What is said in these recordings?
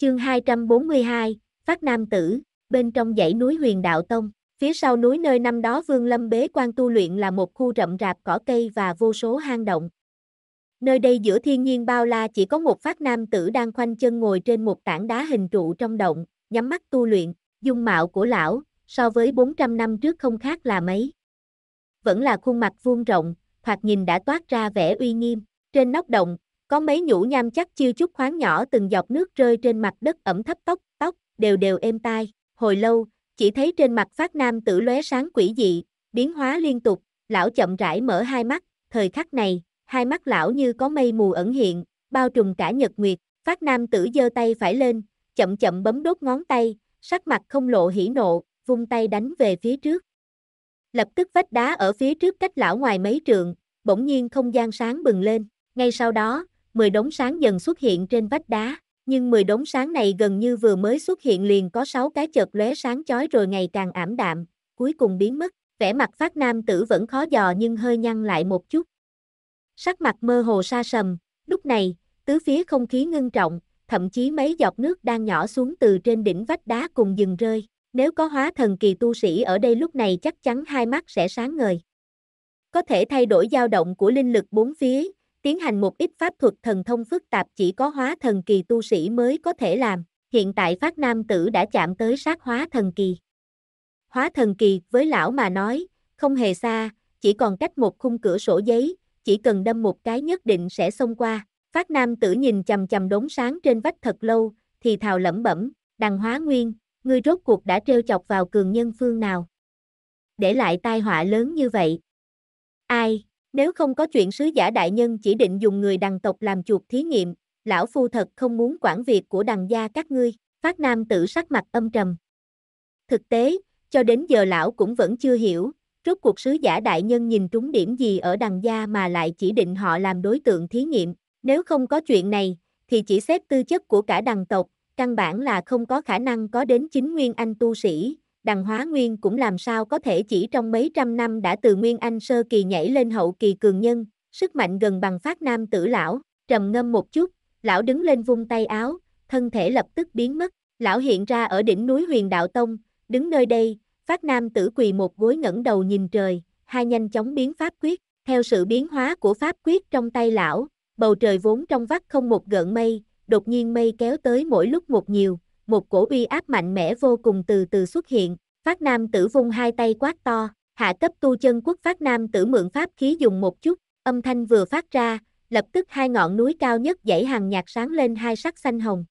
Chương 242, Phát Nam Tử, bên trong dãy núi huyền đạo tông, phía sau núi nơi năm đó Vương Lâm bế quan tu luyện là một khu rậm rạp cỏ cây và vô số hang động. Nơi đây giữa thiên nhiên bao la chỉ có một phát nam tử đang khoanh chân ngồi trên một tảng đá hình trụ trong động, nhắm mắt tu luyện, dung mạo của lão, so với 400 năm trước không khác là mấy. Vẫn là khuôn mặt vuông rộng, thoạt nhìn đã toát ra vẻ uy nghiêm, trên nóc động, có mấy nhũ nham chắc chiêu chút khoáng nhỏ từng giọt nước rơi trên mặt đất ẩm thấp tóc, tóc, đều đều êm tai. Hồi lâu, chỉ thấy trên mặt phát nam tử lóe sáng quỷ dị, biến hóa liên tục, lão chậm rãi mở hai mắt, thời khắc này, hai mắt lão như có mây mù ẩn hiện, bao trùm cả nhật nguyệt, phát nam tử giơ tay phải lên, chậm chậm bấm đốt ngón tay, sắc mặt không lộ hỉ nộ, vung tay đánh về phía trước. Lập tức vách đá ở phía trước cách lão ngoài mấy trượng, bỗng nhiên không gian sáng bừng lên, ngay sau đó, 10 đống sáng dần xuất hiện trên vách đá, nhưng 10 đống sáng này gần như vừa mới xuất hiện liền có 6 cái chợt lóe sáng chói rồi ngày càng ảm đạm, cuối cùng biến mất, vẻ mặt phát nam tử vẫn khó dò nhưng hơi nhăn lại một chút. Sắc mặt mơ hồ sa sầm, lúc này, tứ phía không khí ngưng trọng, thậm chí mấy giọt nước đang nhỏ xuống từ trên đỉnh vách đá cùng dừng rơi. Nếu có hóa thần kỳ tu sĩ ở đây lúc này chắc chắn hai mắt sẽ sáng ngời. Có thể thay đổi dao động của linh lực bốn phía, tiến hành một ít pháp thuật thần thông phức tạp chỉ có hóa thần kỳ tu sĩ mới có thể làm, hiện tại phát nam tử đã chạm tới sát hóa thần kỳ. Hóa thần kỳ với lão mà nói, không hề xa, chỉ còn cách một khung cửa sổ giấy, chỉ cần đâm một cái nhất định sẽ xông qua. Phát nam tử nhìn chầm chầm đống sáng trên vách thật lâu, thì thào lẩm bẩm, đằng hóa nguyên, ngươi rốt cuộc đã treo chọc vào cường nhân phương nào. Để lại tai họa lớn như vậy. Ai, nếu không có chuyện sứ giả đại nhân chỉ định dùng người đằng tộc làm chuột thí nghiệm, lão phu thật không muốn quản việc của đằng gia các ngươi, phát nam tử sắc mặt âm trầm. Thực tế, cho đến giờ lão cũng vẫn chưa hiểu, rốt cuộc sứ giả đại nhân nhìn trúng điểm gì ở đằng gia mà lại chỉ định họ làm đối tượng thí nghiệm, nếu không có chuyện này, thì chỉ xét tư chất của cả đằng tộc, căn bản là không có khả năng có đến chính nguyên anh tu sĩ, đằng hóa nguyên cũng làm sao có thể chỉ trong mấy trăm năm đã từ nguyên anh sơ kỳ nhảy lên hậu kỳ cường nhân, sức mạnh gần bằng phát nam tử lão, trầm ngâm một chút, lão đứng lên vung tay áo, thân thể lập tức biến mất, lão hiện ra ở đỉnh núi huyền đạo tông, đứng nơi đây, phát nam tử quỳ một gối ngẩng đầu nhìn trời, hai nhanh chóng biến pháp quyết, theo sự biến hóa của pháp quyết trong tay lão, bầu trời vốn trong vắt không một gợn mây, đột nhiên mây kéo tới mỗi lúc một nhiều, một cổ uy áp mạnh mẽ vô cùng từ từ xuất hiện, phát nam tử vung hai tay quát to, hạ cấp tu chân quốc phát nam tử mượn pháp khí dùng một chút, âm thanh vừa phát ra, lập tức hai ngọn núi cao nhất dãy hàng nhạt sáng lên hai sắc xanh hồng.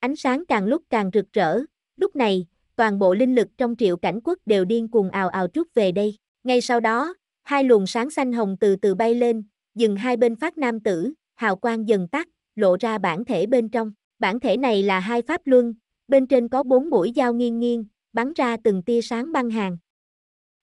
Ánh sáng càng lúc càng rực rỡ, lúc này, toàn bộ linh lực trong triệu cảnh quốc đều điên cuồng ào ào trút về đây. Ngay sau đó, hai luồng sáng xanh hồng từ từ bay lên, dừng hai bên phát nam tử, hào quang dần tắt, lộ ra bản thể bên trong. Bản thể này là hai pháp luân, bên trên có bốn mũi dao nghiêng nghiêng, bắn ra từng tia sáng băng hàng.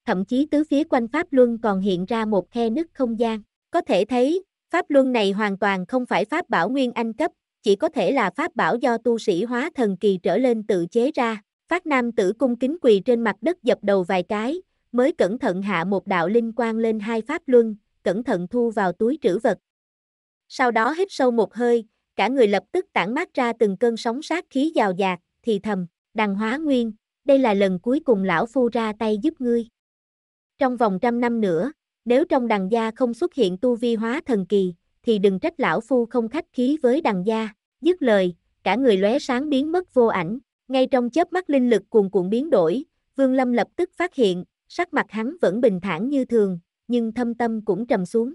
Thậm chí tứ phía quanh pháp luân còn hiện ra một khe nứt không gian. Có thể thấy, pháp luân này hoàn toàn không phải pháp bảo nguyên anh cấp, chỉ có thể là pháp bảo do tu sĩ hóa thần kỳ trở lên tự chế ra. Phát nam tử cung kính quỳ trên mặt đất dập đầu vài cái, mới cẩn thận hạ một đạo linh quang lên hai pháp luân, cẩn thận thu vào túi trữ vật. Sau đó hít sâu một hơi, cả người lập tức tản mát ra từng cơn sóng sát khí giàu dạt, thì thầm, đằng hóa nguyên, đây là lần cuối cùng lão phu ra tay giúp ngươi. Trong vòng trăm năm nữa, nếu trong đằng gia không xuất hiện tu vi hóa thần kỳ, thì đừng trách lão phu không khách khí với đằng gia, dứt lời, cả người lóe sáng biến mất vô ảnh, ngay trong chớp mắt linh lực cuồn cuộn biến đổi, Vương Lâm lập tức phát hiện, sắc mặt hắn vẫn bình thản như thường, nhưng thâm tâm cũng trầm xuống.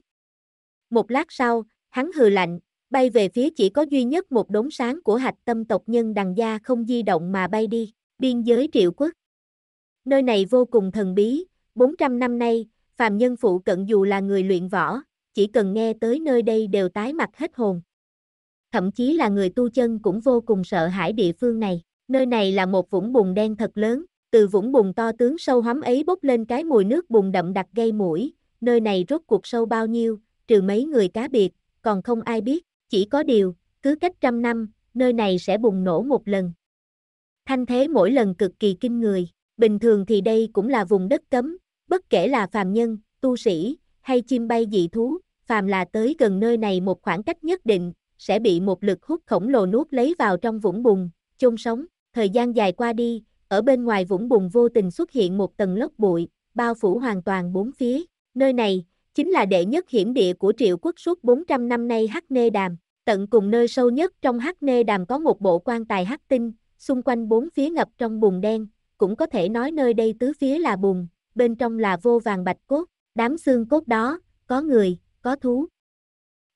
Một lát sau, hắn hừ lạnh, bay về phía chỉ có duy nhất một đống sáng của hạch tâm tộc nhân đằng gia không di động mà bay đi, biên giới triệu quốc. Nơi này vô cùng thần bí, 400 năm nay, phàm nhân phụ cận dù là người luyện võ, chỉ cần nghe tới nơi đây đều tái mặt hết hồn. Thậm chí là người tu chân cũng vô cùng sợ hãi địa phương này, nơi này là một vũng bùn đen thật lớn, từ vũng bùn to tướng sâu hóm ấy bốc lên cái mùi nước bùn đậm đặc gây mũi, nơi này rốt cuộc sâu bao nhiêu, trừ mấy người cá biệt, còn không ai biết. Chỉ có điều, cứ cách trăm năm, nơi này sẽ bùng nổ một lần. Thanh thế mỗi lần cực kỳ kinh người, bình thường thì đây cũng là vùng đất cấm, bất kể là phàm nhân, tu sĩ, hay chim bay dị thú, phàm là tới gần nơi này một khoảng cách nhất định, sẽ bị một lực hút khổng lồ nuốt lấy vào trong vũng bùn, chôn sống, thời gian dài qua đi, ở bên ngoài vũng bùn vô tình xuất hiện một tầng lớp bụi, bao phủ hoàn toàn bốn phía, nơi này, chính là đệ nhất hiểm địa của triệu quốc suốt 400 năm nay Hắc Nê Đàm, tận cùng nơi sâu nhất trong Hắc Nê Đàm có một bộ quan tài hắc tinh, xung quanh bốn phía ngập trong bùn đen, cũng có thể nói nơi đây tứ phía là bùn, bên trong là vô vàng bạch cốt, đám xương cốt đó, có người, có thú.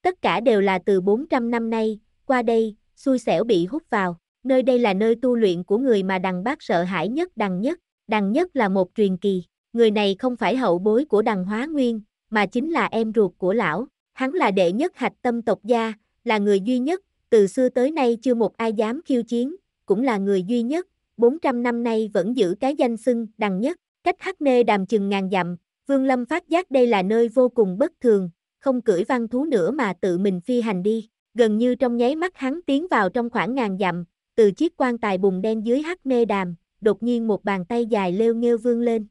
Tất cả đều là từ 400 năm nay, qua đây, xui xẻo bị hút vào, nơi đây là nơi tu luyện của người mà đằng bác sợ hãi nhất đằng nhất, đằng nhất là một truyền kỳ, người này không phải hậu bối của đằng hóa nguyên, mà chính là em ruột của lão. Hắn là đệ nhất hạch tâm tộc gia, là người duy nhất, từ xưa tới nay chưa một ai dám khiêu chiến, cũng là người duy nhất, 400 năm nay vẫn giữ cái danh xưng đằng nhất, cách hắc nê đàm chừng ngàn dặm, Vương Lâm phát giác đây là nơi vô cùng bất thường, không cưỡi văn thú nữa mà tự mình phi hành đi, gần như trong nháy mắt hắn tiến vào trong khoảng ngàn dặm, từ chiếc quan tài bùng đen dưới hắc nê đàm, đột nhiên một bàn tay dài leo nghêu vương lên.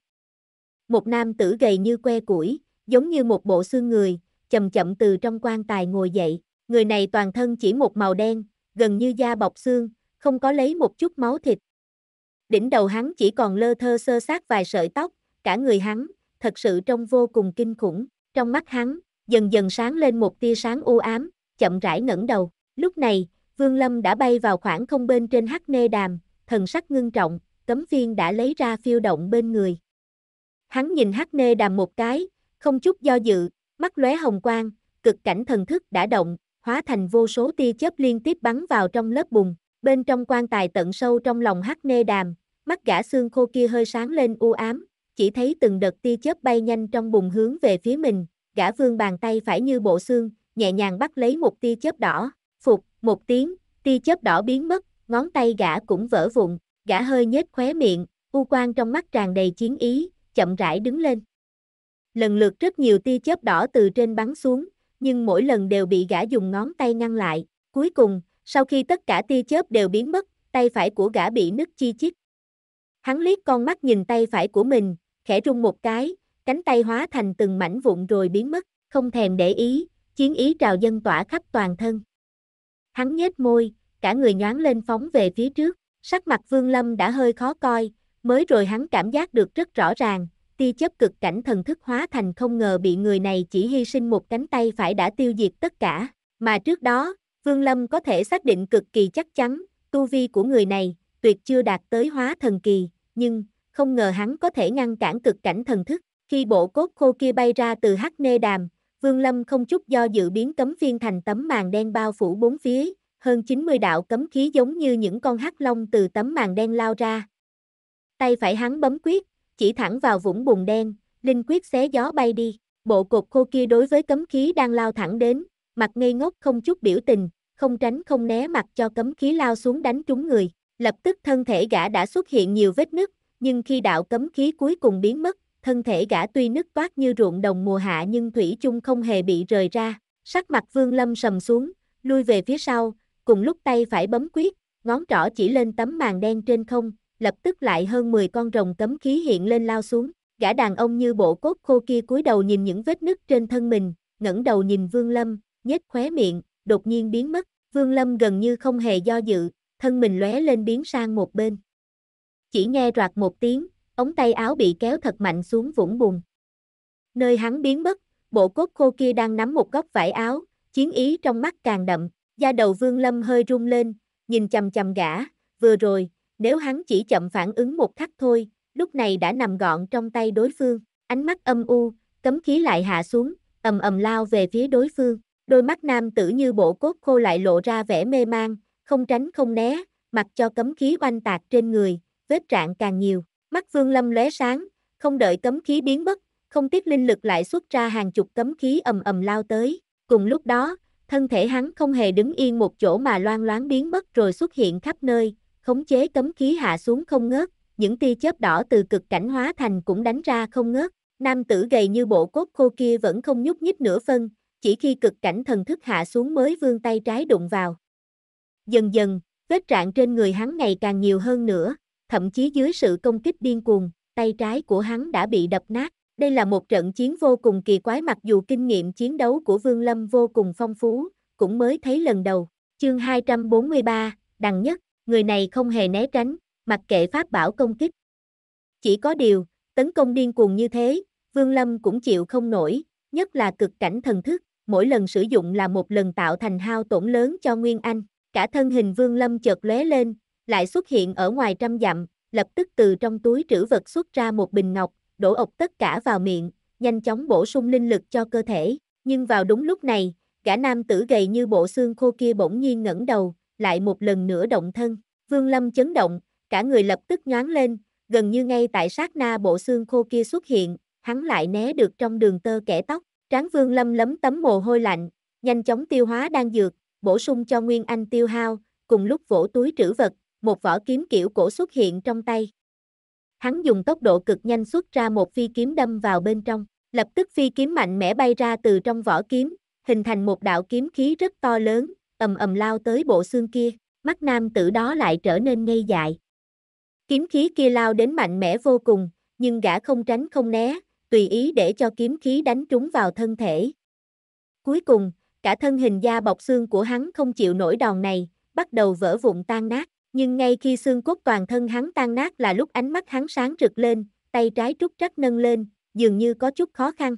Một nam tử gầy như que củi, giống như một bộ xương người, chậm chậm từ trong quan tài ngồi dậy. Người này toàn thân chỉ một màu đen, gần như da bọc xương, không có lấy một chút máu thịt. Đỉnh đầu hắn chỉ còn lơ thơ sơ sát vài sợi tóc, cả người hắn, thật sự trông vô cùng kinh khủng. Trong mắt hắn, dần dần sáng lên một tia sáng u ám, chậm rãi ngẩng đầu. Lúc này, Vương Lâm đã bay vào khoảng không bên trên hắc nê đàm, thần sắc ngưng trọng, cấm viên đã lấy ra phiêu động bên người. Hắn nhìn hắc nê đàm một cái, không chút do dự, mắt lóe hồng quang, cực cảnh thần thức đã động, hóa thành vô số tia chớp liên tiếp bắn vào trong lớp bùn. Bên trong quan tài tận sâu trong lòng hắc nê đàm, mắt gã xương khô kia hơi sáng lên u ám, chỉ thấy từng đợt tia chớp bay nhanh trong bùn hướng về phía mình, gã vương bàn tay phải như bộ xương, nhẹ nhàng bắt lấy một tia chớp đỏ, phục, một tiếng, tia chớp đỏ biến mất, ngón tay gã cũng vỡ vụn, gã hơi nhếch khóe miệng, u quang trong mắt tràn đầy chiến ý, chậm rãi đứng lên. Lần lượt rất nhiều tia chớp đỏ từ trên bắn xuống, nhưng mỗi lần đều bị gã dùng ngón tay ngăn lại. Cuối cùng, sau khi tất cả tia chớp đều biến mất, tay phải của gã bị nứt chi chít. Hắn liếc con mắt nhìn tay phải của mình, khẽ rung một cái, cánh tay hóa thành từng mảnh vụn rồi biến mất, không thèm để ý, chiến ý trào dân tỏa khắp toàn thân. Hắn nhếch môi, cả người nhoáng lên phóng về phía trước, sắc mặt Vương Lâm đã hơi khó coi, mới rồi hắn cảm giác được rất rõ ràng, tia chớp cực cảnh thần thức hóa thành không ngờ bị người này chỉ hy sinh một cánh tay phải đã tiêu diệt tất cả. Mà trước đó, Vương Lâm có thể xác định cực kỳ chắc chắn, tu vi của người này, tuyệt chưa đạt tới hóa thần kỳ, nhưng, không ngờ hắn có thể ngăn cản cực cảnh thần thức. Khi bộ cốt khô kia bay ra từ hắc nê đàm, Vương Lâm không chút do dự biến cấm phiên thành tấm màn đen bao phủ bốn phía, hơn 90 đạo cấm khí giống như những con hắc long từ tấm màn đen lao ra. Tay phải hắn bấm quyết, chỉ thẳng vào vũng bùn đen, linh quyết xé gió bay đi. Bộ cột khô kia đối với cấm khí đang lao thẳng đến, mặt ngây ngốc không chút biểu tình, không tránh không né mặt cho cấm khí lao xuống đánh trúng người. Lập tức thân thể gã đã xuất hiện nhiều vết nứt, nhưng khi đạo cấm khí cuối cùng biến mất, thân thể gã tuy nứt toát như ruộng đồng mùa hạ nhưng thủy chung không hề bị rời ra. Sắc mặt Vương Lâm sầm xuống, lui về phía sau, cùng lúc tay phải bấm quyết, ngón trỏ chỉ lên tấm màn đen trên không, lập tức lại hơn 10 con rồng cấm khí hiện lên lao xuống, gã đàn ông như bộ cốt khô kia cúi đầu nhìn những vết nứt trên thân mình, ngẩng đầu nhìn Vương Lâm, nhếch khóe miệng, đột nhiên biến mất, Vương Lâm gần như không hề do dự, thân mình lóe lên biến sang một bên. Chỉ nghe rạc một tiếng, ống tay áo bị kéo thật mạnh xuống vũng bùn. Nơi hắn biến mất, bộ cốt khô kia đang nắm một góc vải áo, chiến ý trong mắt càng đậm, da đầu Vương Lâm hơi rung lên, nhìn chầm chầm gã, vừa rồi, nếu hắn chỉ chậm phản ứng một khắc thôi, lúc này đã nằm gọn trong tay đối phương. Ánh mắt âm u, cấm khí lại hạ xuống, ầm ầm lao về phía đối phương. Đôi mắt nam tử như bộ cốt khô lại lộ ra vẻ mê mang, không tránh không né, mặc cho cấm khí oanh tạc trên người, vết trạng càng nhiều. Mắt Vương Lâm lóe sáng, không đợi cấm khí biến mất, không tiếc linh lực lại xuất ra hàng chục cấm khí ầm ầm lao tới. Cùng lúc đó, thân thể hắn không hề đứng yên một chỗ mà loan loáng biến mất rồi xuất hiện khắp nơi, khống chế cấm khí hạ xuống không ngớt, những tia chớp đỏ từ cực cảnh hóa thành cũng đánh ra không ngớt. Nam tử gầy như bộ cốt khô kia vẫn không nhúc nhích nửa phân, chỉ khi cực cảnh thần thức hạ xuống mới vươn tay trái đụng vào. Dần dần, vết rạn trên người hắn ngày càng nhiều hơn nữa, thậm chí dưới sự công kích điên cuồng, tay trái của hắn đã bị đập nát. Đây là một trận chiến vô cùng kỳ quái mặc dù kinh nghiệm chiến đấu của Vương Lâm vô cùng phong phú, cũng mới thấy lần đầu. Chương 243, Đằng Nhất người này không hề né tránh, mặc kệ pháp bảo công kích. Chỉ có điều, tấn công điên cuồng như thế, Vương Lâm cũng chịu không nổi, nhất là cực cảnh thần thức, mỗi lần sử dụng là một lần tạo thành hao tổn lớn cho Nguyên Anh. Cả thân hình Vương Lâm chợt lóe lên, lại xuất hiện ở ngoài trăm dặm, lập tức từ trong túi trữ vật xuất ra một bình ngọc, đổ ộc tất cả vào miệng, nhanh chóng bổ sung linh lực cho cơ thể. Nhưng vào đúng lúc này, gã nam tử gầy như bộ xương khô kia bỗng nhiên ngẩng đầu, lại một lần nữa động thân. Vương Lâm chấn động, cả người lập tức nhoáng lên, gần như ngay tại sát na bộ xương khô kia xuất hiện, hắn lại né được trong đường tơ kẻ tóc. Tráng Vương Lâm lấm tấm mồ hôi lạnh, nhanh chóng tiêu hóa đang dược, bổ sung cho Nguyên Anh tiêu hao, cùng lúc vỗ túi trữ vật, một vỏ kiếm kiểu cổ xuất hiện trong tay. Hắn dùng tốc độ cực nhanh xuất ra một phi kiếm đâm vào bên trong, lập tức phi kiếm mạnh mẽ bay ra từ trong vỏ kiếm, hình thành một đạo kiếm khí rất to lớn, ầm ầm lao tới bộ xương kia, mắt nam tử đó lại trở nên ngây dại. Kiếm khí kia lao đến mạnh mẽ vô cùng, nhưng gã không tránh không né, tùy ý để cho kiếm khí đánh trúng vào thân thể. Cuối cùng, cả thân hình da bọc xương của hắn không chịu nổi đòn này, bắt đầu vỡ vụn tan nát, nhưng ngay khi xương cốt toàn thân hắn tan nát là lúc ánh mắt hắn sáng rực lên, tay trái trúc trắc nâng lên, dường như có chút khó khăn.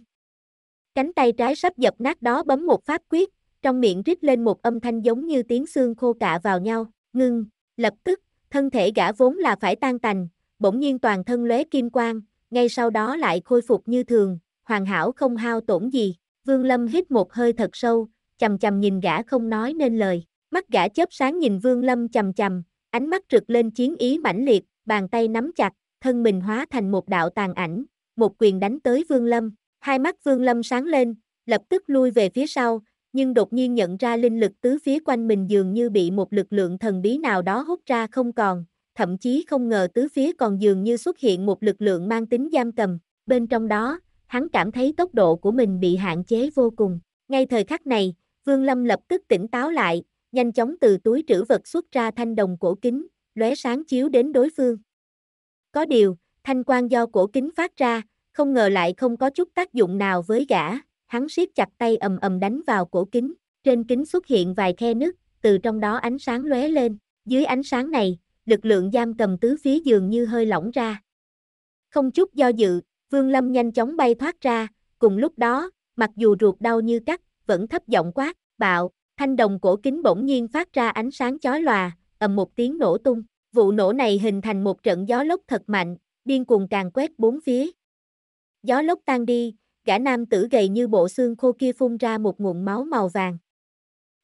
Cánh tay trái sắp dập nát đó bấm một pháp quyết, trong miệng rít lên một âm thanh giống như tiếng xương khô cạ vào nhau, ngưng, lập tức, thân thể gã vốn là phải tan tành, bỗng nhiên toàn thân lóe kim quang, ngay sau đó lại khôi phục như thường, hoàn hảo không hao tổn gì. Vương Lâm hít một hơi thật sâu, chầm chầm nhìn gã không nói nên lời. Mắt gã chớp sáng nhìn Vương Lâm chầm chầm, ánh mắt rực lên chiến ý mãnh liệt, bàn tay nắm chặt, thân mình hóa thành một đạo tàn ảnh, một quyền đánh tới Vương Lâm. Hai mắt Vương Lâm sáng lên, lập tức lui về phía sau, nhưng đột nhiên nhận ra linh lực tứ phía quanh mình dường như bị một lực lượng thần bí nào đó hút ra không còn, thậm chí không ngờ tứ phía còn dường như xuất hiện một lực lượng mang tính giam cầm, bên trong đó, hắn cảm thấy tốc độ của mình bị hạn chế vô cùng. Ngay thời khắc này, Vương Lâm lập tức tỉnh táo lại, nhanh chóng từ túi trữ vật xuất ra thanh đồng cổ kính, lóe sáng chiếu đến đối phương. Có điều, thanh quang do cổ kính phát ra, không ngờ lại không có chút tác dụng nào với gã, hắn siết chặt tay ầm ầm đánh vào cổ kính, trên kính xuất hiện vài khe nứt, từ trong đó ánh sáng lóe lên, dưới ánh sáng này, lực lượng giam cầm tứ phía dường như hơi lỏng ra. Không chút do dự, Vương Lâm nhanh chóng bay thoát ra, cùng lúc đó, mặc dù ruột đau như cắt, vẫn thấp giọng quát, bạo, thanh đồng cổ kính bỗng nhiên phát ra ánh sáng chói lòa, ầm một tiếng nổ tung, vụ nổ này hình thành một trận gió lốc thật mạnh, điên cuồng càng quét bốn phía. Gió lốc tan đi, gã nam tử gầy như bộ xương khô kia phun ra một ngụm máu màu vàng.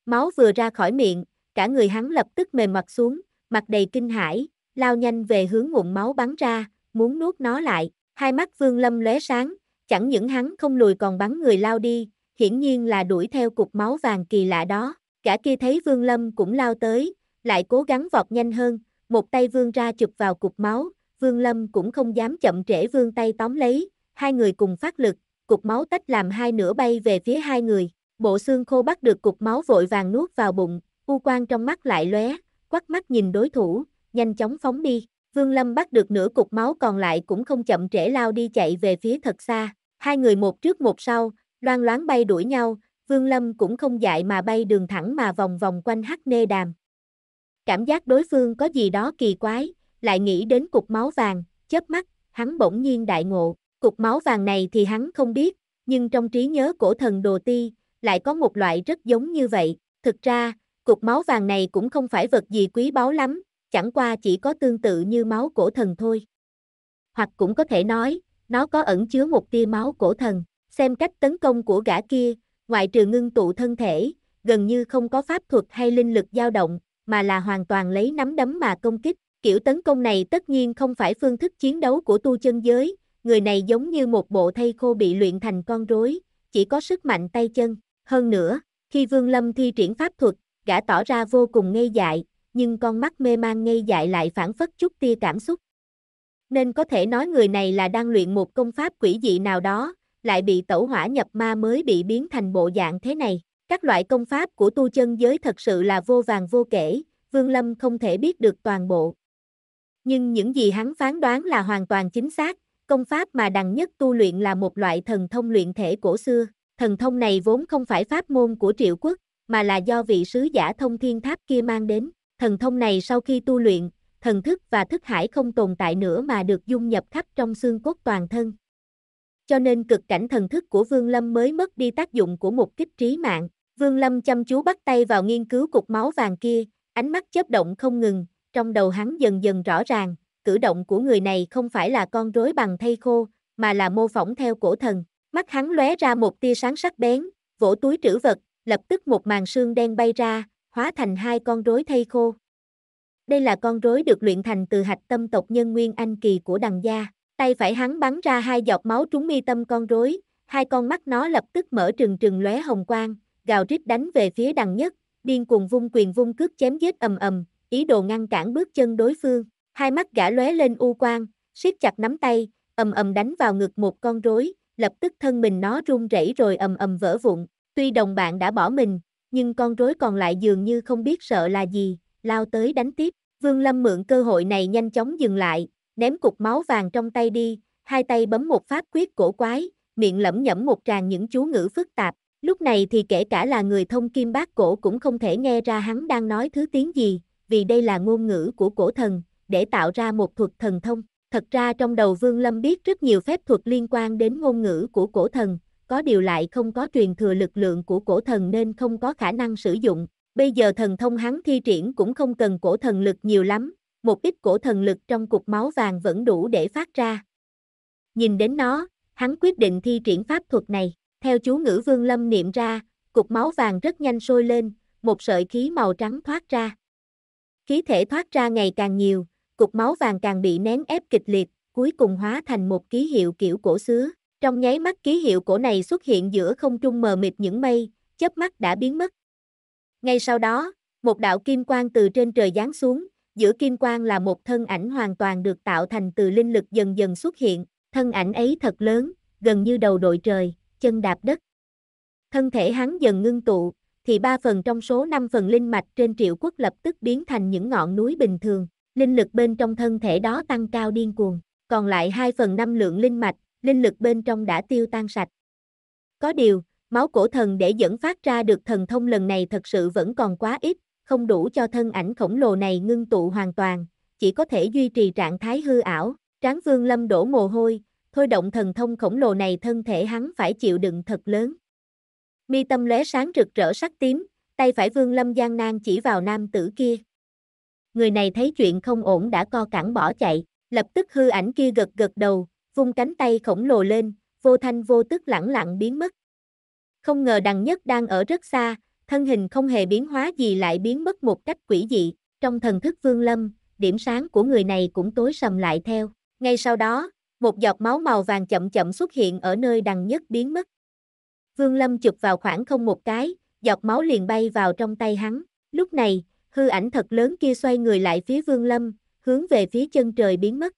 Máu vừa ra khỏi miệng, cả người hắn lập tức mềm mặt xuống, mặt đầy kinh hãi, lao nhanh về hướng ngụm máu bắn ra, muốn nuốt nó lại, hai mắt Vương Lâm lóe sáng, chẳng những hắn không lùi còn bắn người lao đi, hiển nhiên là đuổi theo cục máu vàng kỳ lạ đó. Cả kia thấy Vương Lâm cũng lao tới, lại cố gắng vọt nhanh hơn, một tay vương ra chụp vào cục máu, Vương Lâm cũng không dám chậm trễ vương tay tóm lấy, hai người cùng phát lực, cục máu tách làm hai nửa bay về phía hai người. Bộ xương khô bắt được cục máu vội vàng nuốt vào bụng, u quang trong mắt lại lóe, quắt mắt nhìn đối thủ, nhanh chóng phóng đi. Vương Lâm bắt được nửa cục máu còn lại cũng không chậm trễ lao đi chạy về phía thật xa. Hai người một trước một sau, loan loáng bay đuổi nhau, Vương Lâm cũng không dại mà bay đường thẳng mà vòng vòng quanh hắc nê đàm. Cảm giác đối phương có gì đó kỳ quái, lại nghĩ đến cục máu vàng, chớp mắt, hắn bỗng nhiên đại ngộ. Cục máu vàng này thì hắn không biết, nhưng trong trí nhớ cổ thần Đồ Ti, lại có một loại rất giống như vậy. Thực ra, cục máu vàng này cũng không phải vật gì quý báu lắm, chẳng qua chỉ có tương tự như máu cổ thần thôi. Hoặc cũng có thể nói, nó có ẩn chứa một tia máu cổ thần, xem cách tấn công của gã kia, ngoại trừ ngưng tụ thân thể, gần như không có pháp thuật hay linh lực dao động, mà là hoàn toàn lấy nắm đấm mà công kích. Kiểu tấn công này tất nhiên không phải phương thức chiến đấu của tu chân giới, người này giống như một bộ thây khô bị luyện thành con rối, chỉ có sức mạnh tay chân. Hơn nữa, khi Vương Lâm thi triển pháp thuật, gã tỏ ra vô cùng ngây dại, nhưng con mắt mê man ngây dại lại phản phất chút tia cảm xúc. Nên có thể nói người này là đang luyện một công pháp quỷ dị nào đó, lại bị tẩu hỏa nhập ma mới bị biến thành bộ dạng thế này. Các loại công pháp của tu chân giới thật sự là vô vàng vô kể, Vương Lâm không thể biết được toàn bộ. Nhưng những gì hắn phán đoán là hoàn toàn chính xác, Công pháp mà đằng nhất tu luyện là một loại thần thông luyện thể cổ xưa. Thần thông này vốn không phải pháp môn của triệu quốc, mà là do vị sứ giả thông thiên tháp kia mang đến. Thần thông này sau khi tu luyện, thần thức và thức hải không tồn tại nữa mà được dung nhập khắp trong xương cốt toàn thân. Cho nên cực cảnh thần thức của Vương Lâm mới mất đi tác dụng của một kích trí mạng. Vương Lâm chăm chú bắt tay vào nghiên cứu cục máu vàng kia, ánh mắt chớp động không ngừng, trong đầu hắn dần dần rõ ràng, cử động của người này không phải là con rối bằng thây khô, mà là mô phỏng theo cổ thần. Mắt hắn lóe ra một tia sáng sắc bén, vỗ túi trữ vật, lập tức một màn xương đen bay ra, hóa thành hai con rối thây khô. Đây là con rối được luyện thành từ hạch tâm tộc nhân Nguyên Anh Kỳ của đằng gia. Tay phải hắn bắn ra hai giọt máu trúng mi tâm con rối, hai con mắt nó lập tức mở trừng trừng lóe hồng quang, gào rít đánh về phía đằng nhất, điên cuồng vung quyền vung cước chém giết ầm ầm, ý đồ ngăn cản bước chân đối phương. Hai mắt gã lóe lên u quang, siết chặt nắm tay, ầm ầm đánh vào ngực một con rối, lập tức thân mình nó run rẩy rồi ầm ầm vỡ vụn. Tuy đồng bạn đã bỏ mình, nhưng con rối còn lại dường như không biết sợ là gì, lao tới đánh tiếp. Vương Lâm mượn cơ hội này nhanh chóng dừng lại, ném cục máu vàng trong tay đi, hai tay bấm một pháp quyết cổ quái, miệng lẩm nhẩm một tràng những chú ngữ phức tạp. Lúc này thì kể cả là người thông kim bát cổ cũng không thể nghe ra hắn đang nói thứ tiếng gì, vì đây là ngôn ngữ của cổ thần, để tạo ra một thuật thần thông. Thật ra trong đầu Vương Lâm biết rất nhiều phép thuật liên quan đến ngôn ngữ của cổ thần, có điều lại không có truyền thừa lực lượng của cổ thần nên không có khả năng sử dụng. Bây giờ thần thông hắn thi triển cũng không cần cổ thần lực nhiều lắm, một ít cổ thần lực trong cục máu vàng vẫn đủ để phát ra. Nhìn đến nó, hắn quyết định thi triển pháp thuật này. Theo chú ngữ Vương Lâm niệm ra, cục máu vàng rất nhanh sôi lên, một sợi khí màu trắng thoát ra. Khí thể thoát ra ngày càng nhiều, cục máu vàng càng bị nén ép kịch liệt, cuối cùng hóa thành một ký hiệu kiểu cổ xứa. Trong nháy mắt ký hiệu cổ này xuất hiện giữa không trung mờ mịt những mây, chớp mắt đã biến mất. Ngay sau đó, một đạo kim quang từ trên trời giáng xuống, giữa kim quang là một thân ảnh hoàn toàn được tạo thành từ linh lực dần dần xuất hiện, thân ảnh ấy thật lớn, gần như đầu đội trời, chân đạp đất. Thân thể hắn dần ngưng tụ, thì ba phần trong số năm phần linh mạch trên triệu quốc lập tức biến thành những ngọn núi bình thường linh lực bên trong thân thể đó tăng cao điên cuồng, còn lại 2 phần 5 lượng linh mạch, linh lực bên trong đã tiêu tan sạch. Có điều, máu cổ thần để dẫn phát ra được thần thông lần này thật sự vẫn còn quá ít, không đủ cho thân ảnh khổng lồ này ngưng tụ hoàn toàn, chỉ có thể duy trì trạng thái hư ảo, tráng vương lâm đổ mồ hôi, thôi động thần thông khổng lồ này thân thể hắn phải chịu đựng thật lớn. Mi tâm lóe sáng rực rỡ sắc tím, tay phải vương lâm gian nan chỉ vào nam tử kia, người này thấy chuyện không ổn đã co cẳng bỏ chạy, lập tức hư ảnh kia gật gật đầu, vung cánh tay khổng lồ lên, vô thanh vô tức lẳng lặng biến mất. Không ngờ đằng nhất đang ở rất xa, thân hình không hề biến hóa gì lại biến mất một cách quỷ dị, trong thần thức vương lâm, điểm sáng của người này cũng tối sầm lại theo. Ngay sau đó, một giọt máu màu vàng chậm chậm xuất hiện ở nơi đằng nhất biến mất. Vương Lâm chụp vào khoảng không một cái, giọt máu liền bay vào trong tay hắn. Lúc này, hư ảnh thật lớn kia xoay người lại phía Vương Lâm, hướng về phía chân trời biến mất.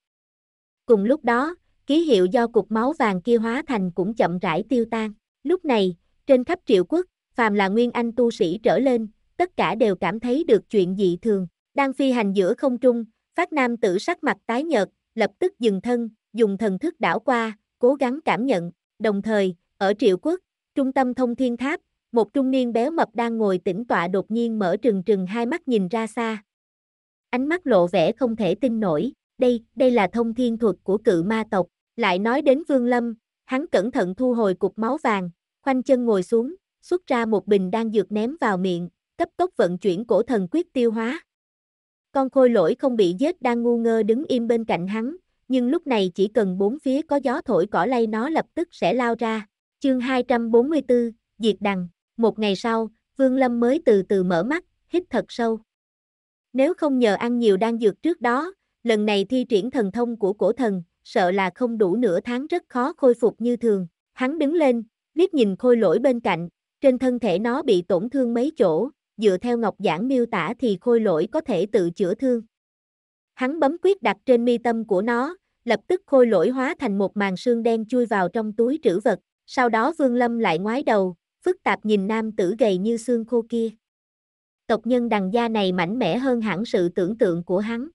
Cùng lúc đó, ký hiệu do cục máu vàng kia hóa thành cũng chậm rãi tiêu tan. Lúc này, trên khắp triệu quốc, phàm là nguyên anh tu sĩ trở lên, tất cả đều cảm thấy được chuyện dị thường. Đang phi hành giữa không trung, phát nam tử sắc mặt tái nhợt, lập tức dừng thân, dùng thần thức đảo qua, cố gắng cảm nhận. Đồng thời, ở triệu quốc, trung tâm thông thiên tháp, một trung niên béo mập đang ngồi tĩnh tọa đột nhiên mở trừng trừng hai mắt nhìn ra xa. Ánh mắt lộ vẻ không thể tin nổi, đây, đây là thông thiên thuật của cự ma tộc, lại nói đến Vương Lâm, hắn cẩn thận thu hồi cục máu vàng, khoanh chân ngồi xuống, xuất ra một bình đan dược ném vào miệng, cấp tốc vận chuyển cổ thần quyết tiêu hóa. Con khôi lỗi không bị giết đang ngu ngơ đứng im bên cạnh hắn, nhưng lúc này chỉ cần bốn phía có gió thổi cỏ lay nó lập tức sẽ lao ra. Chương 244, Diệt Đằng một ngày sau, Vương Lâm mới từ từ mở mắt, hít thật sâu. Nếu không nhờ ăn nhiều đan dược trước đó, lần này thi triển thần thông của cổ thần, sợ là không đủ nửa tháng rất khó khôi phục như thường. Hắn đứng lên, liếc nhìn khôi lỗi bên cạnh, trên thân thể nó bị tổn thương mấy chỗ, dựa theo ngọc giảng miêu tả thì khôi lỗi có thể tự chữa thương. Hắn bấm quyết đặt trên mi tâm của nó, lập tức khôi lỗi hóa thành một màn xương đen chui vào trong túi trữ vật. Sau đó Vương Lâm lại ngoái đầu, phức tạp nhìn nam tử gầy như xương khô kia. Tộc nhân đằng gia này mạnh mẽ hơn hẳn sự tưởng tượng của hắn.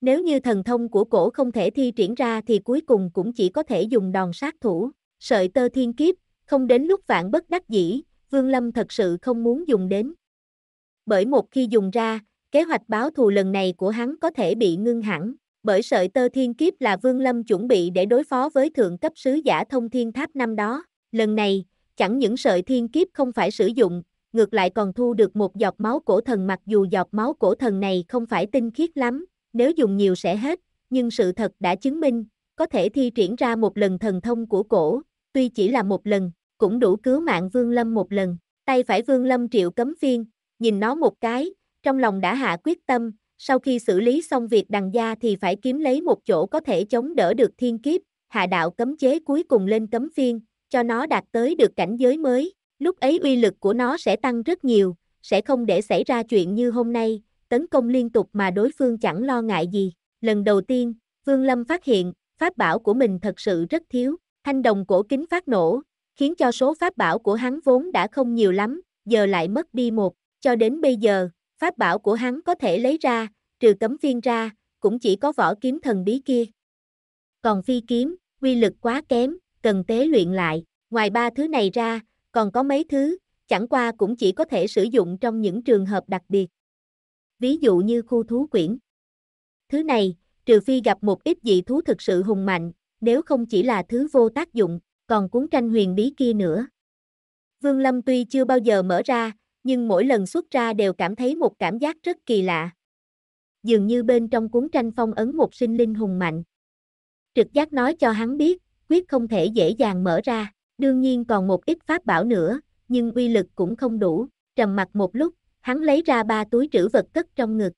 Nếu như thần thông của cổ không thể thi triển ra thì cuối cùng cũng chỉ có thể dùng đòn sát thủ, sợi tơ thiên kiếp, không đến lúc vạn bất đắc dĩ, Vương Lâm thật sự không muốn dùng đến. Bởi một khi dùng ra, kế hoạch báo thù lần này của hắn có thể bị ngưng hẳn, bởi sợi tơ thiên kiếp là Vương Lâm chuẩn bị để đối phó với thượng cấp sứ giả thông thiên tháp năm đó. Lần này, Chẳng những sợi thiên kiếp không phải sử dụng, ngược lại còn thu được một giọt máu cổ thần mặc dù giọt máu cổ thần này không phải tinh khiết lắm, nếu dùng nhiều sẽ hết, nhưng sự thật đã chứng minh, có thể thi triển ra một lần thần thông của cổ, tuy chỉ là một lần, cũng đủ cứu mạng Vương Lâm một lần. Tay phải Vương Lâm triệu cấm phiên, nhìn nó một cái, trong lòng đã hạ quyết tâm, sau khi xử lý xong việc đằng gia thì phải kiếm lấy một chỗ có thể chống đỡ được thiên kiếp, hạ đạo cấm chế cuối cùng lên cấm phiên, cho nó đạt tới được cảnh giới mới, lúc ấy uy lực của nó sẽ tăng rất nhiều, sẽ không để xảy ra chuyện như hôm nay, tấn công liên tục mà đối phương chẳng lo ngại gì. Lần đầu tiên, Vương Lâm phát hiện, pháp bảo của mình thật sự rất thiếu, thanh đồng cổ kính phát nổ, khiến cho số pháp bảo của hắn vốn đã không nhiều lắm, giờ lại mất đi một, cho đến bây giờ, pháp bảo của hắn có thể lấy ra, trừ cấm viên ra, cũng chỉ có vỏ kiếm thần bí kia. Còn phi kiếm, quy lực quá kém, cần tế luyện lại. Ngoài ba thứ này ra, còn có mấy thứ, chẳng qua cũng chỉ có thể sử dụng trong những trường hợp đặc biệt. Ví dụ như khu thú quyển. Thứ này, trừ phi gặp một ít dị thú thực sự hùng mạnh, nếu không chỉ là thứ vô tác dụng, còn cuốn tranh huyền bí kia nữa. Vương Lâm tuy chưa bao giờ mở ra, nhưng mỗi lần xuất ra đều cảm thấy một cảm giác rất kỳ lạ. Dường như bên trong cuốn tranh phong ấn một sinh linh hùng mạnh. Trực giác nói cho hắn biết, quyết không thể dễ dàng mở ra, đương nhiên còn một ít pháp bảo nữa, nhưng uy lực cũng không đủ, trầm mặt một lúc, hắn lấy ra ba túi trữ vật cất trong ngực.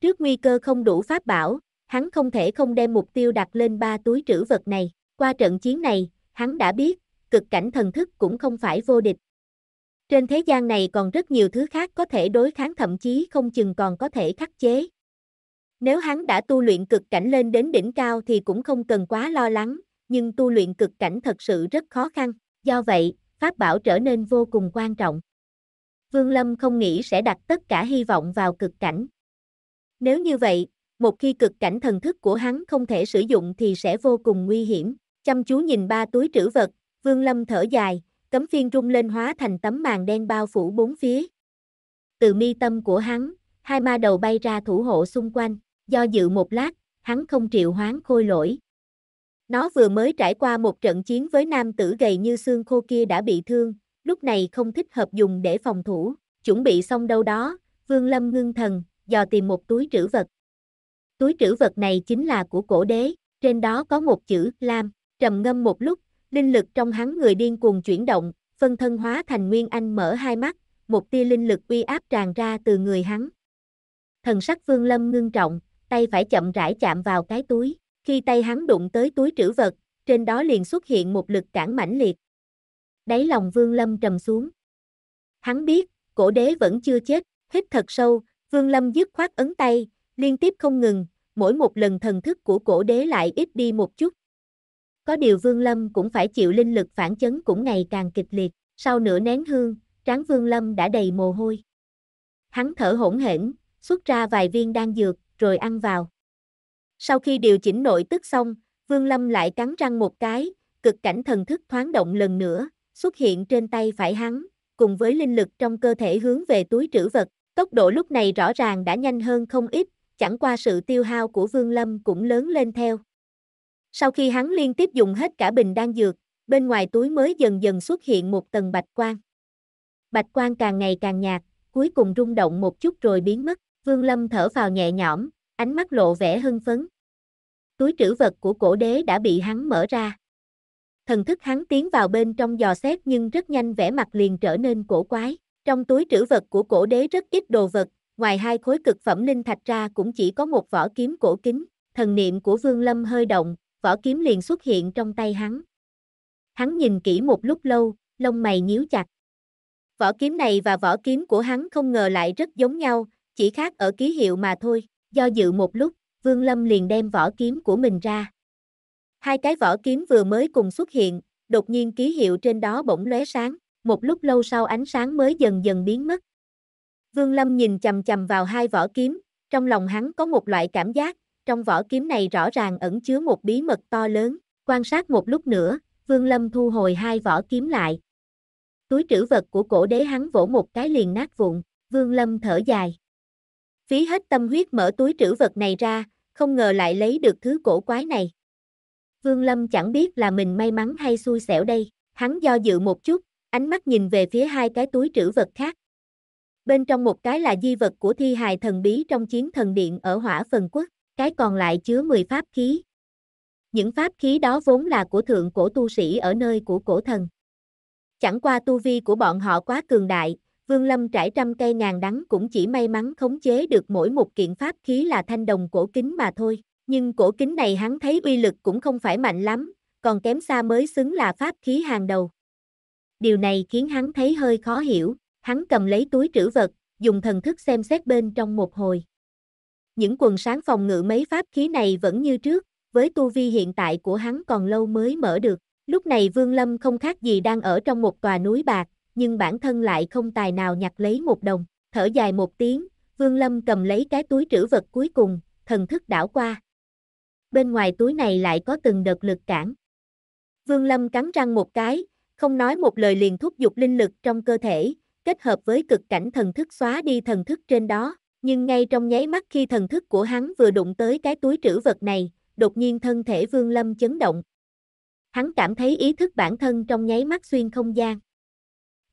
Trước nguy cơ không đủ pháp bảo, hắn không thể không đem mục tiêu đặt lên ba túi trữ vật này, qua trận chiến này, hắn đã biết, cực cảnh thần thức cũng không phải vô địch. Trên thế gian này còn rất nhiều thứ khác có thể đối kháng thậm chí không chừng còn có thể khắc chế. Nếu hắn đã tu luyện cực cảnh lên đến đỉnh cao thì cũng không cần quá lo lắng, nhưng tu luyện cực cảnh thật sự rất khó khăn, do vậy, pháp bảo trở nên vô cùng quan trọng. Vương Lâm không nghĩ sẽ đặt tất cả hy vọng vào cực cảnh. Nếu như vậy, một khi cực cảnh thần thức của hắn không thể sử dụng thì sẽ vô cùng nguy hiểm. Chăm chú nhìn ba túi trữ vật, Vương Lâm thở dài, cấm phiên rung lên hóa thành tấm màn đen bao phủ bốn phía. Từ mi tâm của hắn, hai ma đầu bay ra thủ hộ xung quanh, do dự một lát, hắn không triệu hoán khôi lỗi, nó vừa mới trải qua một trận chiến với nam tử gầy như xương khô kia đã bị thương, lúc này không thích hợp dùng để phòng thủ, chuẩn bị xong đâu đó, Vương Lâm ngưng thần, dò tìm một túi trữ vật. Túi trữ vật này chính là của cổ đế, trên đó có một chữ Lam, trầm ngâm một lúc, linh lực trong hắn người điên cuồng chuyển động, phân thân hóa thành Nguyên Anh mở hai mắt, một tia linh lực uy áp tràn ra từ người hắn. Thần sắc Vương Lâm ngưng trọng, tay phải chậm rãi chạm vào cái túi. Khi tay hắn đụng tới túi trữ vật, trên đó liền xuất hiện một lực cản mãnh liệt. Đáy lòng Vương Lâm trầm xuống. Hắn biết, cổ đế vẫn chưa chết, hít thật sâu, Vương Lâm dứt khoát ấn tay, liên tiếp không ngừng, mỗi một lần thần thức của cổ đế lại ít đi một chút. Có điều Vương Lâm cũng phải chịu linh lực phản chấn cũng ngày càng kịch liệt, sau nửa nén hương, trán Vương Lâm đã đầy mồ hôi. Hắn thở hổn hển, xuất ra vài viên đan dược, rồi ăn vào. Sau khi điều chỉnh nội tức xong, Vương Lâm lại cắn răng một cái, cực cảnh thần thức thoáng động lần nữa, xuất hiện trên tay phải hắn, cùng với linh lực trong cơ thể hướng về túi trữ vật. Tốc độ lúc này rõ ràng đã nhanh hơn không ít, chẳng qua sự tiêu hao của Vương Lâm cũng lớn lên theo. Sau khi hắn liên tiếp dùng hết cả bình đan dược, bên ngoài túi mới dần dần xuất hiện một tầng bạch quang. Bạch quang càng ngày càng nhạt, cuối cùng rung động một chút rồi biến mất. Vương Lâm thở vào nhẹ nhõm, ánh mắt lộ vẻ hưng phấn túi trữ vật của cổ đế đã bị hắn mở ra. Thần thức hắn tiến vào bên trong dò xét nhưng rất nhanh vẻ mặt liền trở nên cổ quái. Trong túi trữ vật của cổ đế rất ít đồ vật, ngoài hai khối cực phẩm linh thạch ra cũng chỉ có một vỏ kiếm cổ kính. Thần niệm của Vương Lâm hơi động, vỏ kiếm liền xuất hiện trong tay hắn. Hắn nhìn kỹ một lúc lâu, lông mày nhíu chặt. Vỏ kiếm này và vỏ kiếm của hắn không ngờ lại rất giống nhau, chỉ khác ở ký hiệu mà thôi. Do dự một lúc, Vương Lâm liền đem vỏ kiếm của mình ra. Hai cái vỏ kiếm vừa mới cùng xuất hiện, đột nhiên ký hiệu trên đó bỗng lóe sáng, một lúc lâu sau ánh sáng mới dần dần biến mất. Vương Lâm nhìn chầm chầm vào hai vỏ kiếm, trong lòng hắn có một loại cảm giác, trong vỏ kiếm này rõ ràng ẩn chứa một bí mật to lớn, quan sát một lúc nữa, Vương Lâm thu hồi hai vỏ kiếm lại. Túi trữ vật của cổ đế hắn vỗ một cái liền nát vụn, Vương Lâm thở dài. Phí hết tâm huyết mở túi trữ vật này ra, không ngờ lại lấy được thứ cổ quái này. Vương Lâm chẳng biết là mình may mắn hay xui xẻo đây, hắn do dự một chút, ánh mắt nhìn về phía hai cái túi trữ vật khác. Bên trong một cái là di vật của thi hài thần bí trong chiến thần điện ở hỏa phần quốc, cái còn lại chứa 10 pháp khí. Những pháp khí đó vốn là của thượng cổ tu sĩ ở nơi của cổ thần. Chẳng qua tu vi của bọn họ quá cường đại, Vương Lâm trải trăm cây ngàn đắng cũng chỉ may mắn khống chế được mỗi một kiện pháp khí là thanh đồng cổ kính mà thôi. Nhưng cổ kính này hắn thấy uy lực cũng không phải mạnh lắm, còn kém xa mới xứng là pháp khí hàng đầu. Điều này khiến hắn thấy hơi khó hiểu, hắn cầm lấy túi trữ vật, dùng thần thức xem xét bên trong một hồi. Những quần sáng phòng ngự mấy pháp khí này vẫn như trước, với tu vi hiện tại của hắn còn lâu mới mở được. Lúc này Vương Lâm không khác gì đang ở trong một tòa núi bạc, nhưng bản thân lại không tài nào nhặt lấy một đồng, thở dài một tiếng, Vương Lâm cầm lấy cái túi trữ vật cuối cùng, thần thức đảo qua. Bên ngoài túi này lại có từng đợt lực cản. Vương Lâm cắn răng một cái, không nói một lời liền thúc giục linh lực trong cơ thể, kết hợp với cực cảnh thần thức xóa đi thần thức trên đó, nhưng ngay trong nháy mắt khi thần thức của hắn vừa đụng tới cái túi trữ vật này, đột nhiên thân thể Vương Lâm chấn động. Hắn cảm thấy ý thức bản thân trong nháy mắt xuyên không gian.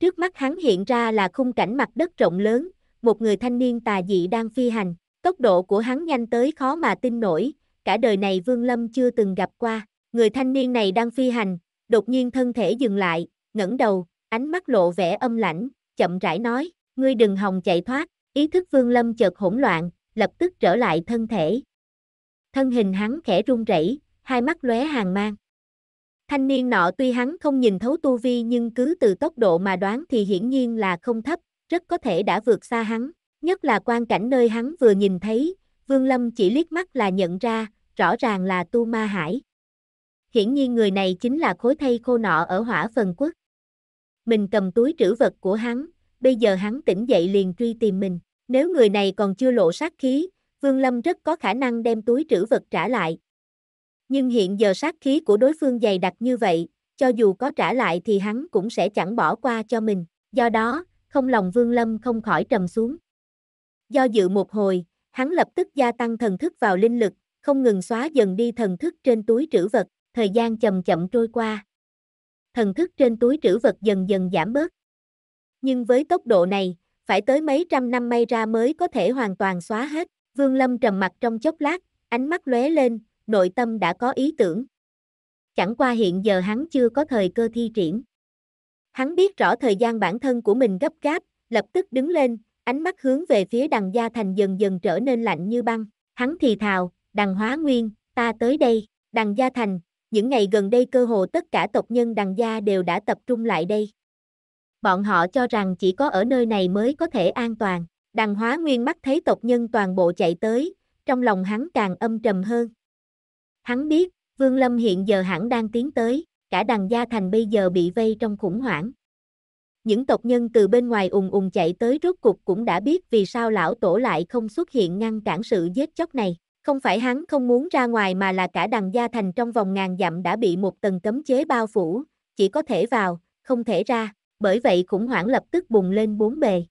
Trước mắt hắn hiện ra là khung cảnh mặt đất rộng lớn, một người thanh niên tà dị đang phi hành. Tốc độ của hắn nhanh tới khó mà tin nổi, cả đời này Vương Lâm chưa từng gặp qua. Người thanh niên này đang phi hành, đột nhiên thân thể dừng lại, ngẩng đầu, ánh mắt lộ vẻ âm lãnh, chậm rãi nói, ngươi đừng hòng chạy thoát, ý thức Vương Lâm chợt hỗn loạn, lập tức trở lại thân thể. Thân hình hắn khẽ run rẩy, hai mắt lóe hàng mang, Thanh niên nọ tuy hắn không nhìn thấu tu vi nhưng cứ từ tốc độ mà đoán thì hiển nhiên là không thấp, rất có thể đã vượt xa hắn, nhất là quan cảnh nơi hắn vừa nhìn thấy, Vương Lâm chỉ liếc mắt là nhận ra, rõ ràng là Tu Ma Hải. Hiển nhiên người này chính là khối thây khô nọ ở hỏa phần quốc. Mình cầm túi trữ vật của hắn, bây giờ hắn tỉnh dậy liền truy tìm mình. Nếu người này còn chưa lộ sát khí, Vương Lâm rất có khả năng đem túi trữ vật trả lại, nhưng hiện giờ sát khí của đối phương dày đặc như vậy, cho dù có trả lại thì hắn cũng sẽ chẳng bỏ qua cho mình. Do đó, không lòng Vương Lâm không khỏi trầm xuống. Do dự một hồi, hắn lập tức gia tăng thần thức vào linh lực, không ngừng xóa dần đi thần thức trên túi trữ vật, thời gian chậm chậm trôi qua. Thần thức trên túi trữ vật dần dần giảm bớt. Nhưng với tốc độ này, phải tới mấy trăm năm may ra mới có thể hoàn toàn xóa hết. Vương Lâm trầm mặt trong chốc lát, ánh mắt lóe lên, nội tâm đã có ý tưởng. Chẳng qua hiện giờ hắn chưa có thời cơ thi triển. Hắn biết rõ thời gian bản thân của mình gấp gáp, lập tức đứng lên, ánh mắt hướng về phía đằng gia thành dần dần trở nên lạnh như băng. Hắn thì thào, đằng hóa nguyên, ta tới đây, đằng gia thành, những ngày gần đây cơ hồ tất cả tộc nhân đằng gia đều đã tập trung lại đây. Bọn họ cho rằng chỉ có ở nơi này mới có thể an toàn. Đằng hóa nguyên mắt thấy tộc nhân toàn bộ chạy tới, trong lòng hắn càng âm trầm hơn. Hắn biết, Vương Lâm hiện giờ hẳn đang tiến tới, cả đằng gia thành bây giờ bị vây trong khủng hoảng. Những tộc nhân từ bên ngoài ùng ùng chạy tới rốt cục cũng đã biết vì sao lão tổ lại không xuất hiện ngăn cản sự giết chóc này. Không phải hắn không muốn ra ngoài mà là cả đằng gia thành trong vòng ngàn dặm đã bị một tầng cấm chế bao phủ, chỉ có thể vào, không thể ra, bởi vậy khủng hoảng lập tức bùng lên bốn bề.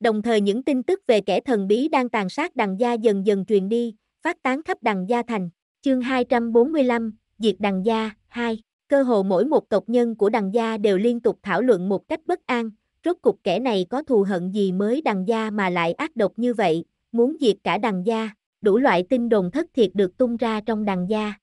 Đồng thời những tin tức về kẻ thần bí đang tàn sát đằng gia dần dần truyền đi, phát tán khắp đằng gia thành, Chương 245, Diệt Đằng Gia, 2. Cơ hồ mỗi một tộc nhân của Đằng Gia đều liên tục thảo luận một cách bất an, rốt cục kẻ này có thù hận gì mới Đằng Gia mà lại ác độc như vậy, muốn diệt cả Đằng Gia, đủ loại tin đồn thất thiệt được tung ra trong Đằng Gia.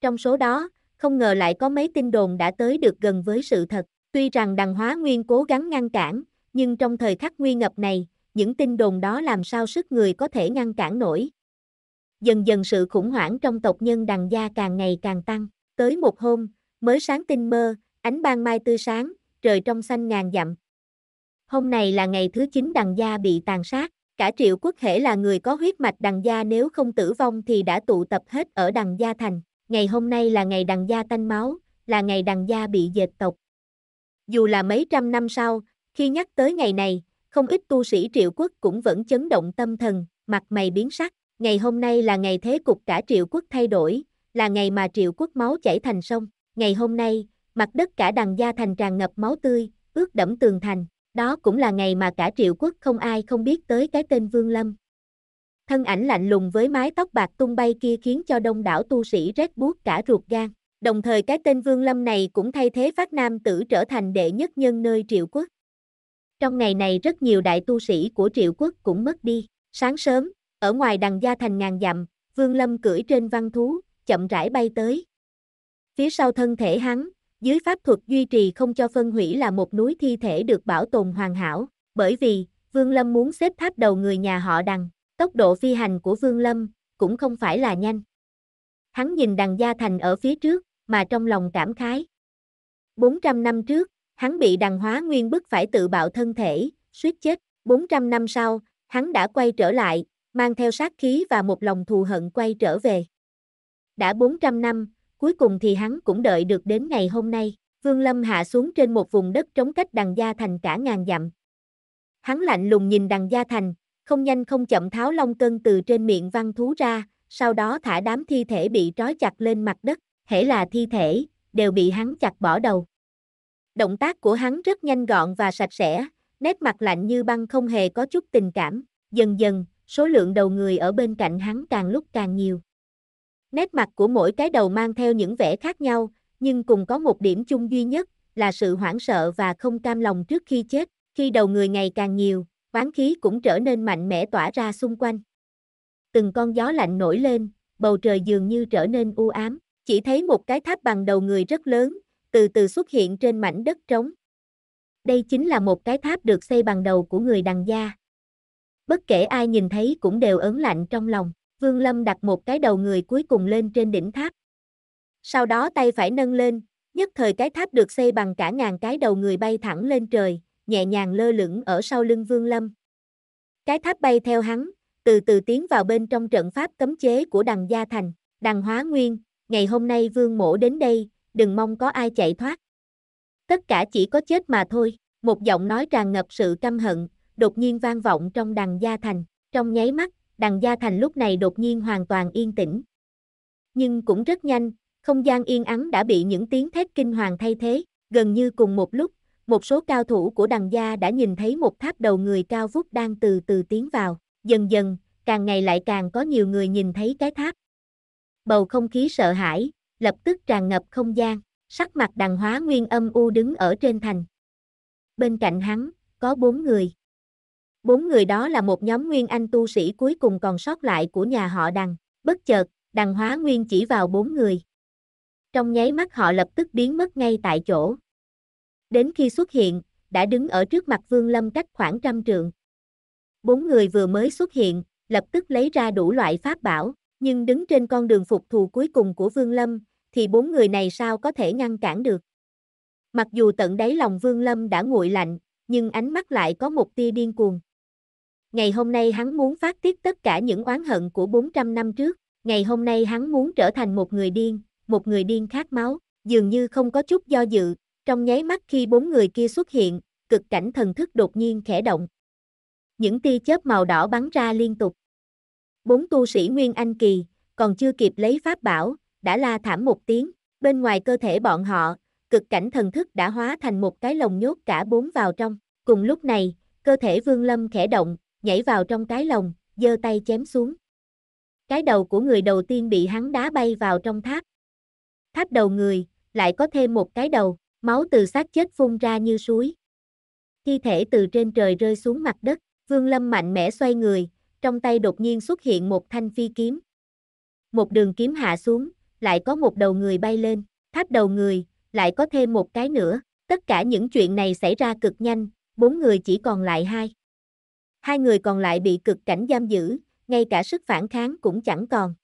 Trong số đó, không ngờ lại có mấy tin đồn đã tới được gần với sự thật, tuy rằng Đằng Hóa Nguyên cố gắng ngăn cản, nhưng trong thời khắc nguy ngập này, những tin đồn đó làm sao sức người có thể ngăn cản nổi dần dần sự khủng hoảng trong tộc nhân đằng gia càng ngày càng tăng. Tới một hôm, mới sáng tinh mơ, ánh ban mai tươi sáng, trời trong xanh ngàn dặm. Hôm này là ngày thứ 9 đằng gia bị tàn sát, cả triệu quốc thể là người có huyết mạch đằng gia nếu không tử vong thì đã tụ tập hết ở đằng gia thành. Ngày hôm nay là ngày đằng gia tanh máu, là ngày đằng gia bị dệt tộc. Dù là mấy trăm năm sau, khi nhắc tới ngày này, không ít tu sĩ triệu quốc cũng vẫn chấn động tâm thần, mặt mày biến sắc. Ngày hôm nay là ngày thế cục cả triệu quốc thay đổi, là ngày mà triệu quốc máu chảy thành sông. Ngày hôm nay, mặt đất cả đằng gia thành tràn ngập máu tươi, ướt đẫm tường thành. Đó cũng là ngày mà cả triệu quốc không ai không biết tới cái tên Vương Lâm. Thân ảnh lạnh lùng với mái tóc bạc tung bay kia khiến cho đông đảo tu sĩ rét buốt cả ruột gan. Đồng thời cái tên Vương Lâm này cũng thay thế phát nam tử trở thành đệ nhất nhân nơi triệu quốc. Trong ngày này rất nhiều đại tu sĩ của triệu quốc cũng mất đi. Sáng sớm, ở ngoài đằng gia thành ngàn dặm, Vương Lâm cưỡi trên văn thú, chậm rãi bay tới. Phía sau thân thể hắn, dưới pháp thuật duy trì không cho phân hủy là một núi thi thể được bảo tồn hoàn hảo, bởi vì Vương Lâm muốn xếp tháp đầu người nhà họ đằng, tốc độ phi hành của Vương Lâm cũng không phải là nhanh. Hắn nhìn đằng gia thành ở phía trước, mà trong lòng cảm khái. 400 năm trước, hắn bị đằng hóa nguyên bức phải tự bạo thân thể, suýt chết. 400 năm sau, hắn đã quay trở lại, mang theo sát khí và một lòng thù hận quay trở về. Đã 400 năm, cuối cùng thì hắn cũng đợi được đến ngày hôm nay, Vương Lâm hạ xuống trên một vùng đất trống cách đằng Gia Thành cả ngàn dặm. Hắn lạnh lùng nhìn đằng Gia Thành, không nhanh không chậm tháo long cân từ trên miệng văn thú ra, sau đó thả đám thi thể bị trói chặt lên mặt đất, hễ là thi thể, đều bị hắn chặt bỏ đầu. Động tác của hắn rất nhanh gọn và sạch sẽ, nét mặt lạnh như băng không hề có chút tình cảm, dần dần, số lượng đầu người ở bên cạnh hắn càng lúc càng nhiều. Nét mặt của mỗi cái đầu mang theo những vẻ khác nhau, nhưng cùng có một điểm chung duy nhất, là sự hoảng sợ và không cam lòng trước khi chết. Khi đầu người ngày càng nhiều, oán khí cũng trở nên mạnh mẽ tỏa ra xung quanh. Từng con gió lạnh nổi lên, bầu trời dường như trở nên u ám, chỉ thấy một cái tháp bằng đầu người rất lớn, từ từ xuất hiện trên mảnh đất trống. Đây chính là một cái tháp được xây bằng đầu của người đằng gia bất kể ai nhìn thấy cũng đều ớn lạnh trong lòng. Vương Lâm đặt một cái đầu người cuối cùng lên trên đỉnh tháp. Sau đó tay phải nâng lên, nhất thời cái tháp được xây bằng cả ngàn cái đầu người bay thẳng lên trời, nhẹ nhàng lơ lửng ở sau lưng Vương Lâm. Cái tháp bay theo hắn, từ từ tiến vào bên trong trận pháp cấm chế của đằng Gia Thành, đằng Hóa Nguyên, ngày hôm nay Vương Mổ đến đây, đừng mong có ai chạy thoát. Tất cả chỉ có chết mà thôi, một giọng nói tràn ngập sự căm hận, đột nhiên vang vọng trong đằng gia thành, trong nháy mắt, đằng gia thành lúc này đột nhiên hoàn toàn yên tĩnh. Nhưng cũng rất nhanh, không gian yên ắng đã bị những tiếng thét kinh hoàng thay thế, gần như cùng một lúc, một số cao thủ của đằng gia đã nhìn thấy một tháp đầu người cao vút đang từ từ tiến vào, dần dần, càng ngày lại càng có nhiều người nhìn thấy cái tháp. Bầu không khí sợ hãi, lập tức tràn ngập không gian, sắc mặt đằng hóa nguyên âm u đứng ở trên thành. Bên cạnh hắn, có bốn người, Bốn người đó là một nhóm nguyên anh tu sĩ cuối cùng còn sót lại của nhà họ đằng. Bất chợt, đằng hóa nguyên chỉ vào bốn người. Trong nháy mắt họ lập tức biến mất ngay tại chỗ. Đến khi xuất hiện, đã đứng ở trước mặt Vương Lâm cách khoảng trăm trượng. Bốn người vừa mới xuất hiện, lập tức lấy ra đủ loại pháp bảo, nhưng đứng trên con đường phục thù cuối cùng của Vương Lâm, thì bốn người này sao có thể ngăn cản được. Mặc dù tận đáy lòng Vương Lâm đã nguội lạnh, nhưng ánh mắt lại có một tia điên cuồng. Ngày hôm nay hắn muốn phát tiết tất cả những oán hận của 400 năm trước. Ngày hôm nay hắn muốn trở thành một người điên, một người điên khát máu. Dường như không có chút do dự, trong nháy mắt khi bốn người kia xuất hiện, cực cảnh thần thức đột nhiên khẽ động. Những tia chớp màu đỏ bắn ra liên tục. Bốn tu sĩ Nguyên Anh Kỳ, còn chưa kịp lấy pháp bảo, đã la thảm một tiếng, bên ngoài cơ thể bọn họ, cực cảnh thần thức đã hóa thành một cái lồng nhốt cả bốn vào trong. Cùng lúc này, cơ thể Vương Lâm khẽ động, nhảy vào trong cái lồng, giơ tay chém xuống. Cái đầu của người đầu tiên bị hắn đá bay vào trong tháp. Tháp đầu người, lại có thêm một cái đầu, máu từ xác chết phun ra như suối. Thi thể từ trên trời rơi xuống mặt đất, Vương Lâm mạnh mẽ xoay người, trong tay đột nhiên xuất hiện một thanh phi kiếm. Một đường kiếm hạ xuống, lại có một đầu người bay lên, tháp đầu người, lại có thêm một cái nữa. Tất cả những chuyện này xảy ra cực nhanh, bốn người chỉ còn lại hai hai người còn lại bị cực cảnh giam giữ, ngay cả sức phản kháng cũng chẳng còn.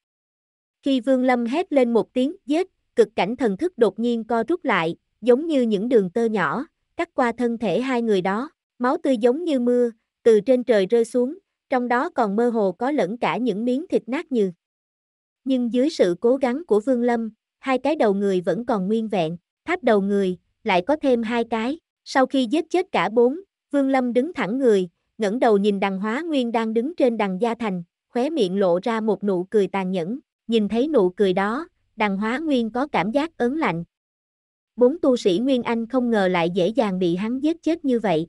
Khi Vương Lâm hét lên một tiếng giết, cực cảnh thần thức đột nhiên co rút lại, giống như những đường tơ nhỏ, cắt qua thân thể hai người đó, máu tươi giống như mưa, từ trên trời rơi xuống, trong đó còn mơ hồ có lẫn cả những miếng thịt nát như. Nhưng dưới sự cố gắng của Vương Lâm, hai cái đầu người vẫn còn nguyên vẹn, tháp đầu người, lại có thêm hai cái. Sau khi giết chết cả bốn, Vương Lâm đứng thẳng người, ngẩng đầu nhìn đằng hóa nguyên đang đứng trên đằng gia thành, khóe miệng lộ ra một nụ cười tàn nhẫn, nhìn thấy nụ cười đó, đằng hóa nguyên có cảm giác ớn lạnh. Bốn tu sĩ Nguyên Anh không ngờ lại dễ dàng bị hắn giết chết như vậy.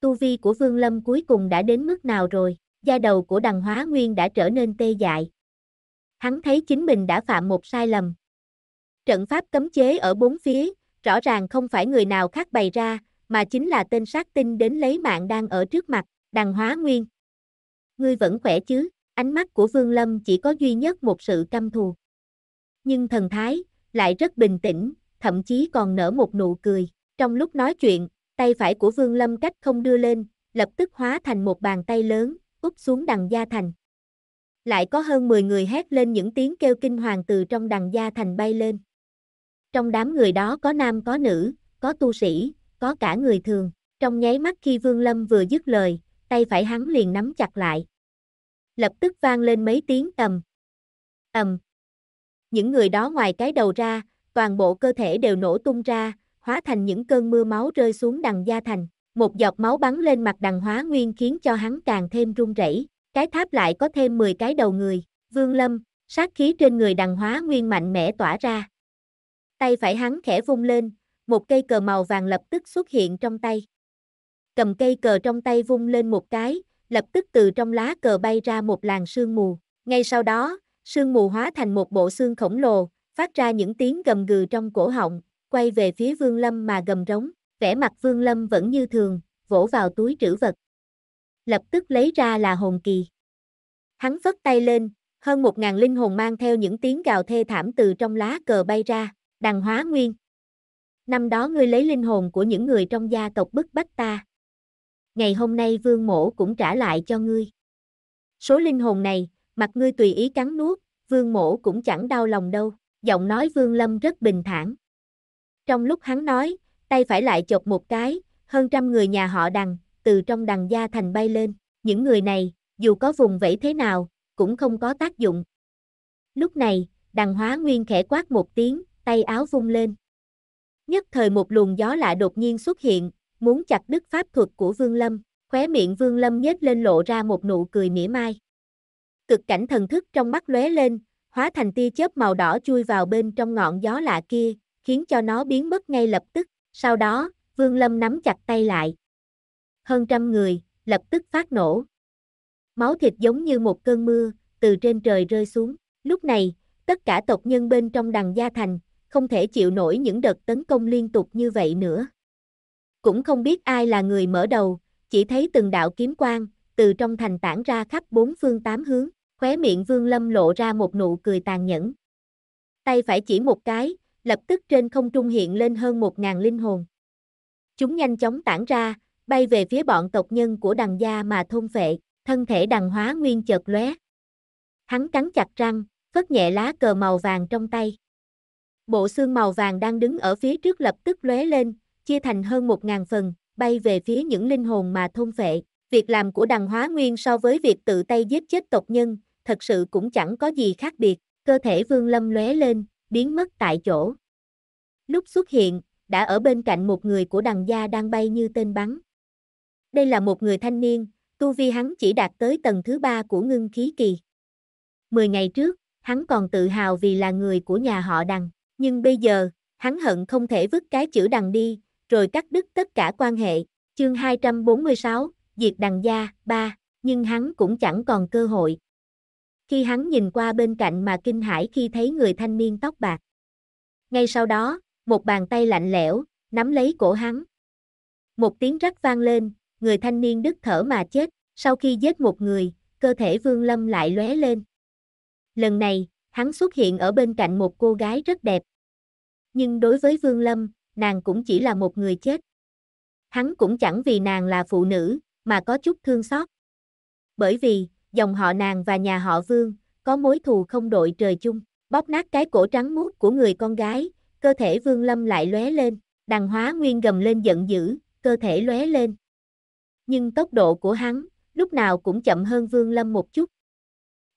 Tu vi của Vương Lâm cuối cùng đã đến mức nào rồi, da đầu của đằng hóa nguyên đã trở nên tê dại. Hắn thấy chính mình đã phạm một sai lầm. Trận pháp cấm chế ở bốn phía, rõ ràng không phải người nào khác bày ra, mà chính là tên sát tinh đến lấy mạng đang ở trước mặt, đằng hóa nguyên. Ngươi vẫn khỏe chứ, ánh mắt của Vương Lâm chỉ có duy nhất một sự căm thù. Nhưng thần thái, lại rất bình tĩnh, thậm chí còn nở một nụ cười. Trong lúc nói chuyện, tay phải của Vương Lâm cách không đưa lên, lập tức hóa thành một bàn tay lớn, úp xuống đằng gia thành. Lại có hơn 10 người hét lên những tiếng kêu kinh hoàng từ trong đằng gia thành bay lên. Trong đám người đó có nam có nữ, có tu sĩ, có cả người thường. Trong nháy mắt khi Vương Lâm vừa dứt lời, tay phải hắn liền nắm chặt lại. Lập tức vang lên mấy tiếng ầm. Ầm. Những người đó ngoài cái đầu ra, toàn bộ cơ thể đều nổ tung ra, hóa thành những cơn mưa máu rơi xuống đằng gia thành. Một giọt máu bắn lên mặt đằng hóa nguyên khiến cho hắn càng thêm run rẩy. Cái tháp lại có thêm 10 cái đầu người. Vương Lâm, sát khí trên người đằng hóa nguyên mạnh mẽ tỏa ra. Tay phải hắn khẽ vung lên, một cây cờ màu vàng lập tức xuất hiện trong tay. Cầm cây cờ trong tay vung lên một cái, lập tức từ trong lá cờ bay ra một làn sương mù. Ngay sau đó, sương mù hóa thành một bộ xương khổng lồ, phát ra những tiếng gầm gừ trong cổ họng, quay về phía Vương Lâm mà gầm rống, vẻ mặt Vương Lâm vẫn như thường, vỗ vào túi trữ vật. Lập tức lấy ra là hồn kỳ. Hắn vất tay lên, hơn một ngàn linh hồn mang theo những tiếng gào thê thảm từ trong lá cờ bay ra, đằng hóa nguyên năm đó ngươi lấy linh hồn của những người trong gia tộc bức bách ta. Ngày hôm nay vương mổ cũng trả lại cho ngươi. Số linh hồn này, mặt ngươi tùy ý cắn nuốt, vương mổ cũng chẳng đau lòng đâu, giọng nói vương lâm rất bình thản. Trong lúc hắn nói, tay phải lại chọc một cái, hơn trăm người nhà họ đằng, từ trong đằng gia thành bay lên, những người này, dù có vùng vẫy thế nào, cũng không có tác dụng. Lúc này, đằng hóa nguyên khẽ quát một tiếng, tay áo vung lên, Nhất thời một luồng gió lạ đột nhiên xuất hiện, muốn chặt đứt pháp thuật của Vương Lâm, khóe miệng Vương Lâm nhếch lên lộ ra một nụ cười mỉa mai. Cực cảnh thần thức trong mắt lóe lên, hóa thành tia chớp màu đỏ chui vào bên trong ngọn gió lạ kia, khiến cho nó biến mất ngay lập tức, sau đó, Vương Lâm nắm chặt tay lại. Hơn trăm người, lập tức phát nổ. Máu thịt giống như một cơn mưa, từ trên trời rơi xuống. Lúc này, tất cả tộc nhân bên trong đằng gia thành, không thể chịu nổi những đợt tấn công liên tục như vậy nữa. Cũng không biết ai là người mở đầu, chỉ thấy từng đạo kiếm quang, từ trong thành tản ra khắp bốn phương tám hướng, khóe miệng Vương Lâm lộ ra một nụ cười tàn nhẫn. Tay phải chỉ một cái, lập tức trên không trung hiện lên hơn một ngàn linh hồn. Chúng nhanh chóng tản ra, bay về phía bọn tộc nhân của đằng gia mà thôn phệ, thân thể đằng hóa nguyên chợt lóe. Hắn cắn chặt răng, phất nhẹ lá cờ màu vàng trong tay. Bộ xương màu vàng đang đứng ở phía trước lập tức lóe lên, chia thành hơn 1.000 phần, bay về phía những linh hồn mà thôn phệ. Việc làm của đằng hóa nguyên so với việc tự tay giết chết tộc nhân, thật sự cũng chẳng có gì khác biệt. Cơ thể vương lâm lóe lên, biến mất tại chỗ. Lúc xuất hiện, đã ở bên cạnh một người của đằng gia đang bay như tên bắn. Đây là một người thanh niên, tu vi hắn chỉ đạt tới tầng thứ ba của ngưng khí kỳ. Mười ngày trước, hắn còn tự hào vì là người của nhà họ đằng. Nhưng bây giờ, hắn hận không thể vứt cái chữ đằng đi, rồi cắt đứt tất cả quan hệ. Chương 246, Diệt đằng gia, 3, nhưng hắn cũng chẳng còn cơ hội. Khi hắn nhìn qua bên cạnh mà kinh hãi khi thấy người thanh niên tóc bạc. Ngay sau đó, một bàn tay lạnh lẽo, nắm lấy cổ hắn. Một tiếng rắc vang lên, người thanh niên đứt thở mà chết, sau khi giết một người, cơ thể vương lâm lại lóe lên. Lần này, hắn xuất hiện ở bên cạnh một cô gái rất đẹp. Nhưng đối với Vương Lâm, nàng cũng chỉ là một người chết. Hắn cũng chẳng vì nàng là phụ nữ, mà có chút thương xót. Bởi vì, dòng họ nàng và nhà họ Vương, có mối thù không đội trời chung, bóp nát cái cổ trắng muốt của người con gái, cơ thể Vương Lâm lại lóe lên, đằng hóa nguyên gầm lên giận dữ, cơ thể lóe lên. Nhưng tốc độ của hắn, lúc nào cũng chậm hơn Vương Lâm một chút.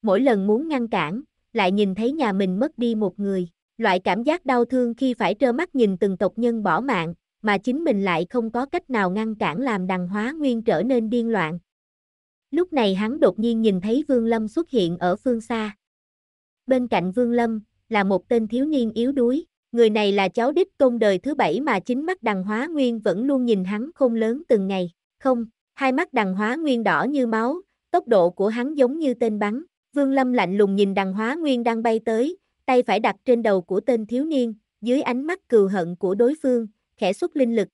Mỗi lần muốn ngăn cản, lại nhìn thấy nhà mình mất đi một người. Loại cảm giác đau thương khi phải trơ mắt nhìn từng tộc nhân bỏ mạng, mà chính mình lại không có cách nào ngăn cản làm đằng hóa nguyên trở nên điên loạn. Lúc này hắn đột nhiên nhìn thấy Vương Lâm xuất hiện ở phương xa. Bên cạnh Vương Lâm, là một tên thiếu niên yếu đuối, người này là cháu đích công đời thứ bảy mà chính mắt đằng hóa nguyên vẫn luôn nhìn hắn không lớn từng ngày. Không, hai mắt đằng hóa nguyên đỏ như máu, tốc độ của hắn giống như tên bắn, Vương Lâm lạnh lùng nhìn đằng hóa nguyên đang bay tới, tay phải đặt trên đầu của tên thiếu niên, dưới ánh mắt cừu hận của đối phương, khẽ xuất linh lực.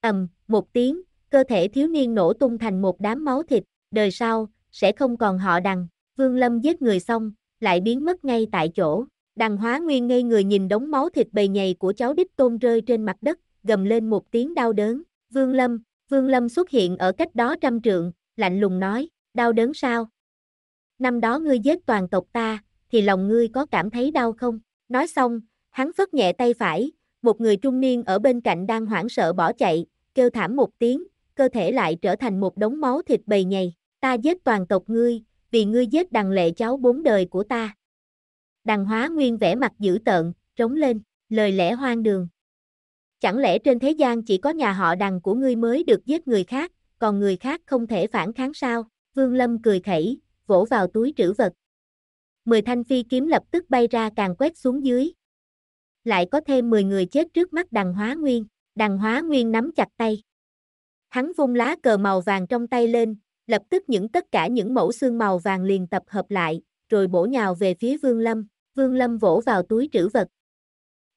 ầm, một tiếng, cơ thể thiếu niên nổ tung thành một đám máu thịt, đời sau, sẽ không còn họ đằng, Vương Lâm giết người xong, lại biến mất ngay tại chỗ. Đằng hóa nguyên ngây người nhìn đống máu thịt bầy nhầy của cháu đích tôn rơi trên mặt đất, gầm lên một tiếng đau đớn. Vương Lâm, Vương Lâm xuất hiện ở cách đó trăm trượng, lạnh lùng nói, đau đớn sao, năm đó ngươi giết toàn tộc ta, thì lòng ngươi có cảm thấy đau không? Nói xong, hắn phất nhẹ tay phải, một người trung niên ở bên cạnh đang hoảng sợ bỏ chạy, kêu thảm một tiếng, cơ thể lại trở thành một đống máu thịt bầy nhầy. Ta giết toàn tộc ngươi, vì ngươi giết đằng lệ cháu bốn đời của ta. Đằng hóa nguyên vẻ mặt dữ tợn, trống lên, lời lẽ hoang đường. Chẳng lẽ trên thế gian chỉ có nhà họ đằng của ngươi mới được giết người khác, còn người khác không thể phản kháng sao? Vương Lâm cười khẩy, vỗ vào túi trữ vật. Mười thanh phi kiếm lập tức bay ra càng quét xuống dưới. Lại có thêm 10 người chết trước mắt đằng hóa nguyên, đằng hóa nguyên nắm chặt tay. Hắn vung lá cờ màu vàng trong tay lên, lập tức những tất cả những mẫu xương màu vàng liền tập hợp lại, rồi bổ nhào về phía Vương Lâm, Vương Lâm vỗ vào túi trữ vật.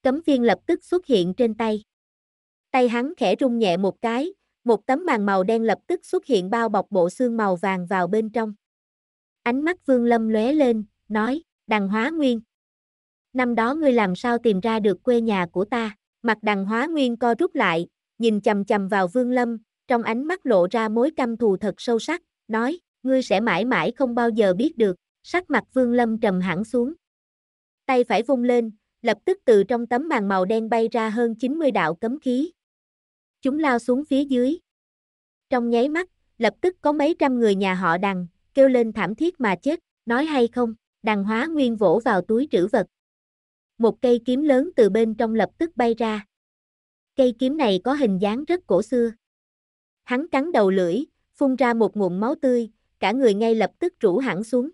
Cấm viên lập tức xuất hiện trên tay. Tay hắn khẽ rung nhẹ một cái, một tấm màn màu đen lập tức xuất hiện bao bọc bộ xương màu vàng vào bên trong. Ánh mắt Vương Lâm lóe lên, nói, đằng hóa nguyên. Năm đó ngươi làm sao tìm ra được quê nhà của ta? Mặt đằng hóa nguyên co rút lại, nhìn chầm chầm vào Vương Lâm, trong ánh mắt lộ ra mối căm thù thật sâu sắc, nói, ngươi sẽ mãi mãi không bao giờ biết được, sắc mặt Vương Lâm trầm hẳn xuống. Tay phải vung lên, lập tức từ trong tấm màn màu đen bay ra hơn 90 đạo cấm khí. Chúng lao xuống phía dưới. Trong nháy mắt, lập tức có mấy trăm người nhà họ đằng, kêu lên thảm thiết mà chết, nói hay không, đằng hóa nguyên vỗ vào túi trữ vật. Một cây kiếm lớn từ bên trong lập tức bay ra. Cây kiếm này có hình dáng rất cổ xưa. Hắn cắn đầu lưỡi, phun ra một nguồn máu tươi, cả người ngay lập tức rũ hẳn xuống.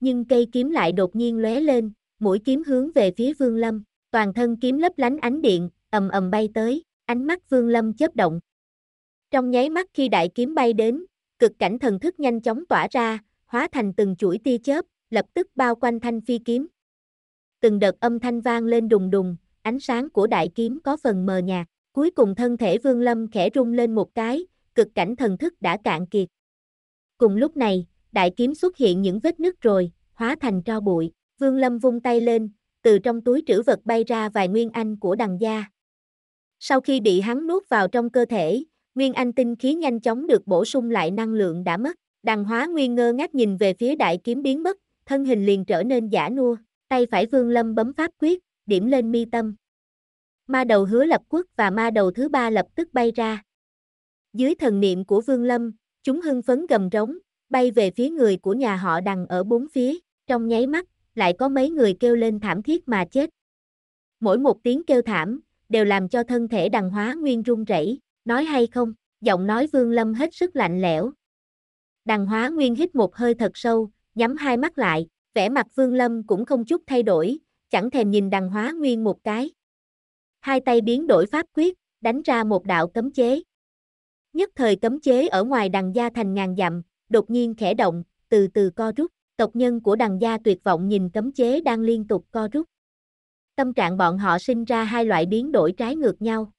Nhưng cây kiếm lại đột nhiên lóe lên, mũi kiếm hướng về phía Vương Lâm, toàn thân kiếm lấp lánh ánh điện, ầm ầm bay tới, ánh mắt Vương Lâm chớp động. Trong nháy mắt khi đại kiếm bay đến, cực cảnh thần thức nhanh chóng tỏa ra, hóa thành từng chuỗi tia chớp, lập tức bao quanh thanh phi kiếm. Từng đợt âm thanh vang lên đùng đùng, ánh sáng của đại kiếm có phần mờ nhạt, cuối cùng thân thể Vương Lâm khẽ rung lên một cái, cực cảnh thần thức đã cạn kiệt. Cùng lúc này, đại kiếm xuất hiện những vết nứt rồi, hóa thành tro bụi, Vương Lâm vung tay lên, từ trong túi trữ vật bay ra vài nguyên anh của đằng gia. Sau khi bị hắn nuốt vào trong cơ thể, Nguyên Anh tinh khí nhanh chóng được bổ sung lại năng lượng đã mất. Đằng hóa nguyên ngơ ngác nhìn về phía đại kiếm biến mất, thân hình liền trở nên giả nua, tay phải vương lâm bấm pháp quyết, điểm lên mi tâm. Ma đầu hứa lập quốc và ma đầu thứ ba lập tức bay ra. Dưới thần niệm của vương lâm, chúng hưng phấn gầm rống, bay về phía người của nhà họ đằng ở bốn phía, trong nháy mắt, lại có mấy người kêu lên thảm thiết mà chết. Mỗi một tiếng kêu thảm, đều làm cho thân thể đằng hóa nguyên run rẩy, Nói hay không? Giọng nói Vương Lâm hết sức lạnh lẽo. Đằng hóa nguyên hít một hơi thật sâu, nhắm hai mắt lại, vẻ mặt Vương Lâm cũng không chút thay đổi, chẳng thèm nhìn đằng hóa nguyên một cái. Hai tay biến đổi pháp quyết, đánh ra một đạo cấm chế. Nhất thời cấm chế ở ngoài đằng gia thành ngàn dặm, đột nhiên khẽ động, từ từ co rút, tộc nhân của đằng gia tuyệt vọng nhìn cấm chế đang liên tục co rút. Tâm trạng bọn họ sinh ra hai loại biến đổi trái ngược nhau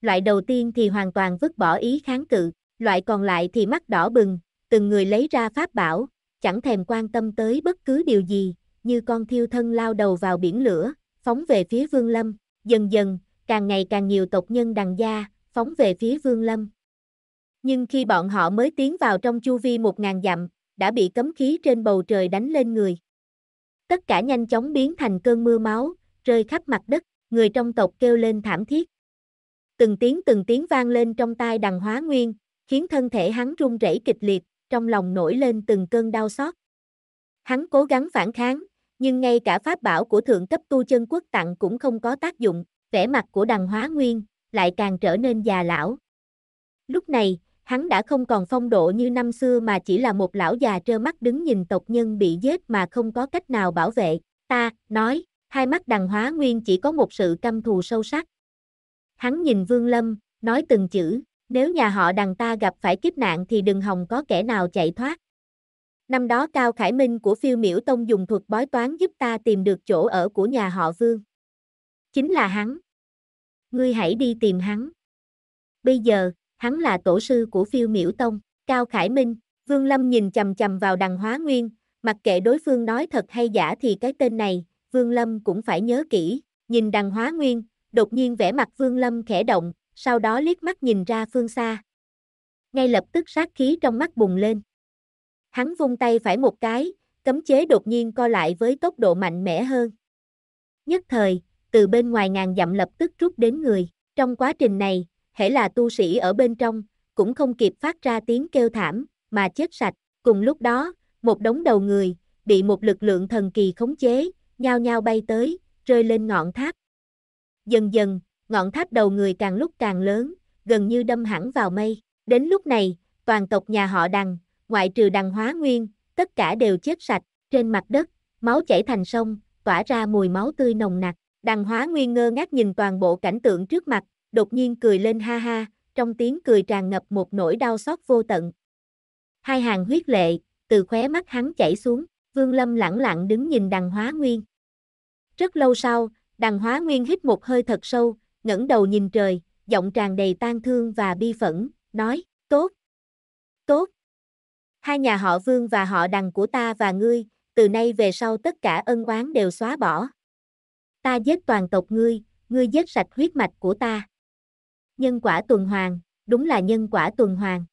loại đầu tiên thì hoàn toàn vứt bỏ ý kháng cự, loại còn lại thì mắt đỏ bừng, từng người lấy ra pháp bảo, chẳng thèm quan tâm tới bất cứ điều gì, như con thiêu thân lao đầu vào biển lửa, phóng về phía Vương Lâm, dần dần, càng ngày càng nhiều tộc nhân đằng gia, phóng về phía Vương Lâm. Nhưng khi bọn họ mới tiến vào trong chu vi một ngàn dặm, đã bị cấm khí trên bầu trời đánh lên người. Tất cả nhanh chóng biến thành cơn mưa máu, rơi khắp mặt đất, người trong tộc kêu lên thảm thiết từng tiếng từng tiếng vang lên trong tai đằng hóa nguyên, khiến thân thể hắn run rẩy kịch liệt, trong lòng nổi lên từng cơn đau xót. Hắn cố gắng phản kháng, nhưng ngay cả pháp bảo của thượng cấp tu chân quốc tặng cũng không có tác dụng, vẻ mặt của đằng hóa nguyên, lại càng trở nên già lão. Lúc này, hắn đã không còn phong độ như năm xưa mà chỉ là một lão già trơ mắt đứng nhìn tộc nhân bị giết mà không có cách nào bảo vệ. Ta, nói, hai mắt đằng hóa nguyên chỉ có một sự căm thù sâu sắc, Hắn nhìn Vương Lâm, nói từng chữ, nếu nhà họ đằng ta gặp phải kiếp nạn thì đừng hòng có kẻ nào chạy thoát. Năm đó Cao Khải Minh của phiêu miểu tông dùng thuật bói toán giúp ta tìm được chỗ ở của nhà họ Vương. Chính là hắn. Ngươi hãy đi tìm hắn. Bây giờ, hắn là tổ sư của phiêu miểu tông, Cao Khải Minh, Vương Lâm nhìn chầm chầm vào đằng hóa nguyên, mặc kệ đối phương nói thật hay giả thì cái tên này, Vương Lâm cũng phải nhớ kỹ, nhìn đằng hóa nguyên, đột nhiên vẻ mặt Vương Lâm khẽ động, sau đó liếc mắt nhìn ra phương xa. Ngay lập tức sát khí trong mắt bùng lên. Hắn vung tay phải một cái, cấm chế đột nhiên co lại với tốc độ mạnh mẽ hơn. Nhất thời, từ bên ngoài ngàn dặm lập tức rút đến người, trong quá trình này, hễ là tu sĩ ở bên trong, cũng không kịp phát ra tiếng kêu thảm, mà chết sạch, cùng lúc đó, một đống đầu người, bị một lực lượng thần kỳ khống chế, nhao nhao bay tới, rơi lên ngọn tháp, Dần dần, ngọn tháp đầu người càng lúc càng lớn, gần như đâm hẳn vào mây. Đến lúc này, toàn tộc nhà họ đằng, ngoại trừ đằng hóa nguyên, tất cả đều chết sạch. Trên mặt đất, máu chảy thành sông, tỏa ra mùi máu tươi nồng nặc. Đằng hóa nguyên ngơ ngác nhìn toàn bộ cảnh tượng trước mặt, đột nhiên cười lên ha ha, trong tiếng cười tràn ngập một nỗi đau xót vô tận. Hai hàng huyết lệ, từ khóe mắt hắn chảy xuống, Vương Lâm lẳng lặng đứng nhìn đằng hóa nguyên. Rất lâu sau, Đằng hóa nguyên hít một hơi thật sâu, ngẩng đầu nhìn trời, giọng tràn đầy tan thương và bi phẫn, nói, tốt, tốt. Hai nhà họ vương và họ đằng của ta và ngươi, từ nay về sau tất cả ân oán đều xóa bỏ. Ta giết toàn tộc ngươi, ngươi giết sạch huyết mạch của ta. Nhân quả tuần hoàn, đúng là nhân quả tuần hoàn.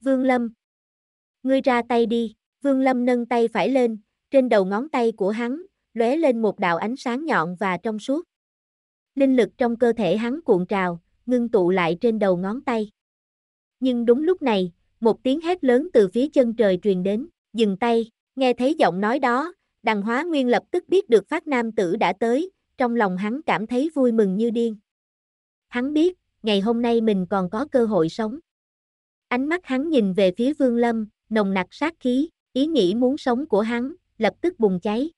Vương Lâm. Ngươi ra tay đi, Vương Lâm nâng tay phải lên, trên đầu ngón tay của hắn, lóe lên một đạo ánh sáng nhọn và trong suốt. Linh lực trong cơ thể hắn cuộn trào, ngưng tụ lại trên đầu ngón tay. Nhưng đúng lúc này, một tiếng hét lớn từ phía chân trời truyền đến, dừng tay, nghe thấy giọng nói đó, đằng hóa nguyên lập tức biết được phát nam tử đã tới, trong lòng hắn cảm thấy vui mừng như điên. Hắn biết, ngày hôm nay mình còn có cơ hội sống. Ánh mắt hắn nhìn về phía vương lâm, nồng nặc sát khí, ý nghĩ muốn sống của hắn, lập tức bùng cháy.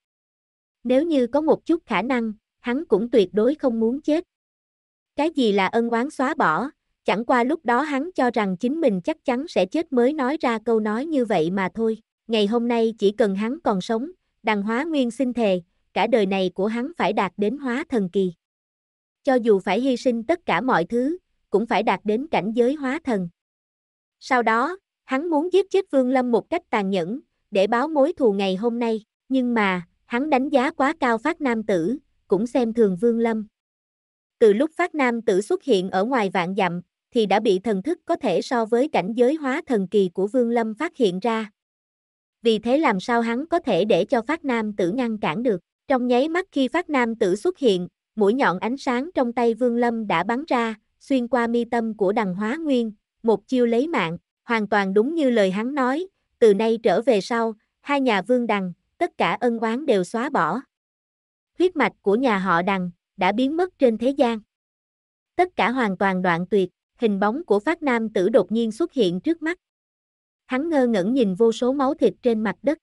Nếu như có một chút khả năng, hắn cũng tuyệt đối không muốn chết. Cái gì là ân oán xóa bỏ, chẳng qua lúc đó hắn cho rằng chính mình chắc chắn sẽ chết mới nói ra câu nói như vậy mà thôi. Ngày hôm nay chỉ cần hắn còn sống, đằng hóa nguyên sinh thề, cả đời này của hắn phải đạt đến hóa thần kỳ. Cho dù phải hy sinh tất cả mọi thứ, cũng phải đạt đến cảnh giới hóa thần. Sau đó, hắn muốn giết chết Vương Lâm một cách tàn nhẫn, để báo mối thù ngày hôm nay, nhưng mà, hắn đánh giá quá cao phát nam tử, cũng xem thường Vương Lâm. Từ lúc phát nam tử xuất hiện ở ngoài vạn dặm, thì đã bị thần thức có thể so với cảnh giới hóa thần kỳ của Vương Lâm phát hiện ra. Vì thế làm sao hắn có thể để cho phát nam tử ngăn cản được. Trong nháy mắt khi phát nam tử xuất hiện, mũi nhọn ánh sáng trong tay Vương Lâm đã bắn ra, xuyên qua mi tâm của đằng hóa nguyên, một chiêu lấy mạng, hoàn toàn đúng như lời hắn nói, từ nay trở về sau, hai nhà Vương Đằng, tất cả ân oán đều xóa bỏ. Huyết mạch của nhà họ đằng, đã biến mất trên thế gian. Tất cả hoàn toàn đoạn tuyệt, hình bóng của phát nam tử đột nhiên xuất hiện trước mắt. Hắn ngơ ngẩn nhìn vô số máu thịt trên mặt đất.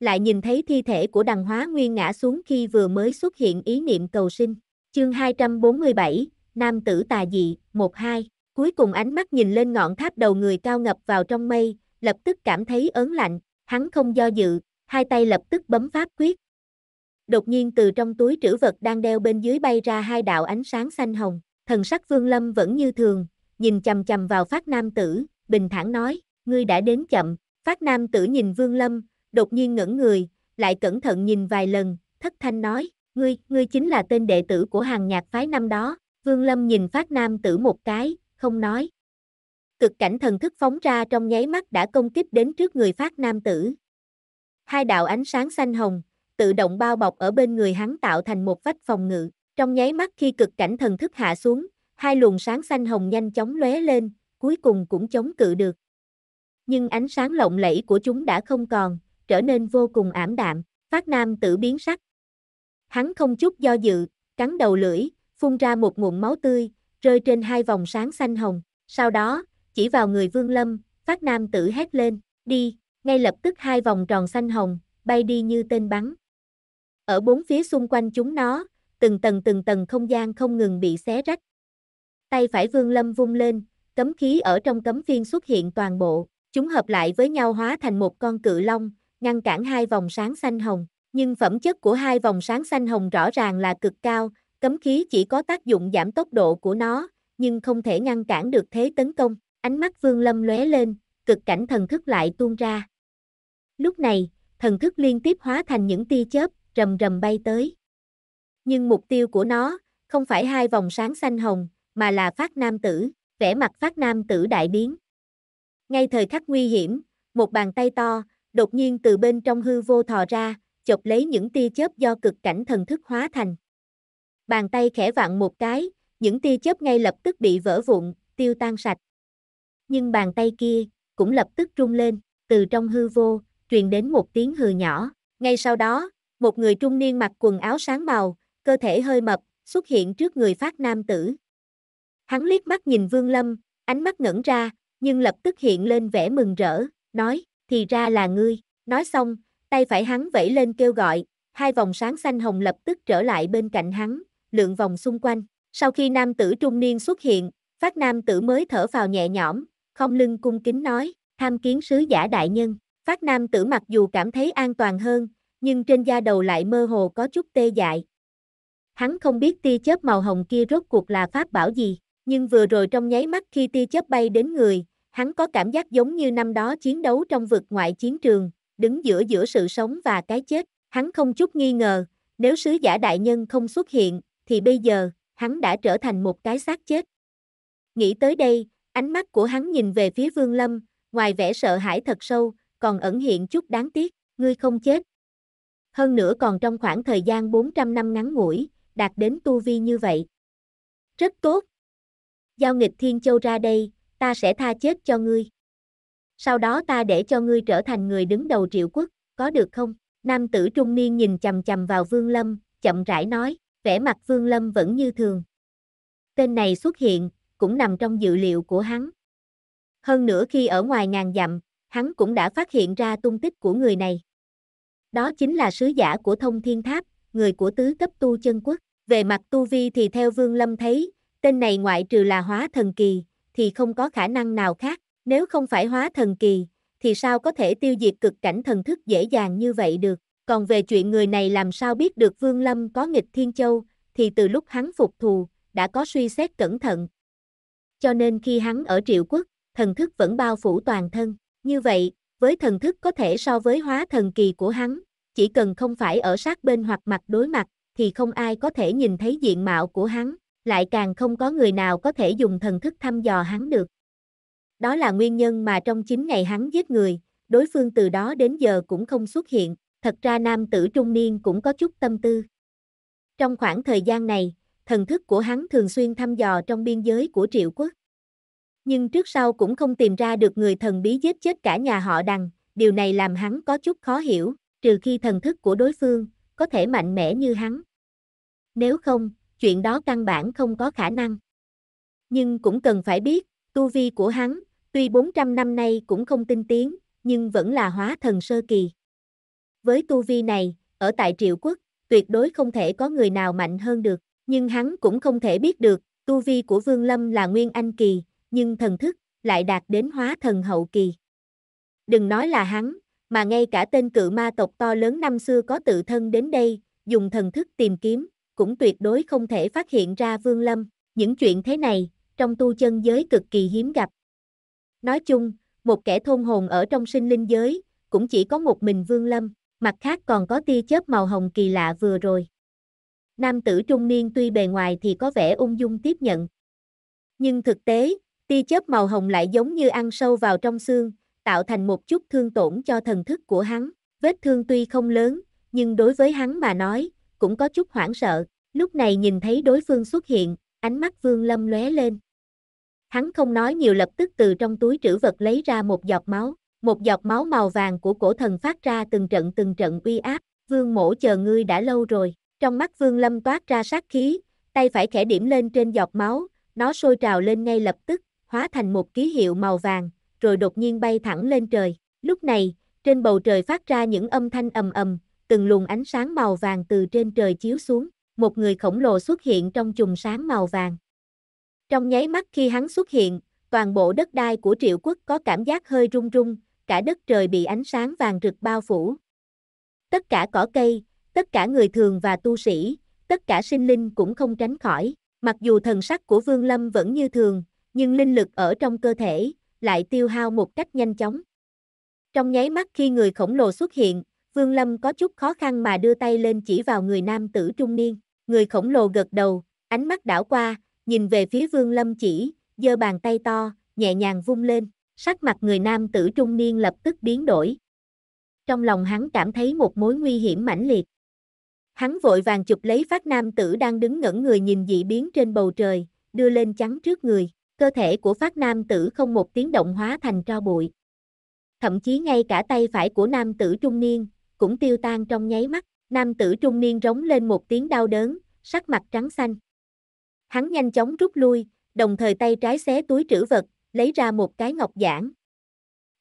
Lại nhìn thấy thi thể của đằng hóa nguyên ngã xuống khi vừa mới xuất hiện ý niệm cầu sinh. Chương 247, Nam tử tà dị, 1-2. Cuối cùng ánh mắt nhìn lên ngọn tháp đầu người cao ngập vào trong mây, lập tức cảm thấy ớn lạnh, hắn không do dự, hai tay lập tức bấm pháp quyết. Đột nhiên từ trong túi trữ vật đang đeo bên dưới bay ra hai đạo ánh sáng xanh hồng, thần sắc Vương Lâm vẫn như thường, nhìn chầm chầm vào phát nam tử, bình thản nói, ngươi đã đến chậm, phát nam tử nhìn Vương Lâm, đột nhiên ngẩn người, lại cẩn thận nhìn vài lần, thất thanh nói, ngươi, ngươi chính là tên đệ tử của hàng nhạc phái năm đó, Vương Lâm nhìn phát nam tử một cái, không nói. Cực cảnh thần thức phóng ra trong nháy mắt đã công kích đến trước người phát nam tử, Hai đạo ánh sáng xanh hồng, tự động bao bọc ở bên người hắn tạo thành một vách phòng ngự. Trong nháy mắt khi cực cảnh thần thức hạ xuống, hai luồng sáng xanh hồng nhanh chóng lóe lên, cuối cùng cũng chống cự được. Nhưng ánh sáng lộng lẫy của chúng đã không còn, trở nên vô cùng ảm đạm, phát nam tử biến sắc. Hắn không chút do dự, cắn đầu lưỡi, phun ra một nguồn máu tươi, rơi trên hai vòng sáng xanh hồng. Sau đó, chỉ vào người vương lâm, phát nam tử hét lên, đi ngay lập tức hai vòng tròn xanh hồng, bay đi như tên bắn. Ở bốn phía xung quanh chúng nó, từng tầng từng tầng không gian không ngừng bị xé rách. Tay phải Vương Lâm vung lên, cấm khí ở trong cấm phiên xuất hiện toàn bộ, chúng hợp lại với nhau hóa thành một con cự long, ngăn cản hai vòng sáng xanh hồng, nhưng phẩm chất của hai vòng sáng xanh hồng rõ ràng là cực cao, cấm khí chỉ có tác dụng giảm tốc độ của nó, nhưng không thể ngăn cản được thế tấn công. Ánh mắt Vương Lâm lóe lên, cực cảnh thần thức lại tuôn ra. Lúc này, thần thức liên tiếp hóa thành những tia chớp, rầm rầm bay tới. Nhưng mục tiêu của nó, không phải hai vòng sáng xanh hồng, mà là phát nam tử, vẻ mặt phát nam tử đại biến. Ngay thời khắc nguy hiểm, một bàn tay to, đột nhiên từ bên trong hư vô thò ra, chộp lấy những tia chớp do cực cảnh thần thức hóa thành. Bàn tay khẽ vặn một cái, những tia chớp ngay lập tức bị vỡ vụn, tiêu tan sạch. Nhưng bàn tay kia, cũng lập tức rung lên, từ trong hư vô, truyền đến một tiếng hừ nhỏ. Ngay sau đó, một người trung niên mặc quần áo sáng màu, cơ thể hơi mập, xuất hiện trước người phát nam tử. Hắn liếc mắt nhìn Vương Lâm, ánh mắt ngẩn ra, nhưng lập tức hiện lên vẻ mừng rỡ, nói, thì ra là ngươi, nói xong, tay phải hắn vẫy lên kêu gọi, hai vòng sáng xanh hồng lập tức trở lại bên cạnh hắn, lượng vòng xung quanh. Sau khi nam tử trung niên xuất hiện, phát nam tử mới thở vào nhẹ nhõm, không lưng cung kính nói, tham kiến sứ giả đại nhân. Phát nam tử mặc dù cảm thấy an toàn hơn, nhưng trên da đầu lại mơ hồ có chút tê dại. Hắn không biết tia chớp màu hồng kia rốt cuộc là pháp bảo gì, nhưng vừa rồi trong nháy mắt khi tia chớp bay đến người, hắn có cảm giác giống như năm đó chiến đấu trong vực ngoại chiến trường, đứng giữa giữa sự sống và cái chết, hắn không chút nghi ngờ, nếu sứ giả đại nhân không xuất hiện, thì bây giờ, hắn đã trở thành một cái xác chết. Nghĩ tới đây, ánh mắt của hắn nhìn về phía Vương Lâm, ngoài vẻ sợ hãi thật sâu, còn ẩn hiện chút đáng tiếc, ngươi không chết. Hơn nữa còn trong khoảng thời gian 400 năm ngắn ngủi, đạt đến tu vi như vậy. Rất tốt. Giao nghịch thiên châu ra đây, ta sẽ tha chết cho ngươi. Sau đó ta để cho ngươi trở thành người đứng đầu triệu quốc, có được không? Nam tử trung niên nhìn chầm chầm vào Vương Lâm, chậm rãi nói, vẻ mặt Vương Lâm vẫn như thường. Tên này xuất hiện, cũng nằm trong dự liệu của hắn. Hơn nữa khi ở ngoài ngàn dặm, hắn cũng đã phát hiện ra tung tích của người này. Đó chính là sứ giả của thông thiên tháp, người của tứ cấp tu chân quốc. Về mặt tu vi thì theo Vương Lâm thấy, tên này ngoại trừ là hóa thần kỳ, thì không có khả năng nào khác. Nếu không phải hóa thần kỳ, thì sao có thể tiêu diệt cực cảnh thần thức dễ dàng như vậy được. Còn về chuyện người này làm sao biết được Vương Lâm có nghịch Thiên Châu, thì từ lúc hắn phục thù, đã có suy xét cẩn thận. Cho nên khi hắn ở triệu quốc, thần thức vẫn bao phủ toàn thân. Như vậy, với thần thức có thể so với hóa thần kỳ của hắn, chỉ cần không phải ở sát bên hoặc mặt đối mặt, thì không ai có thể nhìn thấy diện mạo của hắn, lại càng không có người nào có thể dùng thần thức thăm dò hắn được. Đó là nguyên nhân mà trong 9 ngày hắn giết người, đối phương từ đó đến giờ cũng không xuất hiện, thật ra nam tử trung niên cũng có chút tâm tư. Trong khoảng thời gian này, thần thức của hắn thường xuyên thăm dò trong biên giới của triệu quốc nhưng trước sau cũng không tìm ra được người thần bí giết chết cả nhà họ đằng, điều này làm hắn có chút khó hiểu, trừ khi thần thức của đối phương có thể mạnh mẽ như hắn. Nếu không, chuyện đó căn bản không có khả năng. Nhưng cũng cần phải biết, tu vi của hắn, tuy 400 năm nay cũng không tinh tiến, nhưng vẫn là hóa thần sơ kỳ. Với tu vi này, ở tại triệu quốc, tuyệt đối không thể có người nào mạnh hơn được, nhưng hắn cũng không thể biết được, tu vi của Vương Lâm là Nguyên Anh Kỳ, nhưng thần thức lại đạt đến hóa thần hậu kỳ. Đừng nói là hắn, mà ngay cả tên cự ma tộc to lớn năm xưa có tự thân đến đây, dùng thần thức tìm kiếm, cũng tuyệt đối không thể phát hiện ra Vương Lâm. Những chuyện thế này, trong tu chân giới cực kỳ hiếm gặp. Nói chung, một kẻ thôn hồn ở trong sinh linh giới, cũng chỉ có một mình Vương Lâm, mặt khác còn có tia chớp màu hồng kỳ lạ vừa rồi. Nam tử trung niên tuy bề ngoài thì có vẻ ung dung tiếp nhận. Nhưng thực tế, Tia chớp màu hồng lại giống như ăn sâu vào trong xương, tạo thành một chút thương tổn cho thần thức của hắn. Vết thương tuy không lớn, nhưng đối với hắn mà nói, cũng có chút hoảng sợ. Lúc này nhìn thấy đối phương xuất hiện, ánh mắt Vương Lâm lóe lên. Hắn không nói nhiều lập tức từ trong túi trữ vật lấy ra một giọt máu, một giọt máu màu vàng của cổ thần phát ra từng trận từng trận uy áp, Vương Mỗ chờ ngươi đã lâu rồi. Trong mắt Vương Lâm toát ra sát khí, tay phải khẽ điểm lên trên giọt máu, nó sôi trào lên ngay lập tức, hóa thành một ký hiệu màu vàng, rồi đột nhiên bay thẳng lên trời. Lúc này, trên bầu trời phát ra những âm thanh ầm ầm, từng luồng ánh sáng màu vàng từ trên trời chiếu xuống, một người khổng lồ xuất hiện trong chùm sáng màu vàng. Trong nháy mắt khi hắn xuất hiện, toàn bộ đất đai của Triệu Quốc có cảm giác hơi rung rung, cả đất trời bị ánh sáng vàng rực bao phủ. Tất cả cỏ cây, tất cả người thường và tu sĩ, tất cả sinh linh cũng không tránh khỏi, mặc dù thần sắc của Vương Lâm vẫn như thường, nhưng linh lực ở trong cơ thể lại tiêu hao một cách nhanh chóng. Trong nháy mắt khi người khổng lồ xuất hiện, Vương Lâm có chút khó khăn mà đưa tay lên chỉ vào người nam tử trung niên. Người khổng lồ gật đầu, ánh mắt đảo qua, nhìn về phía Vương Lâm chỉ, giơ bàn tay to, nhẹ nhàng vung lên. Sắc mặt người nam tử trung niên lập tức biến đổi. Trong lòng hắn cảm thấy một mối nguy hiểm mãnh liệt. Hắn vội vàng chụp lấy phát nam tử đang đứng ngẩn người nhìn dị biến trên bầu trời, đưa lên chắn trước người cơ thể của phát nam tử không một tiếng động hóa thành tro bụi. Thậm chí ngay cả tay phải của nam tử trung niên, cũng tiêu tan trong nháy mắt, nam tử trung niên rống lên một tiếng đau đớn, sắc mặt trắng xanh. Hắn nhanh chóng rút lui, đồng thời tay trái xé túi trữ vật, lấy ra một cái ngọc giản.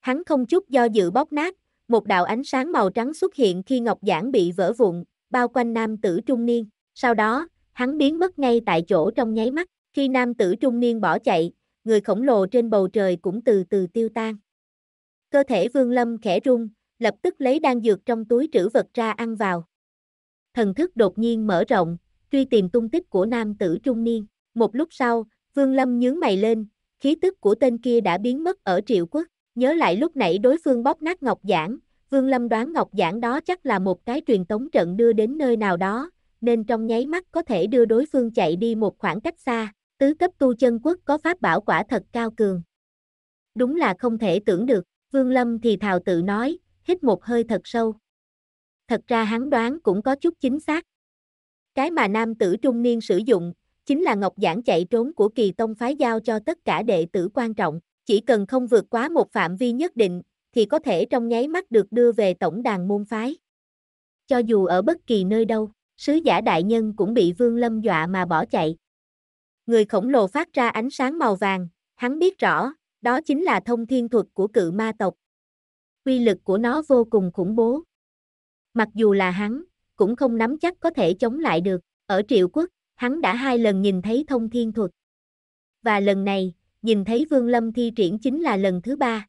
Hắn không chút do dự bóp nát, một đạo ánh sáng màu trắng xuất hiện khi ngọc giản bị vỡ vụn, bao quanh nam tử trung niên. Sau đó, hắn biến mất ngay tại chỗ trong nháy mắt. Khi nam tử trung niên bỏ chạy, người khổng lồ trên bầu trời cũng từ từ tiêu tan. Cơ thể Vương Lâm khẽ rung, lập tức lấy đan dược trong túi trữ vật ra ăn vào. Thần thức đột nhiên mở rộng, truy tìm tung tích của nam tử trung niên. Một lúc sau, Vương Lâm nhướng mày lên, khí tức của tên kia đã biến mất ở triệu quốc. Nhớ lại lúc nãy đối phương bóp nát ngọc giảng, Vương Lâm đoán ngọc giảng đó chắc là một cái truyền tống trận đưa đến nơi nào đó, nên trong nháy mắt có thể đưa đối phương chạy đi một khoảng cách xa tứ cấp tu chân quốc có pháp bảo quả thật cao cường. Đúng là không thể tưởng được, Vương Lâm thì thào tự nói, hít một hơi thật sâu. Thật ra hắn đoán cũng có chút chính xác. Cái mà nam tử trung niên sử dụng, chính là ngọc giảng chạy trốn của kỳ tông phái giao cho tất cả đệ tử quan trọng, chỉ cần không vượt quá một phạm vi nhất định, thì có thể trong nháy mắt được đưa về tổng đàn môn phái. Cho dù ở bất kỳ nơi đâu, sứ giả đại nhân cũng bị Vương Lâm dọa mà bỏ chạy. Người khổng lồ phát ra ánh sáng màu vàng, hắn biết rõ, đó chính là thông thiên thuật của cự ma tộc. Quy lực của nó vô cùng khủng bố. Mặc dù là hắn, cũng không nắm chắc có thể chống lại được. Ở triệu quốc, hắn đã hai lần nhìn thấy thông thiên thuật. Và lần này, nhìn thấy Vương Lâm thi triển chính là lần thứ ba.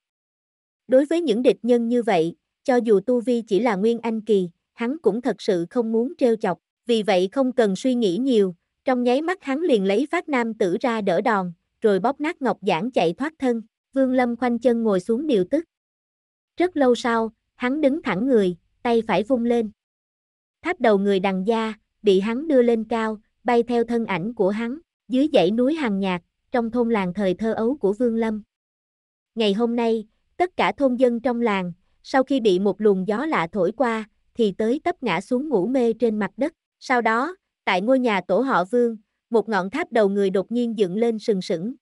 Đối với những địch nhân như vậy, cho dù Tu Vi chỉ là Nguyên Anh Kỳ, hắn cũng thật sự không muốn trêu chọc, vì vậy không cần suy nghĩ nhiều, trong nháy mắt hắn liền lấy phát nam tử ra đỡ đòn, rồi bóp nát ngọc giản chạy thoát thân, Vương Lâm khoanh chân ngồi xuống điều tức. Rất lâu sau, hắn đứng thẳng người, tay phải vung lên. Tháp đầu người đằng da, bị hắn đưa lên cao, bay theo thân ảnh của hắn, dưới dãy núi hàng nhạc, trong thôn làng thời thơ ấu của Vương Lâm. Ngày hôm nay, tất cả thôn dân trong làng, sau khi bị một luồng gió lạ thổi qua, thì tới tấp ngã xuống ngủ mê trên mặt đất. Sau đó, Tại ngôi nhà tổ họ Vương, một ngọn tháp đầu người đột nhiên dựng lên sừng sững.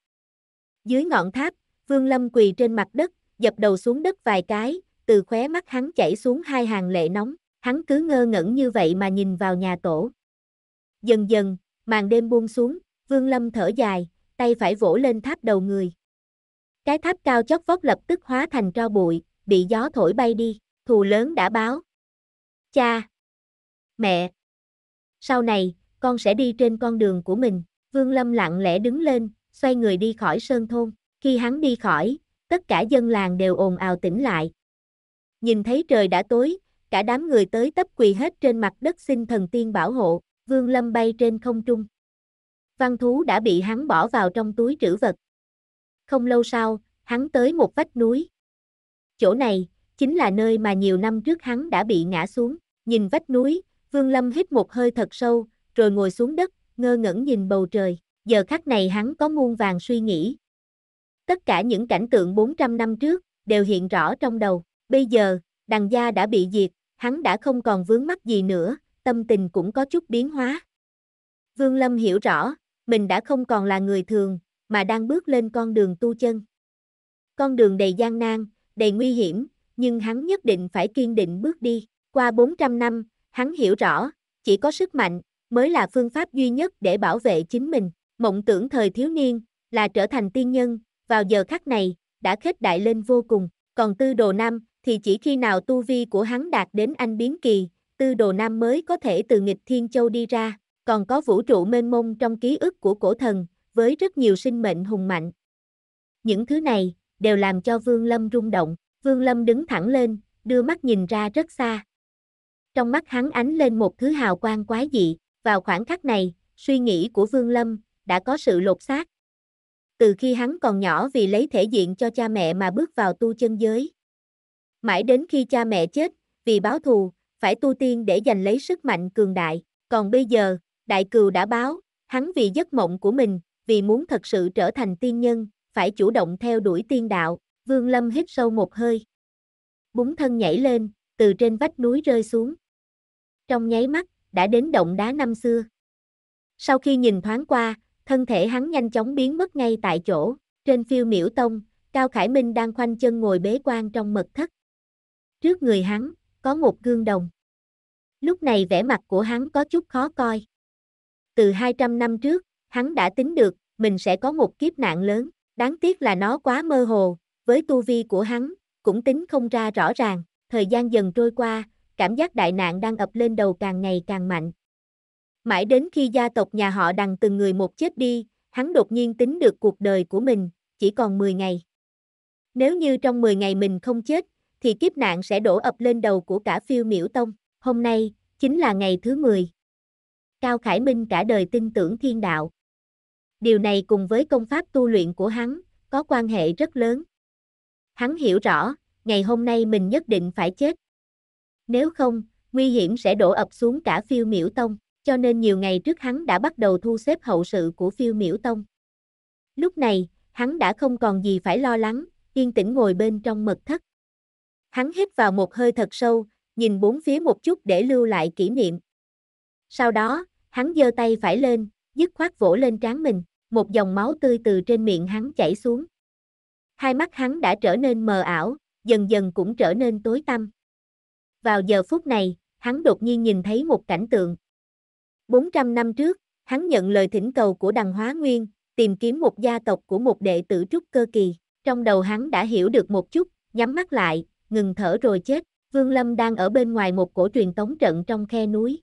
Dưới ngọn tháp, Vương Lâm quỳ trên mặt đất, dập đầu xuống đất vài cái, từ khóe mắt hắn chảy xuống hai hàng lệ nóng, hắn cứ ngơ ngẩn như vậy mà nhìn vào nhà tổ. Dần dần, màn đêm buông xuống, Vương Lâm thở dài, tay phải vỗ lên tháp đầu người. Cái tháp cao chót vót lập tức hóa thành tro bụi, bị gió thổi bay đi, thù lớn đã báo. Cha! Mẹ! sau này, con sẽ đi trên con đường của mình. Vương Lâm lặng lẽ đứng lên, xoay người đi khỏi sơn thôn. Khi hắn đi khỏi, tất cả dân làng đều ồn ào tỉnh lại. Nhìn thấy trời đã tối, cả đám người tới tấp quỳ hết trên mặt đất xin thần tiên bảo hộ, Vương Lâm bay trên không trung. Văn thú đã bị hắn bỏ vào trong túi trữ vật. Không lâu sau, hắn tới một vách núi. Chỗ này, chính là nơi mà nhiều năm trước hắn đã bị ngã xuống, nhìn vách núi, Vương Lâm hít một hơi thật sâu, rồi ngồi xuống đất, ngơ ngẩn nhìn bầu trời. Giờ khắc này hắn có muôn vàng suy nghĩ. Tất cả những cảnh tượng 400 năm trước đều hiện rõ trong đầu. Bây giờ, đằng gia đã bị diệt, hắn đã không còn vướng mắc gì nữa, tâm tình cũng có chút biến hóa. Vương Lâm hiểu rõ, mình đã không còn là người thường, mà đang bước lên con đường tu chân. Con đường đầy gian nan, đầy nguy hiểm, nhưng hắn nhất định phải kiên định bước đi. Qua 400 năm, Hắn hiểu rõ, chỉ có sức mạnh mới là phương pháp duy nhất để bảo vệ chính mình. Mộng tưởng thời thiếu niên là trở thành tiên nhân, vào giờ khắc này đã khết đại lên vô cùng. Còn tư đồ nam thì chỉ khi nào tu vi của hắn đạt đến anh biến kỳ, tư đồ nam mới có thể từ nghịch thiên châu đi ra. Còn có vũ trụ mênh mông trong ký ức của cổ thần, với rất nhiều sinh mệnh hùng mạnh. Những thứ này đều làm cho Vương Lâm rung động. Vương Lâm đứng thẳng lên, đưa mắt nhìn ra rất xa trong mắt hắn ánh lên một thứ hào quang quái dị, vào khoảng khắc này, suy nghĩ của Vương Lâm đã có sự lột xác. Từ khi hắn còn nhỏ vì lấy thể diện cho cha mẹ mà bước vào tu chân giới. Mãi đến khi cha mẹ chết, vì báo thù, phải tu tiên để giành lấy sức mạnh cường đại. Còn bây giờ, đại cừu đã báo, hắn vì giấc mộng của mình, vì muốn thật sự trở thành tiên nhân, phải chủ động theo đuổi tiên đạo. Vương Lâm hít sâu một hơi. Búng thân nhảy lên, từ trên vách núi rơi xuống. Trong nháy mắt, đã đến động đá năm xưa. Sau khi nhìn thoáng qua, thân thể hắn nhanh chóng biến mất ngay tại chỗ, trên phiêu miễu tông, Cao Khải Minh đang khoanh chân ngồi bế quan trong mật thất. Trước người hắn, có một gương đồng. Lúc này vẻ mặt của hắn có chút khó coi. Từ 200 năm trước, hắn đã tính được, mình sẽ có một kiếp nạn lớn, đáng tiếc là nó quá mơ hồ, với tu vi của hắn, cũng tính không ra rõ ràng, thời gian dần trôi qua, cảm giác đại nạn đang ập lên đầu càng ngày càng mạnh. Mãi đến khi gia tộc nhà họ đằng từng người một chết đi, hắn đột nhiên tính được cuộc đời của mình, chỉ còn 10 ngày. Nếu như trong 10 ngày mình không chết, thì kiếp nạn sẽ đổ ập lên đầu của cả phiêu miểu tông. Hôm nay, chính là ngày thứ 10. Cao Khải Minh cả đời tin tưởng thiên đạo. Điều này cùng với công pháp tu luyện của hắn, có quan hệ rất lớn. Hắn hiểu rõ, ngày hôm nay mình nhất định phải chết. Nếu không, nguy hiểm sẽ đổ ập xuống cả phiêu miểu tông, cho nên nhiều ngày trước hắn đã bắt đầu thu xếp hậu sự của phiêu miểu tông. Lúc này, hắn đã không còn gì phải lo lắng, yên tĩnh ngồi bên trong mật thất. Hắn hít vào một hơi thật sâu, nhìn bốn phía một chút để lưu lại kỷ niệm. Sau đó, hắn giơ tay phải lên, dứt khoát vỗ lên trán mình, một dòng máu tươi từ trên miệng hắn chảy xuống. Hai mắt hắn đã trở nên mờ ảo, dần dần cũng trở nên tối tăm. Vào giờ phút này, hắn đột nhiên nhìn thấy một cảnh tượng. 400 năm trước, hắn nhận lời thỉnh cầu của đằng hóa nguyên, tìm kiếm một gia tộc của một đệ tử trúc cơ kỳ. Trong đầu hắn đã hiểu được một chút, nhắm mắt lại, ngừng thở rồi chết. Vương Lâm đang ở bên ngoài một cổ truyền tống trận trong khe núi.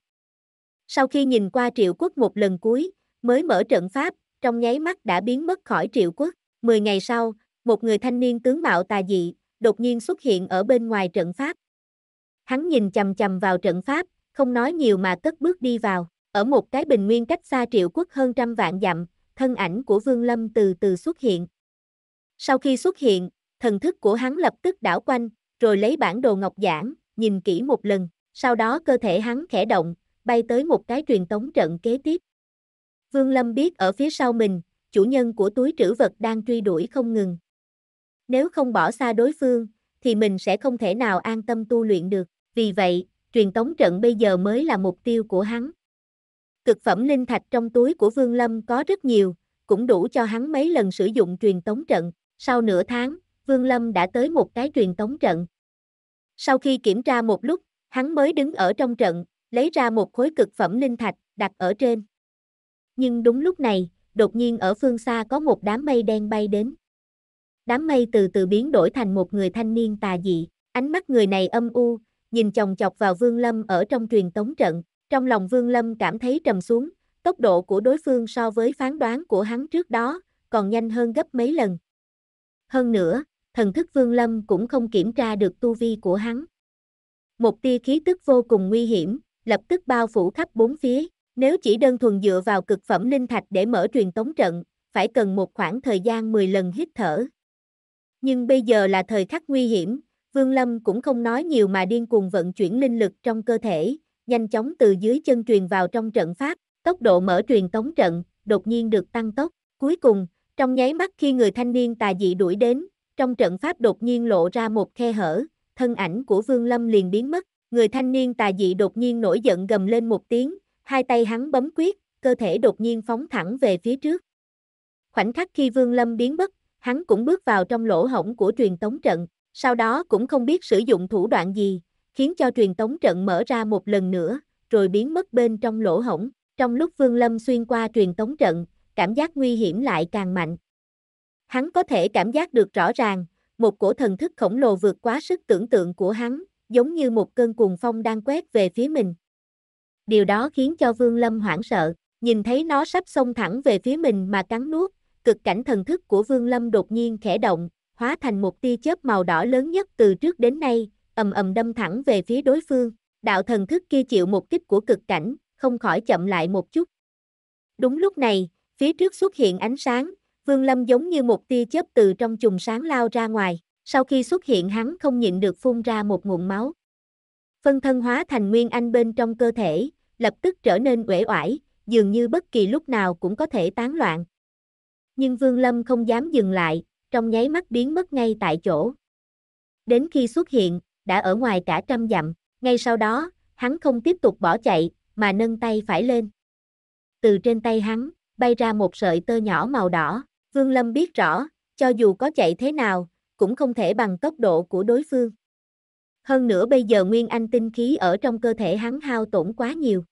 Sau khi nhìn qua triệu quốc một lần cuối, mới mở trận pháp, trong nháy mắt đã biến mất khỏi triệu quốc. Mười ngày sau, một người thanh niên tướng mạo tà dị, đột nhiên xuất hiện ở bên ngoài trận pháp. Hắn nhìn chầm chầm vào trận pháp, không nói nhiều mà cất bước đi vào. Ở một cái bình nguyên cách xa triệu quốc hơn trăm vạn dặm, thân ảnh của Vương Lâm từ từ xuất hiện. Sau khi xuất hiện, thần thức của hắn lập tức đảo quanh, rồi lấy bản đồ ngọc giản, nhìn kỹ một lần, sau đó cơ thể hắn khẽ động, bay tới một cái truyền tống trận kế tiếp. Vương Lâm biết ở phía sau mình, chủ nhân của túi trữ vật đang truy đuổi không ngừng. Nếu không bỏ xa đối phương, thì mình sẽ không thể nào an tâm tu luyện được vì vậy, truyền tống trận bây giờ mới là mục tiêu của hắn. Cực phẩm linh thạch trong túi của Vương Lâm có rất nhiều, cũng đủ cho hắn mấy lần sử dụng truyền tống trận. Sau nửa tháng, Vương Lâm đã tới một cái truyền tống trận. Sau khi kiểm tra một lúc, hắn mới đứng ở trong trận, lấy ra một khối cực phẩm linh thạch, đặt ở trên. Nhưng đúng lúc này, đột nhiên ở phương xa có một đám mây đen bay đến. Đám mây từ từ biến đổi thành một người thanh niên tà dị, ánh mắt người này âm u, nhìn chồng chọc vào Vương Lâm ở trong truyền tống trận, trong lòng Vương Lâm cảm thấy trầm xuống, tốc độ của đối phương so với phán đoán của hắn trước đó, còn nhanh hơn gấp mấy lần. Hơn nữa, thần thức Vương Lâm cũng không kiểm tra được tu vi của hắn. Một tia khí tức vô cùng nguy hiểm, lập tức bao phủ khắp bốn phía, nếu chỉ đơn thuần dựa vào cực phẩm linh thạch để mở truyền tống trận, phải cần một khoảng thời gian 10 lần hít thở. Nhưng bây giờ là thời khắc nguy hiểm, Vương Lâm cũng không nói nhiều mà điên cuồng vận chuyển linh lực trong cơ thể, nhanh chóng từ dưới chân truyền vào trong trận pháp, tốc độ mở truyền tống trận, đột nhiên được tăng tốc. Cuối cùng, trong nháy mắt khi người thanh niên tà dị đuổi đến, trong trận pháp đột nhiên lộ ra một khe hở, thân ảnh của Vương Lâm liền biến mất. Người thanh niên tà dị đột nhiên nổi giận gầm lên một tiếng, hai tay hắn bấm quyết, cơ thể đột nhiên phóng thẳng về phía trước. Khoảnh khắc khi Vương Lâm biến mất, hắn cũng bước vào trong lỗ hổng của truyền tống trận, sau đó cũng không biết sử dụng thủ đoạn gì, khiến cho truyền tống trận mở ra một lần nữa, rồi biến mất bên trong lỗ hổng. Trong lúc Vương Lâm xuyên qua truyền tống trận, cảm giác nguy hiểm lại càng mạnh. Hắn có thể cảm giác được rõ ràng, một cổ thần thức khổng lồ vượt quá sức tưởng tượng của hắn, giống như một cơn cuồng phong đang quét về phía mình. Điều đó khiến cho Vương Lâm hoảng sợ, nhìn thấy nó sắp xông thẳng về phía mình mà cắn nuốt, cực cảnh thần thức của Vương Lâm đột nhiên khẽ động, hóa thành một tia chớp màu đỏ lớn nhất từ trước đến nay, ầm ầm đâm thẳng về phía đối phương. Đạo thần thức kia chịu một kích của cực cảnh, không khỏi chậm lại một chút. Đúng lúc này, phía trước xuất hiện ánh sáng, Vương Lâm giống như một tia chớp từ trong chùm sáng lao ra ngoài, sau khi xuất hiện hắn không nhịn được phun ra một nguồn máu. Phân thân hóa thành nguyên anh bên trong cơ thể, lập tức trở nên uể oải, dường như bất kỳ lúc nào cũng có thể tán loạn. Nhưng Vương Lâm không dám dừng lại, trong nháy mắt biến mất ngay tại chỗ. Đến khi xuất hiện, đã ở ngoài cả trăm dặm, ngay sau đó, hắn không tiếp tục bỏ chạy, mà nâng tay phải lên. Từ trên tay hắn, bay ra một sợi tơ nhỏ màu đỏ, Vương Lâm biết rõ, cho dù có chạy thế nào, cũng không thể bằng tốc độ của đối phương. Hơn nữa bây giờ nguyên anh tinh khí ở trong cơ thể hắn hao tổn quá nhiều.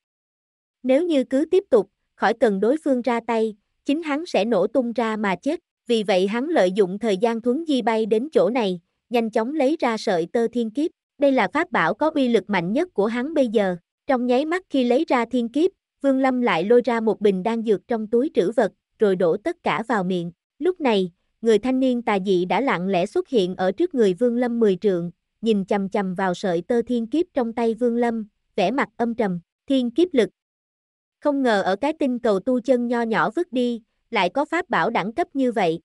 Nếu như cứ tiếp tục, khỏi cần đối phương ra tay, chính hắn sẽ nổ tung ra mà chết vì vậy hắn lợi dụng thời gian thuấn di bay đến chỗ này, nhanh chóng lấy ra sợi tơ thiên kiếp, đây là pháp bảo có uy lực mạnh nhất của hắn bây giờ, trong nháy mắt khi lấy ra thiên kiếp, Vương Lâm lại lôi ra một bình đan dược trong túi trữ vật, rồi đổ tất cả vào miệng, lúc này, người thanh niên tà dị đã lặng lẽ xuất hiện ở trước người Vương Lâm mười trượng, nhìn chầm chầm vào sợi tơ thiên kiếp trong tay Vương Lâm, vẻ mặt âm trầm, thiên kiếp lực. Không ngờ ở cái tinh cầu tu chân nho nhỏ vứt đi, lại có pháp bảo đẳng cấp như vậy.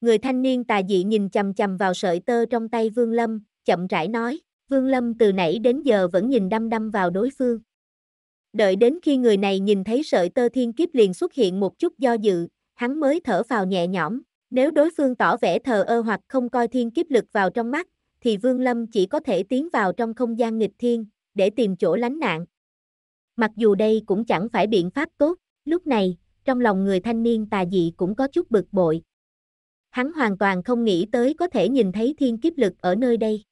Người thanh niên tà dị nhìn chầm chầm vào sợi tơ trong tay Vương Lâm, chậm rãi nói, Vương Lâm từ nãy đến giờ vẫn nhìn đăm đăm vào đối phương. Đợi đến khi người này nhìn thấy sợi tơ thiên kiếp liền xuất hiện một chút do dự, hắn mới thở vào nhẹ nhõm. Nếu đối phương tỏ vẻ thờ ơ hoặc không coi thiên kiếp lực vào trong mắt, thì Vương Lâm chỉ có thể tiến vào trong không gian nghịch thiên, để tìm chỗ lánh nạn. Mặc dù đây cũng chẳng phải biện pháp tốt, lúc này, trong lòng người thanh niên tà dị cũng có chút bực bội. Hắn hoàn toàn không nghĩ tới có thể nhìn thấy thiên kiếp lực ở nơi đây.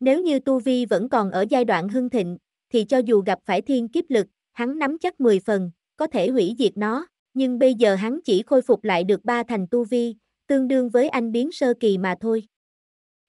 Nếu như Tu Vi vẫn còn ở giai đoạn hưng thịnh, thì cho dù gặp phải thiên kiếp lực, hắn nắm chắc 10 phần, có thể hủy diệt nó, nhưng bây giờ hắn chỉ khôi phục lại được ba thành Tu Vi, tương đương với anh biến sơ kỳ mà thôi.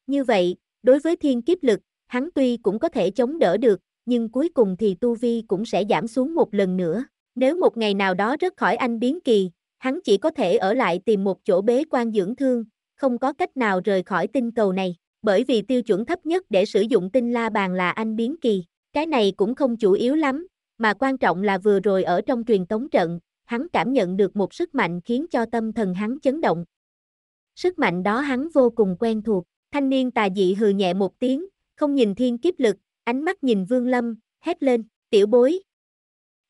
Như vậy, đối với thiên kiếp lực, hắn tuy cũng có thể chống đỡ được, nhưng cuối cùng thì Tu Vi cũng sẽ giảm xuống một lần nữa. Nếu một ngày nào đó rớt khỏi anh biến kỳ, hắn chỉ có thể ở lại tìm một chỗ bế quan dưỡng thương, không có cách nào rời khỏi tinh cầu này, bởi vì tiêu chuẩn thấp nhất để sử dụng tinh la bàn là anh biến kỳ. Cái này cũng không chủ yếu lắm, mà quan trọng là vừa rồi ở trong truyền tống trận, hắn cảm nhận được một sức mạnh khiến cho tâm thần hắn chấn động. Sức mạnh đó hắn vô cùng quen thuộc, thanh niên tà dị hừ nhẹ một tiếng, không nhìn thiên kiếp lực, ánh mắt nhìn Vương Lâm, hét lên, tiểu bối,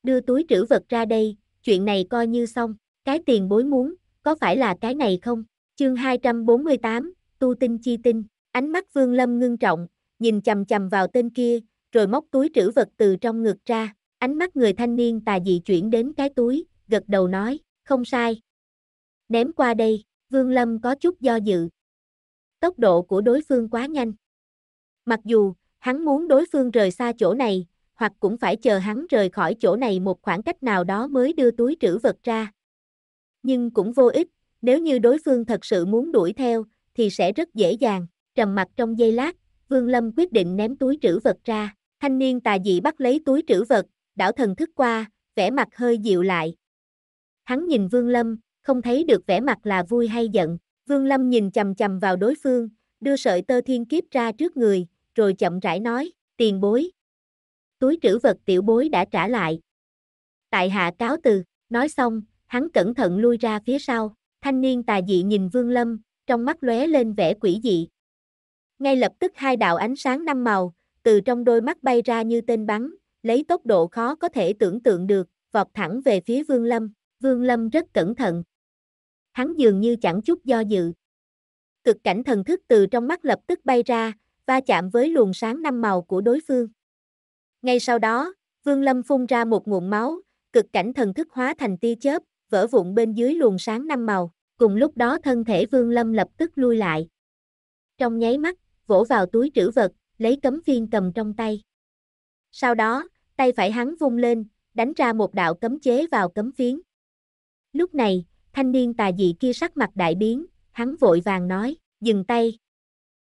đưa túi trữ vật ra đây, chuyện này coi như xong, cái tiền bối muốn, có phải là cái này không? Chương 248, tu tinh chi tinh, ánh mắt Vương Lâm ngưng trọng, nhìn chầm chầm vào tên kia, rồi móc túi trữ vật từ trong ngực ra, ánh mắt người thanh niên tà dị chuyển đến cái túi, gật đầu nói, không sai. Ném qua đây, Vương Lâm có chút do dự. Tốc độ của đối phương quá nhanh. Mặc dù, hắn muốn đối phương rời xa chỗ này, hoặc cũng phải chờ hắn rời khỏi chỗ này một khoảng cách nào đó mới đưa túi trữ vật ra. Nhưng cũng vô ích, nếu như đối phương thật sự muốn đuổi theo, thì sẽ rất dễ dàng. Trầm mặt trong giây lát, Vương Lâm quyết định ném túi trữ vật ra. Thanh niên tà dị bắt lấy túi trữ vật, đảo thần thức qua, vẻ mặt hơi dịu lại. Hắn nhìn Vương Lâm, không thấy được vẻ mặt là vui hay giận. Vương Lâm nhìn chầm chầm vào đối phương, đưa sợi tơ thiên kiếp ra trước người, rồi chậm rãi nói, tiền bối, túi trữ vật tiểu bối đã trả lại. Tại hạ cáo từ, nói xong, hắn cẩn thận lui ra phía sau, thanh niên tà dị nhìn Vương Lâm, trong mắt lóe lên vẻ quỷ dị. Ngay lập tức hai đạo ánh sáng năm màu, từ trong đôi mắt bay ra như tên bắn, lấy tốc độ khó có thể tưởng tượng được, vọt thẳng về phía Vương Lâm, Vương Lâm rất cẩn thận. Hắn dường như chẳng chút do dự. Cực cảnh thần thức từ trong mắt lập tức bay ra, va chạm với luồng sáng năm màu của đối phương. Ngay sau đó, Vương Lâm phun ra một nguồn máu, cực cảnh thần thức hóa thành tia chớp, vỡ vụn bên dưới luồng sáng năm màu, cùng lúc đó thân thể Vương Lâm lập tức lui lại. Trong nháy mắt, vỗ vào túi trữ vật, lấy cấm phiên cầm trong tay. Sau đó, tay phải hắn vung lên, đánh ra một đạo cấm chế vào cấm phiến. Lúc này, thanh niên tà dị kia sắc mặt đại biến, hắn vội vàng nói, dừng tay.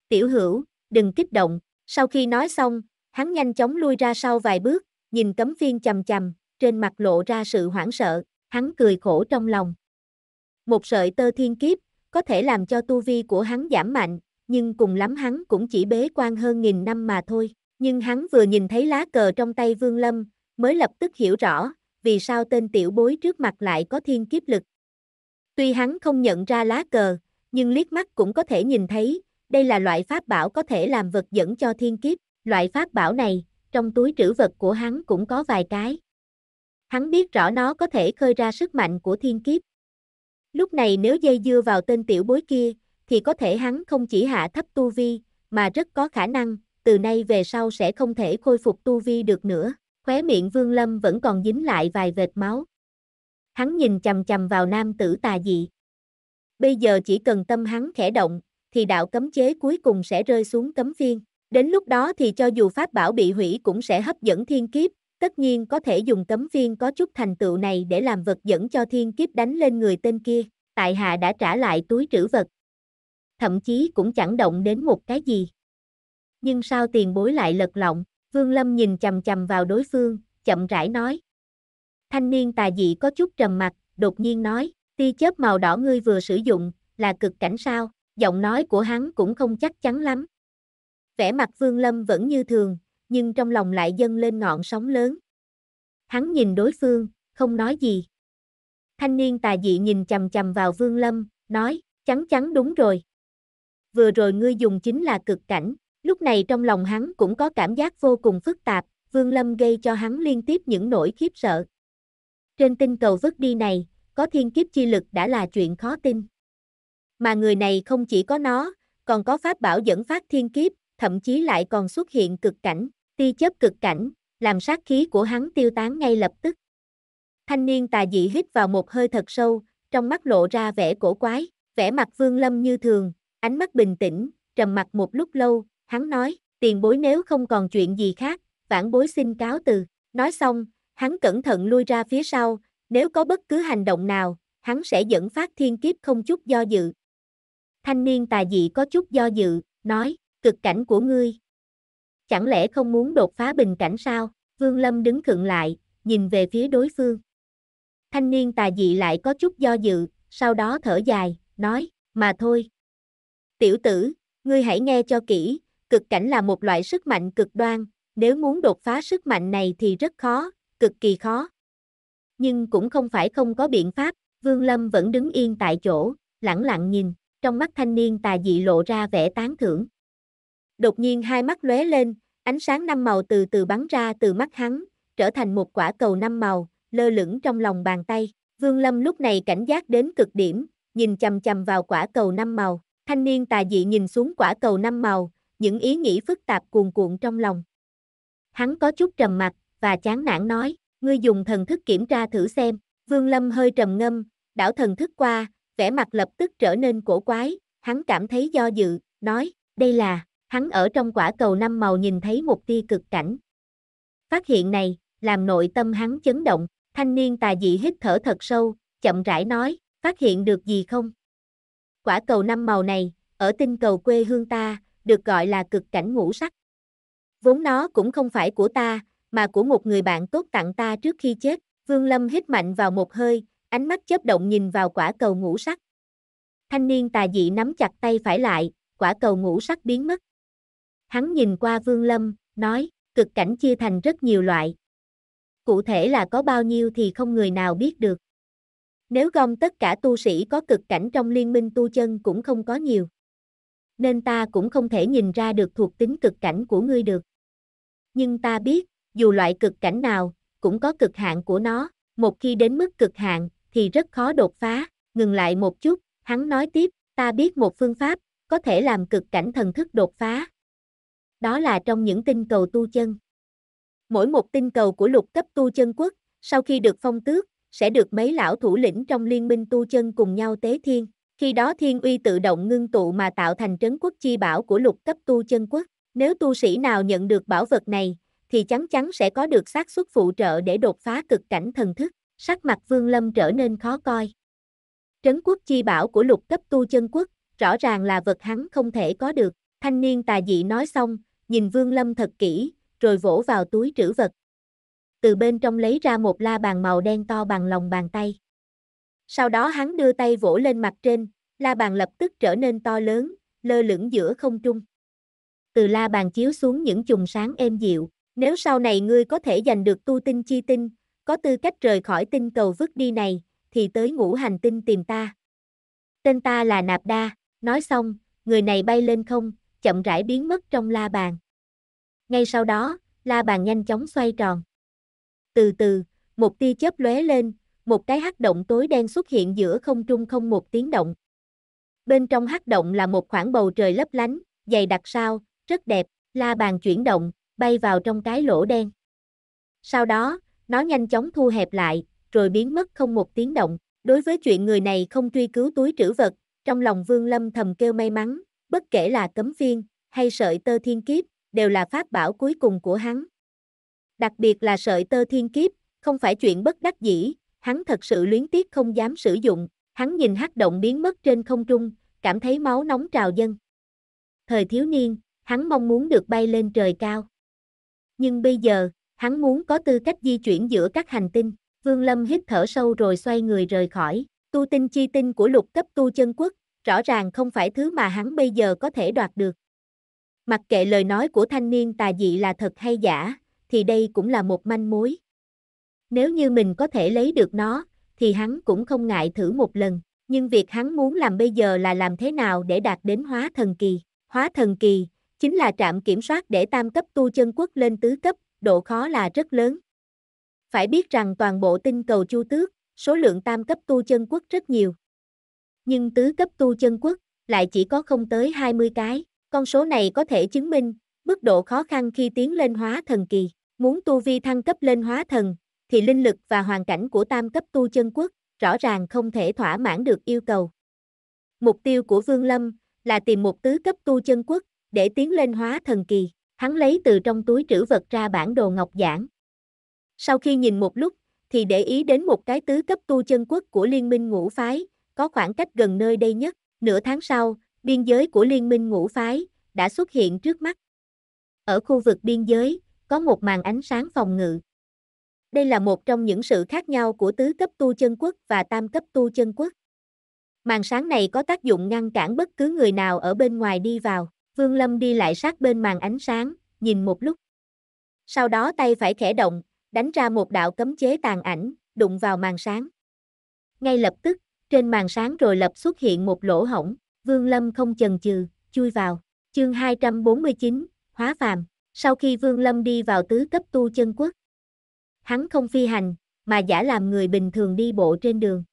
Tiểu hữu, đừng kích động, sau khi nói xong, Hắn nhanh chóng lui ra sau vài bước, nhìn cấm phiên chầm chầm, trên mặt lộ ra sự hoảng sợ, hắn cười khổ trong lòng. Một sợi tơ thiên kiếp, có thể làm cho tu vi của hắn giảm mạnh, nhưng cùng lắm hắn cũng chỉ bế quan hơn nghìn năm mà thôi. Nhưng hắn vừa nhìn thấy lá cờ trong tay Vương Lâm, mới lập tức hiểu rõ, vì sao tên tiểu bối trước mặt lại có thiên kiếp lực. Tuy hắn không nhận ra lá cờ, nhưng liếc mắt cũng có thể nhìn thấy, đây là loại pháp bảo có thể làm vật dẫn cho thiên kiếp loại pháp bảo này, trong túi trữ vật của hắn cũng có vài cái. Hắn biết rõ nó có thể khơi ra sức mạnh của thiên kiếp. Lúc này nếu dây dưa vào tên tiểu bối kia, thì có thể hắn không chỉ hạ thấp tu vi, mà rất có khả năng, từ nay về sau sẽ không thể khôi phục tu vi được nữa. Khóe miệng Vương Lâm vẫn còn dính lại vài vệt máu. Hắn nhìn chầm chầm vào nam tử tà dị. Bây giờ chỉ cần tâm hắn khẽ động, thì đạo cấm chế cuối cùng sẽ rơi xuống cấm viên. Đến lúc đó thì cho dù pháp bảo bị hủy cũng sẽ hấp dẫn thiên kiếp, tất nhiên có thể dùng cấm viên có chút thành tựu này để làm vật dẫn cho thiên kiếp đánh lên người tên kia, tại hạ đã trả lại túi trữ vật. Thậm chí cũng chẳng động đến một cái gì. Nhưng sao tiền bối lại lật lọng, Vương Lâm nhìn chầm chầm vào đối phương, chậm rãi nói. Thanh niên tà dị có chút trầm mặt, đột nhiên nói, Ti chớp màu đỏ ngươi vừa sử dụng, là cực cảnh sao, giọng nói của hắn cũng không chắc chắn lắm, Vẻ mặt Vương Lâm vẫn như thường, nhưng trong lòng lại dâng lên ngọn sóng lớn. Hắn nhìn đối phương, không nói gì. Thanh niên tà dị nhìn chầm chầm vào Vương Lâm, nói, chắn chắn đúng rồi. Vừa rồi ngươi dùng chính là cực cảnh, lúc này trong lòng hắn cũng có cảm giác vô cùng phức tạp, Vương Lâm gây cho hắn liên tiếp những nỗi khiếp sợ. Trên tinh cầu vứt đi này, có thiên kiếp chi lực đã là chuyện khó tin. Mà người này không chỉ có nó, còn có pháp bảo dẫn phát thiên kiếp, thậm chí lại còn xuất hiện cực cảnh, ti chớp cực cảnh, làm sát khí của hắn tiêu tán ngay lập tức. Thanh niên tà dị hít vào một hơi thật sâu, trong mắt lộ ra vẻ cổ quái, vẻ mặt vương lâm như thường, ánh mắt bình tĩnh, trầm mặt một lúc lâu, hắn nói, tiền bối nếu không còn chuyện gì khác, vãn bối xin cáo từ, nói xong, hắn cẩn thận lui ra phía sau, nếu có bất cứ hành động nào, hắn sẽ dẫn phát thiên kiếp không chút do dự. Thanh niên tà dị có chút do dự, nói, cực cảnh của ngươi. Chẳng lẽ không muốn đột phá bình cảnh sao? Vương Lâm đứng khựng lại, nhìn về phía đối phương. Thanh niên tà dị lại có chút do dự, sau đó thở dài, nói, mà thôi. Tiểu tử, ngươi hãy nghe cho kỹ, cực cảnh là một loại sức mạnh cực đoan, nếu muốn đột phá sức mạnh này thì rất khó, cực kỳ khó. Nhưng cũng không phải không có biện pháp, Vương Lâm vẫn đứng yên tại chỗ, lặng lặng nhìn, trong mắt thanh niên tà dị lộ ra vẻ tán thưởng. Đột nhiên hai mắt lóe lên, ánh sáng năm màu từ từ bắn ra từ mắt hắn, trở thành một quả cầu năm màu, lơ lửng trong lòng bàn tay. Vương Lâm lúc này cảnh giác đến cực điểm, nhìn chầm chầm vào quả cầu năm màu. Thanh niên tà dị nhìn xuống quả cầu năm màu, những ý nghĩ phức tạp cuồn cuộn trong lòng. Hắn có chút trầm mặt và chán nản nói, ngươi dùng thần thức kiểm tra thử xem. Vương Lâm hơi trầm ngâm, đảo thần thức qua, vẻ mặt lập tức trở nên cổ quái, hắn cảm thấy do dự, nói, đây là Hắn ở trong quả cầu năm màu nhìn thấy một tia cực cảnh. Phát hiện này, làm nội tâm hắn chấn động, thanh niên tà dị hít thở thật sâu, chậm rãi nói, phát hiện được gì không? Quả cầu năm màu này, ở tinh cầu quê hương ta, được gọi là cực cảnh ngũ sắc. Vốn nó cũng không phải của ta, mà của một người bạn tốt tặng ta trước khi chết. Vương Lâm hít mạnh vào một hơi, ánh mắt chớp động nhìn vào quả cầu ngũ sắc. Thanh niên tà dị nắm chặt tay phải lại, quả cầu ngũ sắc biến mất. Hắn nhìn qua Vương Lâm, nói, cực cảnh chia thành rất nhiều loại. Cụ thể là có bao nhiêu thì không người nào biết được. Nếu gom tất cả tu sĩ có cực cảnh trong liên minh tu chân cũng không có nhiều. Nên ta cũng không thể nhìn ra được thuộc tính cực cảnh của ngươi được. Nhưng ta biết, dù loại cực cảnh nào, cũng có cực hạn của nó, một khi đến mức cực hạn, thì rất khó đột phá, ngừng lại một chút, hắn nói tiếp, ta biết một phương pháp, có thể làm cực cảnh thần thức đột phá, đó là trong những tinh cầu tu chân. Mỗi một tinh cầu của lục cấp tu chân quốc, sau khi được phong tước, sẽ được mấy lão thủ lĩnh trong liên minh tu chân cùng nhau tế thiên. Khi đó thiên uy tự động ngưng tụ mà tạo thành trấn quốc chi bảo của lục cấp tu chân quốc. Nếu tu sĩ nào nhận được bảo vật này, thì chắn chắn sẽ có được xác suất phụ trợ để đột phá cực cảnh thần thức. Sắc mặt Vương Lâm trở nên khó coi. Trấn quốc chi bảo của lục cấp tu chân quốc, rõ ràng là vật hắn không thể có được. Thanh niên tà dị nói xong, nhìn Vương Lâm thật kỹ, rồi vỗ vào túi trữ vật. Từ bên trong lấy ra một la bàn màu đen to bằng lòng bàn tay. Sau đó hắn đưa tay vỗ lên mặt trên, la bàn lập tức trở nên to lớn, lơ lửng giữa không trung. Từ la bàn chiếu xuống những chùm sáng êm dịu, nếu sau này ngươi có thể giành được tu tinh chi tinh, có tư cách rời khỏi tinh cầu vứt đi này, thì tới ngũ hành tinh tìm ta. Tên ta là Nạp Đa, nói xong, người này bay lên không, chậm rãi biến mất trong la bàn. Ngay sau đó, la bàn nhanh chóng xoay tròn. Từ từ, một tia chớp lóe lên, một cái hắc động tối đen xuất hiện giữa không trung không một tiếng động. Bên trong hắc động là một khoảng bầu trời lấp lánh, dày đặc sao, rất đẹp, la bàn chuyển động, bay vào trong cái lỗ đen. Sau đó, nó nhanh chóng thu hẹp lại, rồi biến mất không một tiếng động. Đối với chuyện người này không truy cứu túi trữ vật, trong lòng Vương Lâm thầm kêu may mắn, Bất kể là cấm viên hay sợi tơ thiên kiếp, đều là pháp bảo cuối cùng của hắn. Đặc biệt là sợi tơ thiên kiếp, không phải chuyện bất đắc dĩ, hắn thật sự luyến tiếc không dám sử dụng, hắn nhìn hắc động biến mất trên không trung, cảm thấy máu nóng trào dâng. Thời thiếu niên, hắn mong muốn được bay lên trời cao. Nhưng bây giờ, hắn muốn có tư cách di chuyển giữa các hành tinh. Vương Lâm hít thở sâu rồi xoay người rời khỏi. Tu tinh chi tinh của lục cấp tu chân quốc, rõ ràng không phải thứ mà hắn bây giờ có thể đoạt được. Mặc kệ lời nói của thanh niên tà dị là thật hay giả, thì đây cũng là một manh mối. Nếu như mình có thể lấy được nó, thì hắn cũng không ngại thử một lần. Nhưng việc hắn muốn làm bây giờ là làm thế nào để đạt đến hóa thần kỳ. Hóa thần kỳ, chính là trạm kiểm soát để tam cấp tu chân quốc lên tứ cấp, độ khó là rất lớn. Phải biết rằng toàn bộ tinh cầu chu tước, số lượng tam cấp tu chân quốc rất nhiều nhưng tứ cấp tu chân quốc lại chỉ có không tới 20 cái. Con số này có thể chứng minh mức độ khó khăn khi tiến lên hóa thần kỳ. Muốn tu vi thăng cấp lên hóa thần, thì linh lực và hoàn cảnh của tam cấp tu chân quốc rõ ràng không thể thỏa mãn được yêu cầu. Mục tiêu của Vương Lâm là tìm một tứ cấp tu chân quốc để tiến lên hóa thần kỳ. Hắn lấy từ trong túi trữ vật ra bản đồ ngọc giản. Sau khi nhìn một lúc, thì để ý đến một cái tứ cấp tu chân quốc của liên minh ngũ phái, có khoảng cách gần nơi đây nhất. Nửa tháng sau, biên giới của Liên minh ngũ phái đã xuất hiện trước mắt. Ở khu vực biên giới, có một màn ánh sáng phòng ngự. Đây là một trong những sự khác nhau của tứ cấp tu chân quốc và tam cấp tu chân quốc. Màn sáng này có tác dụng ngăn cản bất cứ người nào ở bên ngoài đi vào. Vương Lâm đi lại sát bên màn ánh sáng, nhìn một lúc. Sau đó tay phải khẽ động, đánh ra một đạo cấm chế tàn ảnh, đụng vào màn sáng. Ngay lập tức, trên màn sáng rồi lập xuất hiện một lỗ hổng, Vương Lâm không chần chừ, chui vào. Chương 249, Hóa phàm. Sau khi Vương Lâm đi vào tứ cấp tu chân quốc, hắn không phi hành, mà giả làm người bình thường đi bộ trên đường.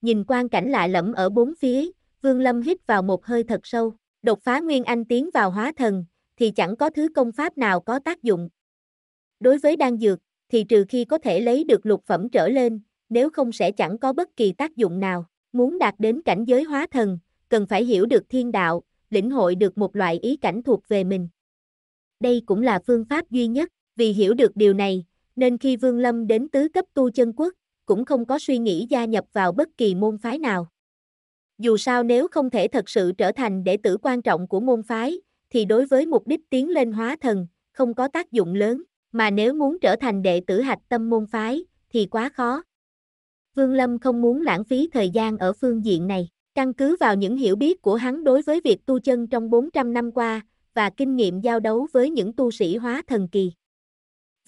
Nhìn quang cảnh lạ lẫm ở bốn phía, Vương Lâm hít vào một hơi thật sâu, đột phá Nguyên Anh tiến vào hóa thần, thì chẳng có thứ công pháp nào có tác dụng. Đối với đan dược, thì trừ khi có thể lấy được lục phẩm trở lên, nếu không sẽ chẳng có bất kỳ tác dụng nào. Muốn đạt đến cảnh giới hóa thần, cần phải hiểu được thiên đạo, lĩnh hội được một loại ý cảnh thuộc về mình. Đây cũng là phương pháp duy nhất, vì hiểu được điều này, nên khi Vương Lâm đến tứ cấp tu chân quốc, cũng không có suy nghĩ gia nhập vào bất kỳ môn phái nào. Dù sao nếu không thể thật sự trở thành đệ tử quan trọng của môn phái, thì đối với mục đích tiến lên hóa thần, không có tác dụng lớn, mà nếu muốn trở thành đệ tử hạch tâm môn phái, thì quá khó. Vương Lâm không muốn lãng phí thời gian ở phương diện này. Căn cứ vào những hiểu biết của hắn đối với việc tu chân trong 400 năm qua, và kinh nghiệm giao đấu với những tu sĩ hóa thần kỳ.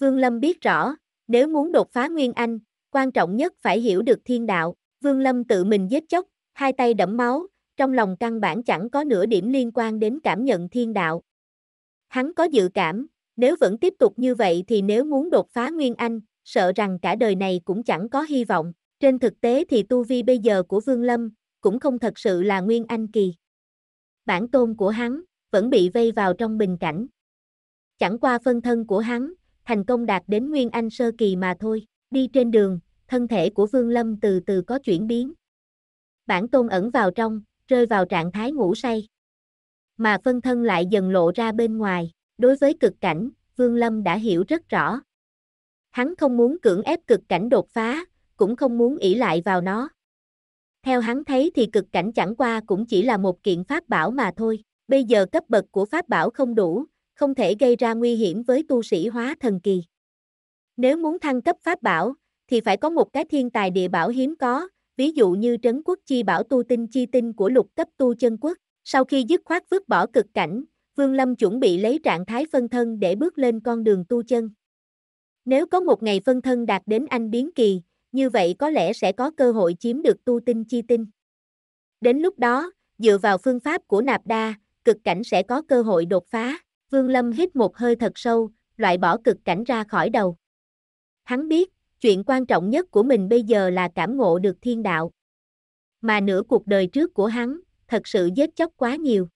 Vương Lâm biết rõ, nếu muốn đột phá Nguyên Anh, quan trọng nhất phải hiểu được thiên đạo. Vương Lâm tự mình giết chóc, hai tay đẫm máu, trong lòng căn bản chẳng có nửa điểm liên quan đến cảm nhận thiên đạo. Hắn có dự cảm, nếu vẫn tiếp tục như vậy thì nếu muốn đột phá Nguyên Anh, sợ rằng cả đời này cũng chẳng có hy vọng. Trên thực tế thì tu vi bây giờ của Vương Lâm cũng không thật sự là Nguyên Anh Kỳ. Bản tôn của hắn vẫn bị vây vào trong bình cảnh. Chẳng qua phân thân của hắn thành công đạt đến Nguyên Anh Sơ Kỳ mà thôi. Đi trên đường, thân thể của Vương Lâm từ từ có chuyển biến. Bản tôn ẩn vào trong, rơi vào trạng thái ngủ say. Mà phân thân lại dần lộ ra bên ngoài. Đối với cực cảnh, Vương Lâm đã hiểu rất rõ. Hắn không muốn cưỡng ép cực cảnh đột phá, cũng không muốn ỷ lại vào nó. Theo hắn thấy thì cực cảnh chẳng qua cũng chỉ là một kiện pháp bảo mà thôi, bây giờ cấp bậc của pháp bảo không đủ, không thể gây ra nguy hiểm với tu sĩ hóa thần kỳ. Nếu muốn thăng cấp pháp bảo, thì phải có một cái thiên tài địa bảo hiếm có, ví dụ như trấn quốc chi bảo tu tinh chi tinh của lục cấp tu chân quốc. Sau khi dứt khoát vứt bỏ cực cảnh, Vương Lâm chuẩn bị lấy trạng thái phân thân để bước lên con đường tu chân. Nếu có một ngày phân thân đạt đến anh biến kỳ, như vậy có lẽ sẽ có cơ hội chiếm được tu tinh chi tinh. Đến lúc đó, dựa vào phương pháp của nạp đa, cực cảnh sẽ có cơ hội đột phá. Vương Lâm hít một hơi thật sâu, loại bỏ cực cảnh ra khỏi đầu. Hắn biết, chuyện quan trọng nhất của mình bây giờ là cảm ngộ được thiên đạo. Mà nửa cuộc đời trước của hắn, thật sự giết chóc quá nhiều.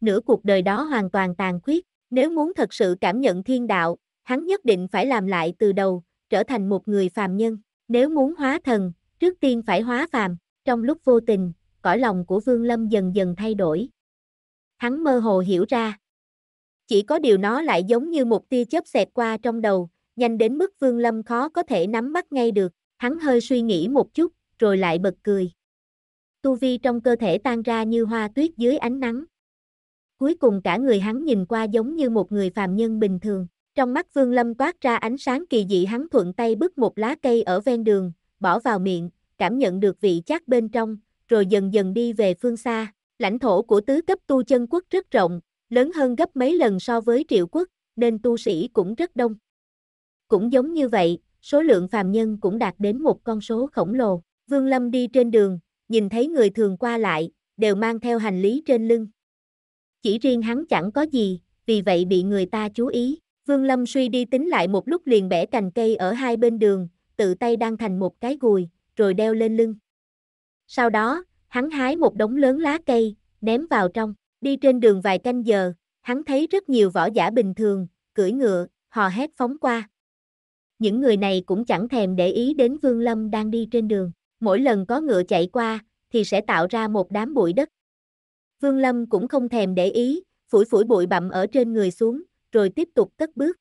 Nửa cuộc đời đó hoàn toàn tàn khuyết, nếu muốn thật sự cảm nhận thiên đạo, hắn nhất định phải làm lại từ đầu, trở thành một người phàm nhân. Nếu muốn hóa thần, trước tiên phải hóa phàm, trong lúc vô tình, cõi lòng của Vương Lâm dần dần thay đổi. Hắn mơ hồ hiểu ra. Chỉ có điều nó lại giống như một tia chớp xẹt qua trong đầu, nhanh đến mức Vương Lâm khó có thể nắm bắt ngay được, hắn hơi suy nghĩ một chút, rồi lại bật cười. Tu vi trong cơ thể tan ra như hoa tuyết dưới ánh nắng. Cuối cùng cả người hắn nhìn qua giống như một người phàm nhân bình thường. Trong mắt Vương Lâm toát ra ánh sáng kỳ dị hắn thuận tay bứt một lá cây ở ven đường, bỏ vào miệng, cảm nhận được vị chát bên trong, rồi dần dần đi về phương xa. Lãnh thổ của tứ cấp tu chân quốc rất rộng, lớn hơn gấp mấy lần so với triệu quốc, nên tu sĩ cũng rất đông. Cũng giống như vậy, số lượng phàm nhân cũng đạt đến một con số khổng lồ. Vương Lâm đi trên đường, nhìn thấy người thường qua lại, đều mang theo hành lý trên lưng. Chỉ riêng hắn chẳng có gì, vì vậy bị người ta chú ý. Vương Lâm suy đi tính lại một lúc liền bẻ cành cây ở hai bên đường, tự tay đang thành một cái gùi, rồi đeo lên lưng. Sau đó, hắn hái một đống lớn lá cây, ném vào trong, đi trên đường vài canh giờ, hắn thấy rất nhiều võ giả bình thường, cưỡi ngựa, hò hét phóng qua. Những người này cũng chẳng thèm để ý đến Vương Lâm đang đi trên đường, mỗi lần có ngựa chạy qua, thì sẽ tạo ra một đám bụi đất. Vương Lâm cũng không thèm để ý, phủi phủi bụi bặm ở trên người xuống, rồi tiếp tục cất bước.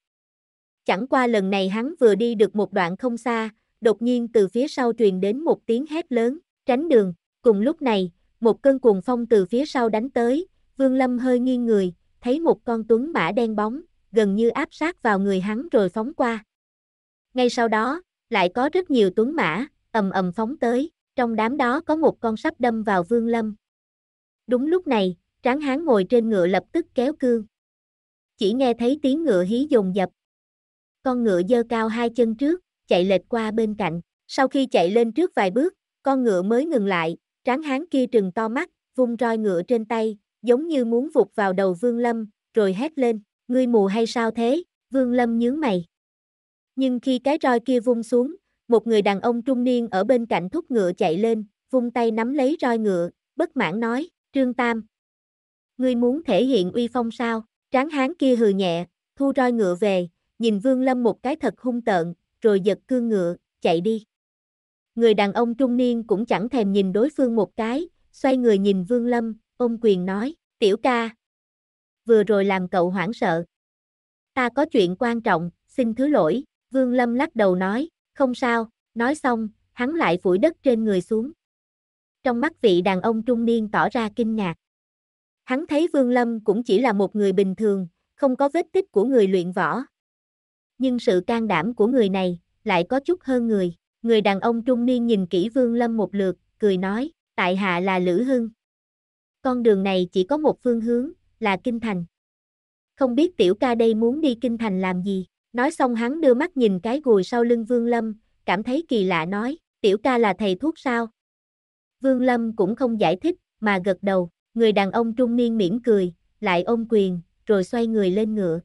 Chẳng qua lần này hắn vừa đi được một đoạn không xa, đột nhiên từ phía sau truyền đến một tiếng hét lớn, tránh đường, cùng lúc này, một cơn cuồng phong từ phía sau đánh tới, Vương Lâm hơi nghiêng người, thấy một con tuấn mã đen bóng, gần như áp sát vào người hắn rồi phóng qua. Ngay sau đó, lại có rất nhiều tuấn mã, ầm ầm phóng tới, trong đám đó có một con sắp đâm vào Vương Lâm. Đúng lúc này, tráng hán ngồi trên ngựa lập tức kéo cương chỉ nghe thấy tiếng ngựa hí dồn dập. Con ngựa dơ cao hai chân trước, chạy lệch qua bên cạnh, sau khi chạy lên trước vài bước, con ngựa mới ngừng lại, tráng hán kia trừng to mắt, vung roi ngựa trên tay, giống như muốn vụt vào đầu Vương Lâm, rồi hét lên, ngươi mù hay sao thế, Vương Lâm nhướng mày. Nhưng khi cái roi kia vung xuống, một người đàn ông trung niên ở bên cạnh thúc ngựa chạy lên, vung tay nắm lấy roi ngựa, bất mãn nói, Trương Tam. Ngươi muốn thể hiện uy phong sao? Tráng hán kia hừ nhẹ, thu roi ngựa về, nhìn Vương Lâm một cái thật hung tợn, rồi giật cương ngựa, chạy đi. Người đàn ông trung niên cũng chẳng thèm nhìn đối phương một cái, xoay người nhìn Vương Lâm, ôm quyền nói, tiểu ca. Vừa rồi làm cậu hoảng sợ. Ta có chuyện quan trọng, xin thứ lỗi, Vương Lâm lắc đầu nói, không sao, nói xong, hắn lại phủi đất trên người xuống. Trong mắt vị đàn ông trung niên tỏ ra kinh ngạc. Hắn thấy Vương Lâm cũng chỉ là một người bình thường, không có vết tích của người luyện võ. Nhưng sự can đảm của người này lại có chút hơn người. Người đàn ông trung niên nhìn kỹ Vương Lâm một lượt, cười nói, tại hạ là Lữ Hưng. Con đường này chỉ có một phương hướng, là Kinh Thành. Không biết tiểu ca đây muốn đi Kinh Thành làm gì? Nói xong hắn đưa mắt nhìn cái gùi sau lưng Vương Lâm, cảm thấy kỳ lạ nói, tiểu ca là thầy thuốc sao? Vương Lâm cũng không giải thích, mà gật đầu. Người đàn ông trung niên mỉm cười, lại ôm quyền, rồi xoay người lên ngựa.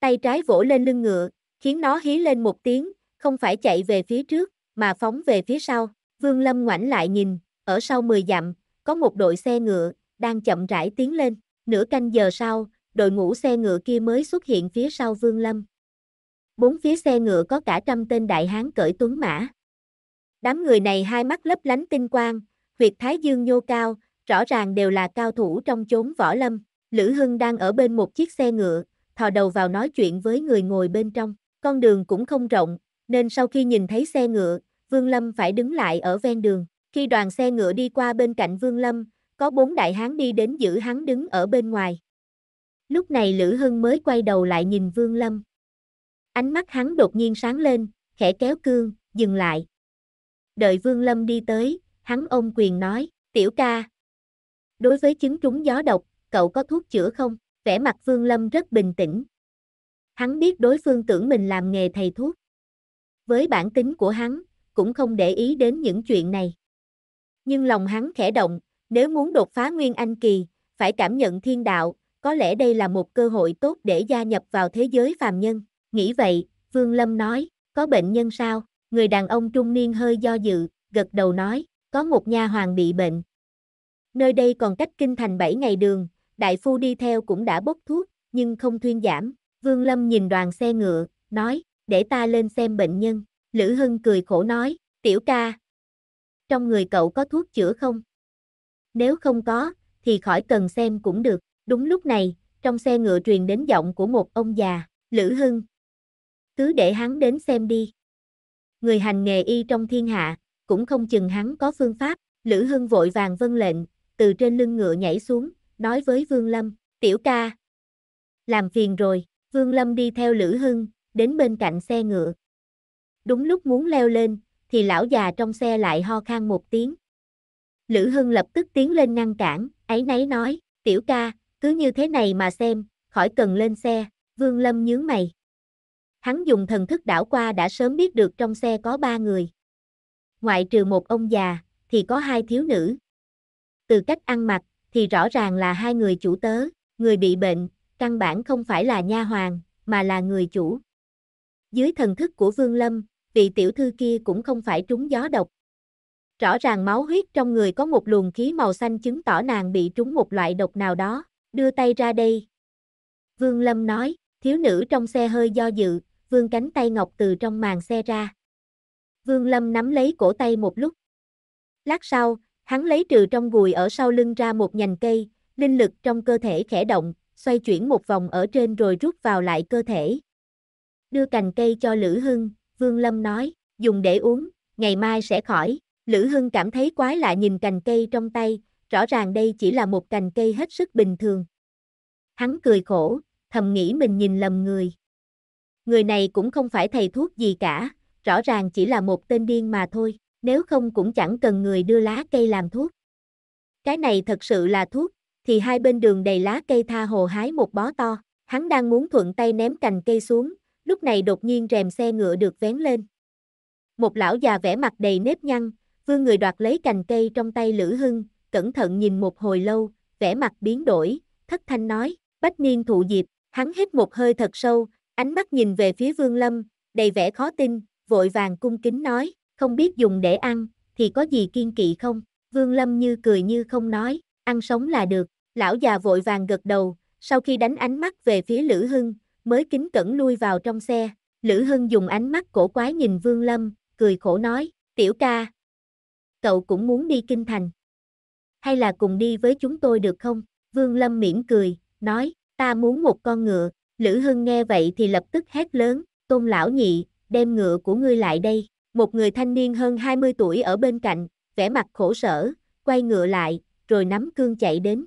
Tay trái vỗ lên lưng ngựa, khiến nó hí lên một tiếng, không phải chạy về phía trước, mà phóng về phía sau. Vương Lâm ngoảnh lại nhìn, ở sau 10 dặm, có một đội xe ngựa, đang chậm rãi tiến lên. Nửa canh giờ sau, đội ngũ xe ngựa kia mới xuất hiện phía sau Vương Lâm. Bốn phía xe ngựa có cả trăm tên đại hán cởi tuấn mã. Đám người này hai mắt lấp lánh tinh quang, huyệt thái dương nhô cao, rõ ràng đều là cao thủ trong chốn võ lâm. Lữ Hưng đang ở bên một chiếc xe ngựa, thò đầu vào nói chuyện với người ngồi bên trong. Con đường cũng không rộng, nên sau khi nhìn thấy xe ngựa, Vương Lâm phải đứng lại ở ven đường. Khi đoàn xe ngựa đi qua bên cạnh Vương Lâm, có bốn đại hán đi đến giữ hắn đứng ở bên ngoài. Lúc này Lữ Hưng mới quay đầu lại nhìn Vương Lâm. Ánh mắt hắn đột nhiên sáng lên, khẽ kéo cương, dừng lại. Đợi Vương Lâm đi tới, hắn ôm quyền nói, tiểu ca, Đối với chứng trúng gió độc, cậu có thuốc chữa không? Vẻ mặt Vương Lâm rất bình tĩnh. Hắn biết đối phương tưởng mình làm nghề thầy thuốc. Với bản tính của hắn, cũng không để ý đến những chuyện này. Nhưng lòng hắn khẽ động, nếu muốn đột phá Nguyên Anh Kỳ, phải cảm nhận thiên đạo, có lẽ đây là một cơ hội tốt để gia nhập vào thế giới phàm nhân. Nghĩ vậy, Vương Lâm nói, có bệnh nhân sao? Người đàn ông trung niên hơi do dự, gật đầu nói, có một nha hoàng bị bệnh, nơi đây còn cách kinh thành 7 ngày đường, đại phu đi theo cũng đã bốc thuốc, nhưng không thuyên giảm. Vương Lâm nhìn đoàn xe ngựa, nói, để ta lên xem bệnh nhân. Lữ Hưng cười khổ nói, tiểu ca, trong người cậu có thuốc chữa không? Nếu không có, thì khỏi cần xem cũng được. Đúng lúc này, trong xe ngựa truyền đến giọng của một ông già, Lữ Hưng. Cứ để hắn đến xem đi. Người hành nghề y trong thiên hạ, cũng không chừng hắn có phương pháp. Lữ Hưng vội vàng vân lệnh, từ trên lưng ngựa nhảy xuống, nói với Vương Lâm, tiểu ca. Làm phiền rồi, Vương Lâm đi theo Lữ Hưng, đến bên cạnh xe ngựa. Đúng lúc muốn leo lên, thì lão già trong xe lại ho khan một tiếng. Lữ Hưng lập tức tiến lên ngăn cản, ấy nấy nói, tiểu ca, cứ như thế này mà xem, khỏi cần lên xe, Vương Lâm nhướng mày. Hắn dùng thần thức đảo qua đã sớm biết được trong xe có ba người. Ngoại trừ một ông già, thì có hai thiếu nữ, từ cách ăn mặc, thì rõ ràng là hai người chủ tớ, người bị bệnh, căn bản không phải là nha hoàng, mà là người chủ. Dưới thần thức của Vương Lâm, vị tiểu thư kia cũng không phải trúng gió độc. Rõ ràng máu huyết trong người có một luồng khí màu xanh chứng tỏ nàng bị trúng một loại độc nào đó, đưa tay ra đây. Vương Lâm nói, thiếu nữ trong xe hơi do dự, vương cánh tay ngọc từ trong màn xe ra. Vương Lâm nắm lấy cổ tay một lúc. Lát sau, Hắn lấy trừ trong gùi ở sau lưng ra một nhành cây, linh lực trong cơ thể khẽ động, xoay chuyển một vòng ở trên rồi rút vào lại cơ thể. Đưa cành cây cho Lữ Hưng, Vương Lâm nói, dùng để uống, ngày mai sẽ khỏi. Lữ Hưng cảm thấy quái lạ nhìn cành cây trong tay, rõ ràng đây chỉ là một cành cây hết sức bình thường. Hắn cười khổ, thầm nghĩ mình nhìn lầm người. Người này cũng không phải thầy thuốc gì cả, rõ ràng chỉ là một tên điên mà thôi nếu không cũng chẳng cần người đưa lá cây làm thuốc. Cái này thật sự là thuốc, thì hai bên đường đầy lá cây tha hồ hái một bó to, hắn đang muốn thuận tay ném cành cây xuống, lúc này đột nhiên rèm xe ngựa được vén lên. Một lão già vẻ mặt đầy nếp nhăn, vương người đoạt lấy cành cây trong tay Lữ Hưng, cẩn thận nhìn một hồi lâu, vẻ mặt biến đổi, thất thanh nói, bách niên thụ diệp, hắn hít một hơi thật sâu, ánh mắt nhìn về phía vương lâm, đầy vẻ khó tin, vội vàng cung kính nói, không biết dùng để ăn, thì có gì kiên kỵ không? Vương Lâm như cười như không nói, ăn sống là được, lão già vội vàng gật đầu, sau khi đánh ánh mắt về phía Lữ Hưng, mới kính cẩn lui vào trong xe, Lữ Hưng dùng ánh mắt cổ quái nhìn Vương Lâm, cười khổ nói, tiểu ca, cậu cũng muốn đi kinh thành, hay là cùng đi với chúng tôi được không? Vương Lâm mỉm cười, nói, ta muốn một con ngựa, Lữ Hưng nghe vậy thì lập tức hét lớn, tôn lão nhị, đem ngựa của ngươi lại đây. Một người thanh niên hơn 20 tuổi ở bên cạnh, vẻ mặt khổ sở, quay ngựa lại, rồi nắm cương chạy đến.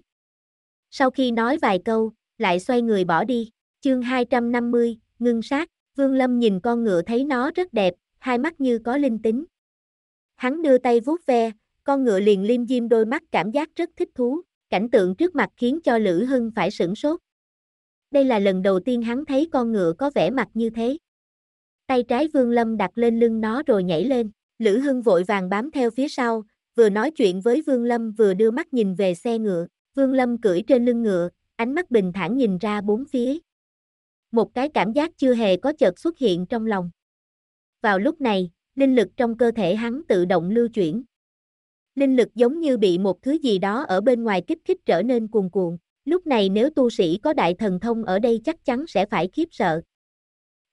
Sau khi nói vài câu, lại xoay người bỏ đi. Chương 250, ngưng sát, Vương Lâm nhìn con ngựa thấy nó rất đẹp, hai mắt như có linh tính. Hắn đưa tay vuốt ve, con ngựa liền liêm diêm đôi mắt cảm giác rất thích thú, cảnh tượng trước mặt khiến cho Lữ Hưng phải sửng sốt. Đây là lần đầu tiên hắn thấy con ngựa có vẻ mặt như thế tay trái Vương Lâm đặt lên lưng nó rồi nhảy lên. Lữ Hưng vội vàng bám theo phía sau, vừa nói chuyện với Vương Lâm vừa đưa mắt nhìn về xe ngựa. Vương Lâm cưỡi trên lưng ngựa, ánh mắt bình thản nhìn ra bốn phía. Một cái cảm giác chưa hề có chợt xuất hiện trong lòng. Vào lúc này, linh lực trong cơ thể hắn tự động lưu chuyển. Linh lực giống như bị một thứ gì đó ở bên ngoài kích thích trở nên cuồn cuộn. Lúc này nếu tu sĩ có đại thần thông ở đây chắc chắn sẽ phải khiếp sợ.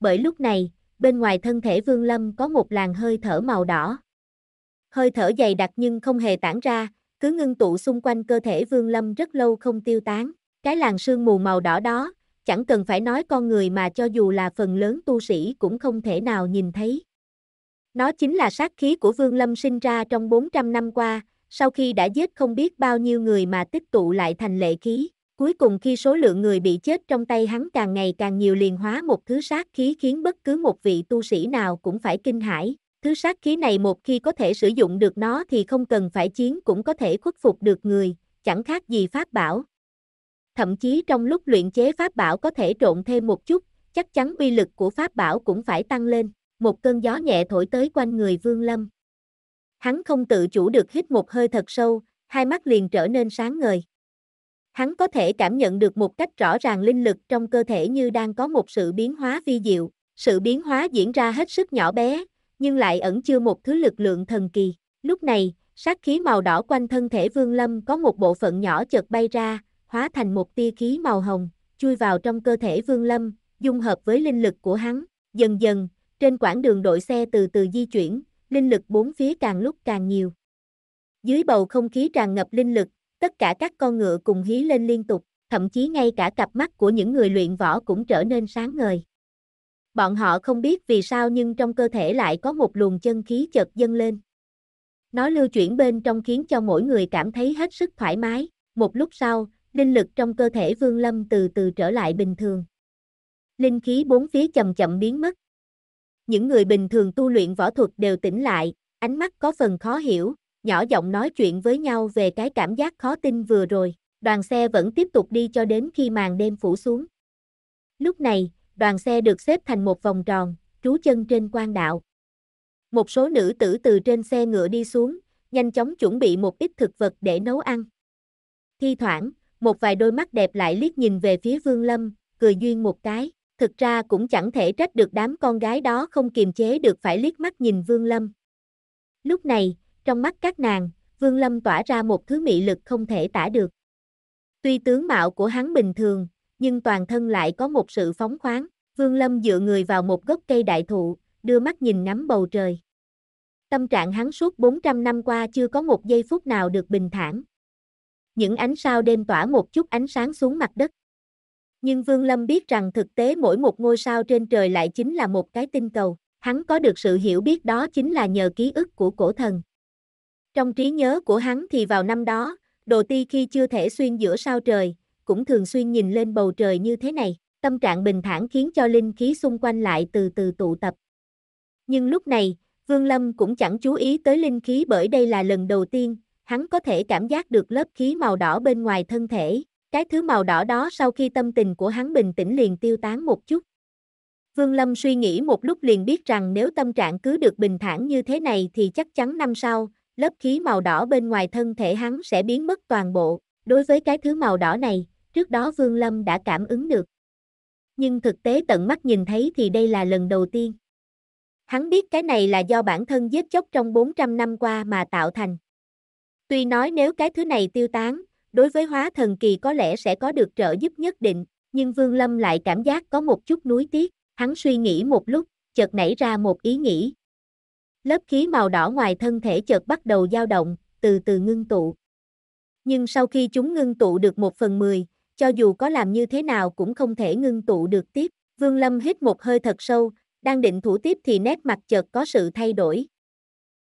Bởi lúc này, bên ngoài thân thể Vương Lâm có một làn hơi thở màu đỏ. Hơi thở dày đặc nhưng không hề tản ra, cứ ngưng tụ xung quanh cơ thể Vương Lâm rất lâu không tiêu tán. Cái làn sương mù màu đỏ đó, chẳng cần phải nói con người mà cho dù là phần lớn tu sĩ cũng không thể nào nhìn thấy. Nó chính là sát khí của Vương Lâm sinh ra trong 400 năm qua, sau khi đã giết không biết bao nhiêu người mà tích tụ lại thành lệ khí. Cuối cùng khi số lượng người bị chết trong tay hắn càng ngày càng nhiều liền hóa một thứ sát khí khiến bất cứ một vị tu sĩ nào cũng phải kinh hãi. Thứ sát khí này một khi có thể sử dụng được nó thì không cần phải chiến cũng có thể khuất phục được người, chẳng khác gì pháp bảo. Thậm chí trong lúc luyện chế pháp bảo có thể trộn thêm một chút, chắc chắn uy lực của pháp bảo cũng phải tăng lên. Một cơn gió nhẹ thổi tới quanh người Vương Lâm. Hắn không tự chủ được hít một hơi thật sâu, hai mắt liền trở nên sáng ngời. Hắn có thể cảm nhận được một cách rõ ràng linh lực trong cơ thể như đang có một sự biến hóa vi diệu, sự biến hóa diễn ra hết sức nhỏ bé, nhưng lại ẩn chứa một thứ lực lượng thần kỳ. Lúc này, sát khí màu đỏ quanh thân thể Vương Lâm có một bộ phận nhỏ chợt bay ra, hóa thành một tia khí màu hồng, chui vào trong cơ thể Vương Lâm, dung hợp với linh lực của hắn. Dần dần, trên quãng đường đội xe từ từ di chuyển, linh lực bốn phía càng lúc càng nhiều. Dưới bầu không khí tràn ngập linh lực, tất cả các con ngựa cùng hí lên liên tục, thậm chí ngay cả cặp mắt của những người luyện võ cũng trở nên sáng ngời. Bọn họ không biết vì sao nhưng trong cơ thể lại có một luồng chân khí chợt dâng lên. Nó lưu chuyển bên trong khiến cho mỗi người cảm thấy hết sức thoải mái, một lúc sau, linh lực trong cơ thể Vương Lâm từ từ trở lại bình thường. Linh khí bốn phía chậm chậm biến mất. Những người bình thường tu luyện võ thuật đều tỉnh lại, ánh mắt có phần khó hiểu, nhỏ giọng nói chuyện với nhau về cái cảm giác khó tin vừa rồi. Đoàn xe vẫn tiếp tục đi cho đến khi màn đêm phủ xuống. Lúc này, đoàn xe được xếp thành một vòng tròn, trú chân trên quan đạo. Một số nữ tử từ trên xe ngựa đi xuống, nhanh chóng chuẩn bị một ít thực vật để nấu ăn. Thi thoảng, một vài đôi mắt đẹp lại liếc nhìn về phía Vương Lâm, cười duyên một cái. Thực ra cũng chẳng thể trách được đám con gái đó không kiềm chế được phải liếc mắt nhìn Vương Lâm. Lúc này, trong mắt các nàng, Vương Lâm tỏa ra một thứ mị lực không thể tả được. Tuy tướng mạo của hắn bình thường, nhưng toàn thân lại có một sự phóng khoáng. Vương Lâm dựa người vào một gốc cây đại thụ, đưa mắt nhìn ngắm bầu trời. Tâm trạng hắn suốt 400 năm qua chưa có một giây phút nào được bình thản. Những ánh sao đêm tỏa một chút ánh sáng xuống mặt đất. Nhưng Vương Lâm biết rằng thực tế mỗi một ngôi sao trên trời lại chính là một cái tinh cầu. Hắn có được sự hiểu biết đó chính là nhờ ký ức của cổ thần. Trong trí nhớ của hắn thì vào năm đó, đồ ti khi chưa thể xuyên giữa sao trời, cũng thường xuyên nhìn lên bầu trời như thế này. Tâm trạng bình thản khiến cho linh khí xung quanh lại từ từ tụ tập. Nhưng lúc này, Vương Lâm cũng chẳng chú ý tới linh khí bởi đây là lần đầu tiên, hắn có thể cảm giác được lớp khí màu đỏ bên ngoài thân thể. Cái thứ màu đỏ đó sau khi tâm tình của hắn bình tĩnh liền tiêu tán một chút. Vương Lâm suy nghĩ một lúc liền biết rằng nếu tâm trạng cứ được bình thản như thế này thì chắc chắn năm sau, lớp khí màu đỏ bên ngoài thân thể hắn sẽ biến mất toàn bộ. Đối với cái thứ màu đỏ này, trước đó Vương Lâm đã cảm ứng được. Nhưng thực tế tận mắt nhìn thấy thì đây là lần đầu tiên. Hắn biết cái này là do bản thân giết chóc trong 400 năm qua mà tạo thành. Tuy nói nếu cái thứ này tiêu tán, đối với hóa thần kỳ có lẽ sẽ có được trợ giúp nhất định, nhưng Vương Lâm lại cảm giác có một chút nuối tiếc, hắn suy nghĩ một lúc, chợt nảy ra một ý nghĩ, Lớp khí màu đỏ ngoài thân thể chợt bắt đầu dao động, từ từ ngưng tụ. Nhưng sau khi chúng ngưng tụ được một phần mười, cho dù có làm như thế nào cũng không thể ngưng tụ được tiếp. Vương Lâm hít một hơi thật sâu, đang định thủ tiếp thì nét mặt chợt có sự thay đổi.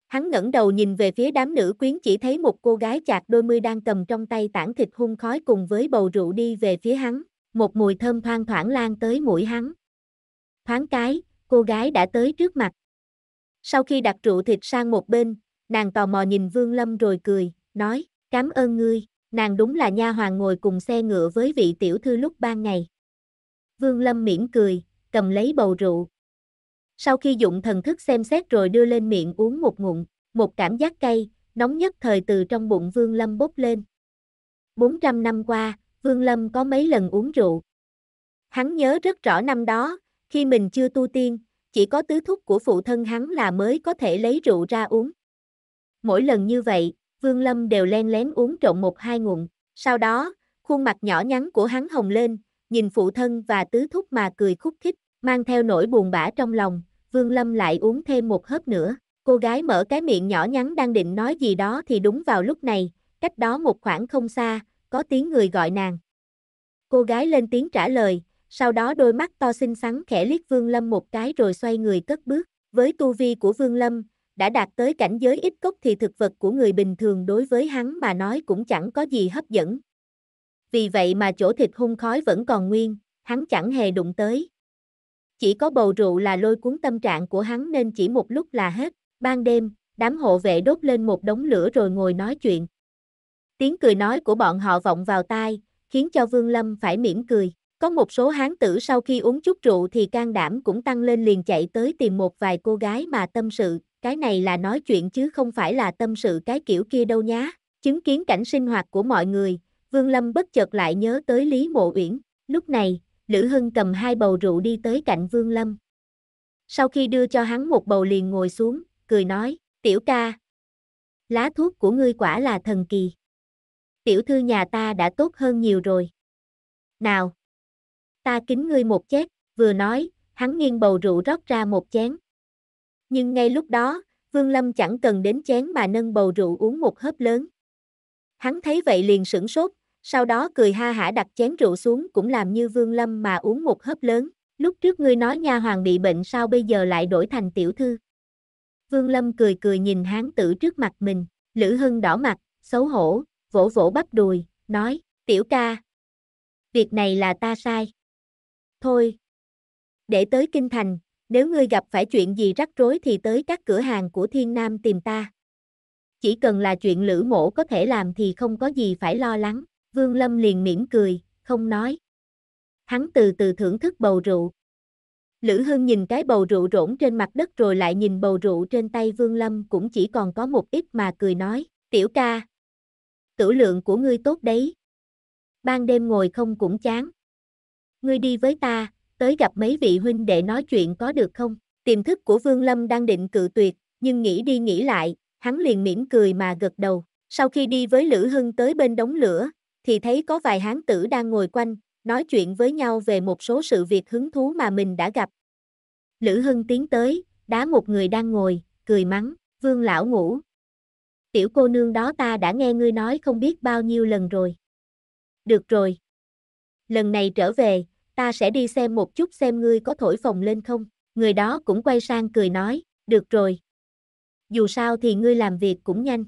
Hắn ngẩng đầu nhìn về phía đám nữ quyến chỉ thấy một cô gái chạc đôi mươi đang cầm trong tay tảng thịt hung khói cùng với bầu rượu đi về phía hắn, một mùi thơm thoang thoảng lan tới mũi hắn. Thoáng cái, cô gái đã tới trước mặt, sau khi đặt rượu thịt sang một bên, nàng tò mò nhìn Vương Lâm rồi cười, nói, cảm ơn ngươi, nàng đúng là nha hoàng ngồi cùng xe ngựa với vị tiểu thư lúc ban ngày. Vương Lâm mỉm cười, cầm lấy bầu rượu. Sau khi dụng thần thức xem xét rồi đưa lên miệng uống một ngụm, một cảm giác cay, nóng nhất thời từ trong bụng Vương Lâm bốc lên. 400 năm qua, Vương Lâm có mấy lần uống rượu. Hắn nhớ rất rõ năm đó, khi mình chưa tu tiên, chỉ có tứ thúc của phụ thân hắn là mới có thể lấy rượu ra uống. Mỗi lần như vậy, Vương Lâm đều len lén uống trộn một hai ngụm, sau đó, khuôn mặt nhỏ nhắn của hắn hồng lên, nhìn phụ thân và tứ thúc mà cười khúc khích, mang theo nỗi buồn bã trong lòng, Vương Lâm lại uống thêm một hớp nữa. Cô gái mở cái miệng nhỏ nhắn đang định nói gì đó thì đúng vào lúc này, cách đó một khoảng không xa, có tiếng người gọi nàng. Cô gái lên tiếng trả lời, sau đó đôi mắt to xinh xắn khẽ liếc Vương Lâm một cái rồi xoay người cất bước. Với tu vi của Vương Lâm, đã đạt tới cảnh giới ít cốc thì thực vật của người bình thường đối với hắn mà nói cũng chẳng có gì hấp dẫn. Vì vậy mà chỗ thịt hung khói vẫn còn nguyên, hắn chẳng hề đụng tới. Chỉ có bầu rượu là lôi cuốn tâm trạng của hắn nên chỉ một lúc là hết. Ban đêm, đám hộ vệ đốt lên một đống lửa rồi ngồi nói chuyện. Tiếng cười nói của bọn họ vọng vào tai, khiến cho Vương Lâm phải mỉm cười. Có một số hán tử sau khi uống chút rượu thì can đảm cũng tăng lên liền chạy tới tìm một vài cô gái mà tâm sự, cái này là nói chuyện chứ không phải là tâm sự cái kiểu kia đâu nhá. Chứng kiến cảnh sinh hoạt của mọi người, Vương Lâm bất chợt lại nhớ tới Lý Mộ Uyển, lúc này, Lữ Hưng cầm hai bầu rượu đi tới cạnh Vương Lâm. Sau khi đưa cho hắn một bầu liền ngồi xuống, cười nói, tiểu ca, lá thuốc của ngươi quả là thần kỳ. Tiểu thư nhà ta đã tốt hơn nhiều rồi. Nào, ta kính ngươi một chết, vừa nói, hắn nghiêng bầu rượu rót ra một chén. Nhưng ngay lúc đó, Vương Lâm chẳng cần đến chén mà nâng bầu rượu uống một hớp lớn. Hắn thấy vậy liền sửng sốt, sau đó cười ha hả đặt chén rượu xuống cũng làm như Vương Lâm mà uống một hớp lớn. Lúc trước ngươi nói nha hoàng bị bệnh sao bây giờ lại đổi thành tiểu thư. Vương Lâm cười cười nhìn hán tử trước mặt mình, Lữ Hưng đỏ mặt, xấu hổ, vỗ vỗ bắp đùi, nói, tiểu ca. Việc này là ta sai thôi. Để tới Kinh Thành, nếu ngươi gặp phải chuyện gì rắc rối thì tới các cửa hàng của Thiên Nam tìm ta. Chỉ cần là chuyện lữ mộ có thể làm thì không có gì phải lo lắng, Vương Lâm liền mỉm cười, không nói. Hắn từ từ thưởng thức bầu rượu. Lữ Hưng nhìn cái bầu rượu rỗng trên mặt đất rồi lại nhìn bầu rượu trên tay Vương Lâm cũng chỉ còn có một ít mà cười nói, tiểu ca. Tử lượng của ngươi tốt đấy. Ban đêm ngồi không cũng chán ngươi đi với ta, tới gặp mấy vị huynh đệ nói chuyện có được không? Tiềm thức của Vương Lâm đang định cự tuyệt, nhưng nghĩ đi nghĩ lại, hắn liền mỉm cười mà gật đầu. Sau khi đi với Lữ Hưng tới bên đống lửa, thì thấy có vài hán tử đang ngồi quanh, nói chuyện với nhau về một số sự việc hứng thú mà mình đã gặp. Lữ Hưng tiến tới, đá một người đang ngồi, cười mắng, vương lão ngủ. Tiểu cô nương đó ta đã nghe ngươi nói không biết bao nhiêu lần rồi. Được rồi. Lần này trở về, ta sẽ đi xem một chút xem ngươi có thổi phồng lên không. Người đó cũng quay sang cười nói, được rồi. Dù sao thì ngươi làm việc cũng nhanh.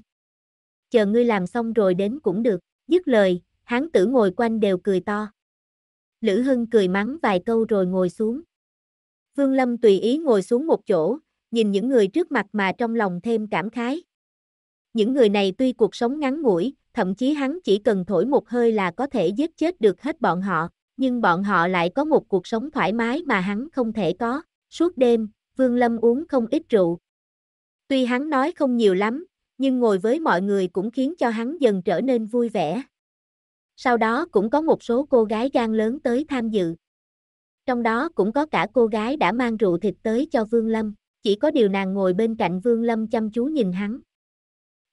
Chờ ngươi làm xong rồi đến cũng được. Dứt lời, hán tử ngồi quanh đều cười to. Lữ Hưng cười mắng vài câu rồi ngồi xuống. Vương Lâm tùy ý ngồi xuống một chỗ, nhìn những người trước mặt mà trong lòng thêm cảm khái. Những người này tuy cuộc sống ngắn ngủi, thậm chí hắn chỉ cần thổi một hơi là có thể giết chết được hết bọn họ nhưng bọn họ lại có một cuộc sống thoải mái mà hắn không thể có. Suốt đêm, Vương Lâm uống không ít rượu. Tuy hắn nói không nhiều lắm, nhưng ngồi với mọi người cũng khiến cho hắn dần trở nên vui vẻ. Sau đó cũng có một số cô gái gan lớn tới tham dự. Trong đó cũng có cả cô gái đã mang rượu thịt tới cho Vương Lâm, chỉ có điều nàng ngồi bên cạnh Vương Lâm chăm chú nhìn hắn.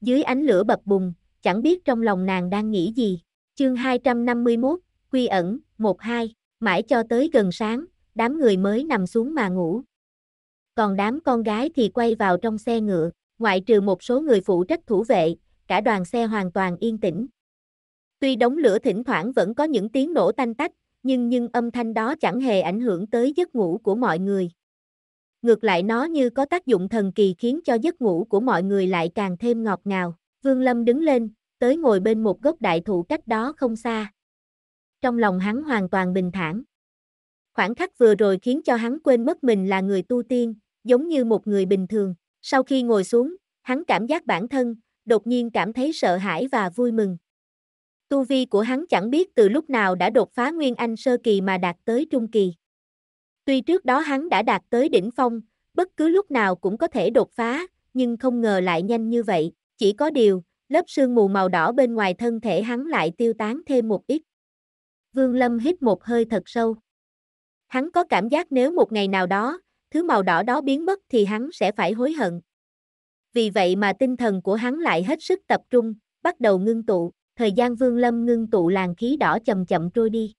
Dưới ánh lửa bập bùng, chẳng biết trong lòng nàng đang nghĩ gì. Chương 251, Quy ẩn, một hai, mãi cho tới gần sáng, đám người mới nằm xuống mà ngủ. Còn đám con gái thì quay vào trong xe ngựa, ngoại trừ một số người phụ trách thủ vệ, cả đoàn xe hoàn toàn yên tĩnh. Tuy đống lửa thỉnh thoảng vẫn có những tiếng nổ tanh tách, nhưng nhưng âm thanh đó chẳng hề ảnh hưởng tới giấc ngủ của mọi người. Ngược lại nó như có tác dụng thần kỳ khiến cho giấc ngủ của mọi người lại càng thêm ngọt ngào. Vương Lâm đứng lên, tới ngồi bên một gốc đại thụ cách đó không xa trong lòng hắn hoàn toàn bình thản. Khoảng khắc vừa rồi khiến cho hắn quên mất mình là người tu tiên, giống như một người bình thường. Sau khi ngồi xuống, hắn cảm giác bản thân, đột nhiên cảm thấy sợ hãi và vui mừng. Tu vi của hắn chẳng biết từ lúc nào đã đột phá Nguyên Anh sơ kỳ mà đạt tới trung kỳ. Tuy trước đó hắn đã đạt tới đỉnh phong, bất cứ lúc nào cũng có thể đột phá, nhưng không ngờ lại nhanh như vậy, chỉ có điều, lớp sương mù màu đỏ bên ngoài thân thể hắn lại tiêu tán thêm một ít. Vương Lâm hít một hơi thật sâu. Hắn có cảm giác nếu một ngày nào đó, thứ màu đỏ đó biến mất thì hắn sẽ phải hối hận. Vì vậy mà tinh thần của hắn lại hết sức tập trung, bắt đầu ngưng tụ, thời gian Vương Lâm ngưng tụ làn khí đỏ chậm chậm trôi đi.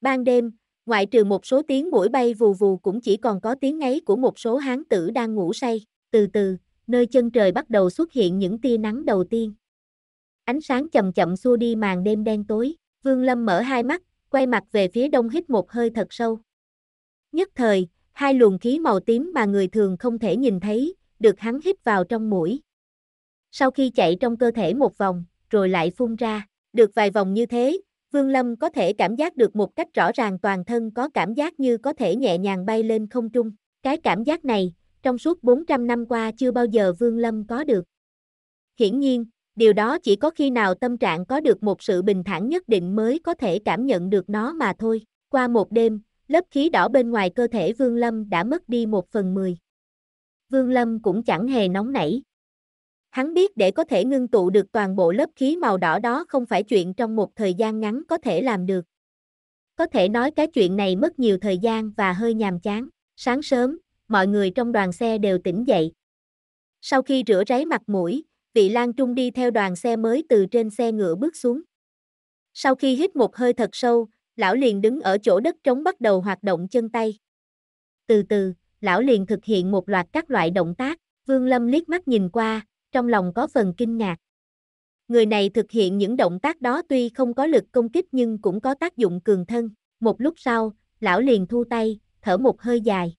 Ban đêm, ngoại trừ một số tiếng mũi bay vù vù cũng chỉ còn có tiếng ngáy của một số hán tử đang ngủ say, từ từ, nơi chân trời bắt đầu xuất hiện những tia nắng đầu tiên. Ánh sáng chậm chậm xua đi màn đêm đen tối. Vương Lâm mở hai mắt, quay mặt về phía đông hít một hơi thật sâu. Nhất thời, hai luồng khí màu tím mà người thường không thể nhìn thấy, được hắn hít vào trong mũi. Sau khi chạy trong cơ thể một vòng, rồi lại phun ra, được vài vòng như thế, Vương Lâm có thể cảm giác được một cách rõ ràng toàn thân có cảm giác như có thể nhẹ nhàng bay lên không trung. Cái cảm giác này, trong suốt 400 năm qua chưa bao giờ Vương Lâm có được. Hiển nhiên, điều đó chỉ có khi nào tâm trạng có được một sự bình thản nhất định mới có thể cảm nhận được nó mà thôi. Qua một đêm, lớp khí đỏ bên ngoài cơ thể Vương Lâm đã mất đi một phần mười. Vương Lâm cũng chẳng hề nóng nảy. Hắn biết để có thể ngưng tụ được toàn bộ lớp khí màu đỏ đó không phải chuyện trong một thời gian ngắn có thể làm được. Có thể nói cái chuyện này mất nhiều thời gian và hơi nhàm chán. Sáng sớm, mọi người trong đoàn xe đều tỉnh dậy. Sau khi rửa ráy mặt mũi, Vị Lan Trung đi theo đoàn xe mới từ trên xe ngựa bước xuống. Sau khi hít một hơi thật sâu, lão liền đứng ở chỗ đất trống bắt đầu hoạt động chân tay. Từ từ, lão liền thực hiện một loạt các loại động tác, Vương Lâm liếc mắt nhìn qua, trong lòng có phần kinh ngạc. Người này thực hiện những động tác đó tuy không có lực công kích nhưng cũng có tác dụng cường thân. Một lúc sau, lão liền thu tay, thở một hơi dài.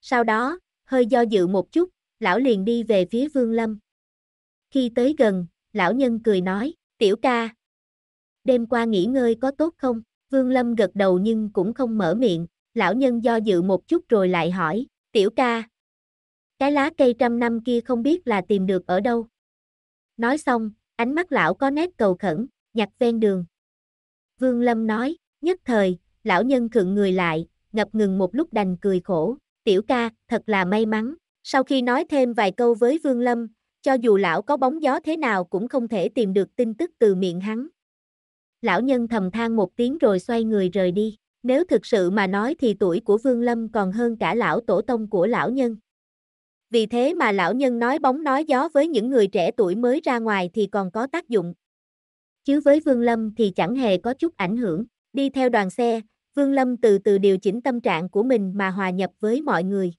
Sau đó, hơi do dự một chút, lão liền đi về phía Vương Lâm. Khi tới gần, lão nhân cười nói, tiểu ca. Đêm qua nghỉ ngơi có tốt không? Vương Lâm gật đầu nhưng cũng không mở miệng, lão nhân do dự một chút rồi lại hỏi, tiểu ca. Cái lá cây trăm năm kia không biết là tìm được ở đâu. Nói xong, ánh mắt lão có nét cầu khẩn, nhặt ven đường. Vương Lâm nói, nhất thời, lão nhân khựng người lại, ngập ngừng một lúc đành cười khổ, tiểu ca, thật là may mắn. Sau khi nói thêm vài câu với Vương Lâm, cho dù lão có bóng gió thế nào cũng không thể tìm được tin tức từ miệng hắn. Lão nhân thầm than một tiếng rồi xoay người rời đi, nếu thực sự mà nói thì tuổi của Vương Lâm còn hơn cả lão tổ tông của lão nhân. Vì thế mà lão nhân nói bóng nói gió với những người trẻ tuổi mới ra ngoài thì còn có tác dụng. Chứ với Vương Lâm thì chẳng hề có chút ảnh hưởng. Đi theo đoàn xe, Vương Lâm từ từ điều chỉnh tâm trạng của mình mà hòa nhập với mọi người.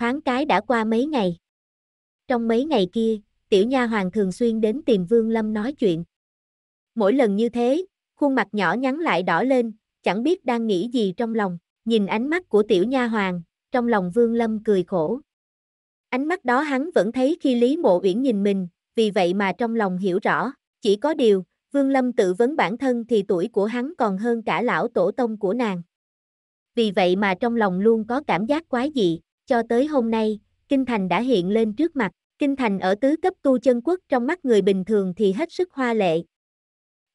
Thoáng cái đã qua mấy ngày. Trong mấy ngày kia, tiểu nha hoàng thường xuyên đến tìm Vương Lâm nói chuyện. Mỗi lần như thế, khuôn mặt nhỏ nhắn lại đỏ lên, chẳng biết đang nghĩ gì trong lòng, nhìn ánh mắt của tiểu nha hoàng, trong lòng Vương Lâm cười khổ. Ánh mắt đó hắn vẫn thấy khi Lý Mộ Uyển nhìn mình, vì vậy mà trong lòng hiểu rõ, chỉ có điều, Vương Lâm tự vấn bản thân thì tuổi của hắn còn hơn cả lão tổ tông của nàng. Vì vậy mà trong lòng luôn có cảm giác quái dị, cho tới hôm nay, kinh thành đã hiện lên trước mặt. Kinh thành ở tứ cấp tu chân quốc trong mắt người bình thường thì hết sức hoa lệ.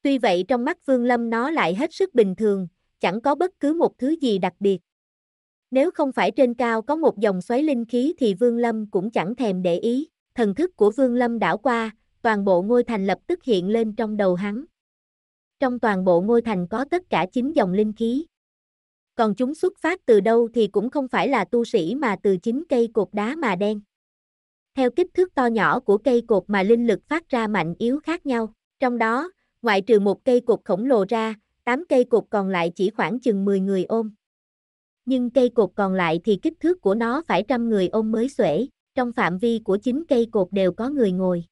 Tuy vậy trong mắt Vương Lâm nó lại hết sức bình thường, chẳng có bất cứ một thứ gì đặc biệt. Nếu không phải trên cao có một dòng xoáy linh khí thì Vương Lâm cũng chẳng thèm để ý, thần thức của Vương Lâm đảo qua, toàn bộ ngôi thành lập tức hiện lên trong đầu hắn. Trong toàn bộ ngôi thành có tất cả 9 dòng linh khí còn chúng xuất phát từ đâu thì cũng không phải là tu sĩ mà từ chính cây cột đá mà đen. Theo kích thước to nhỏ của cây cột mà linh lực phát ra mạnh yếu khác nhau, trong đó, ngoại trừ một cây cột khổng lồ ra, tám cây cột còn lại chỉ khoảng chừng 10 người ôm. Nhưng cây cột còn lại thì kích thước của nó phải trăm người ôm mới xuể, trong phạm vi của chính cây cột đều có người ngồi.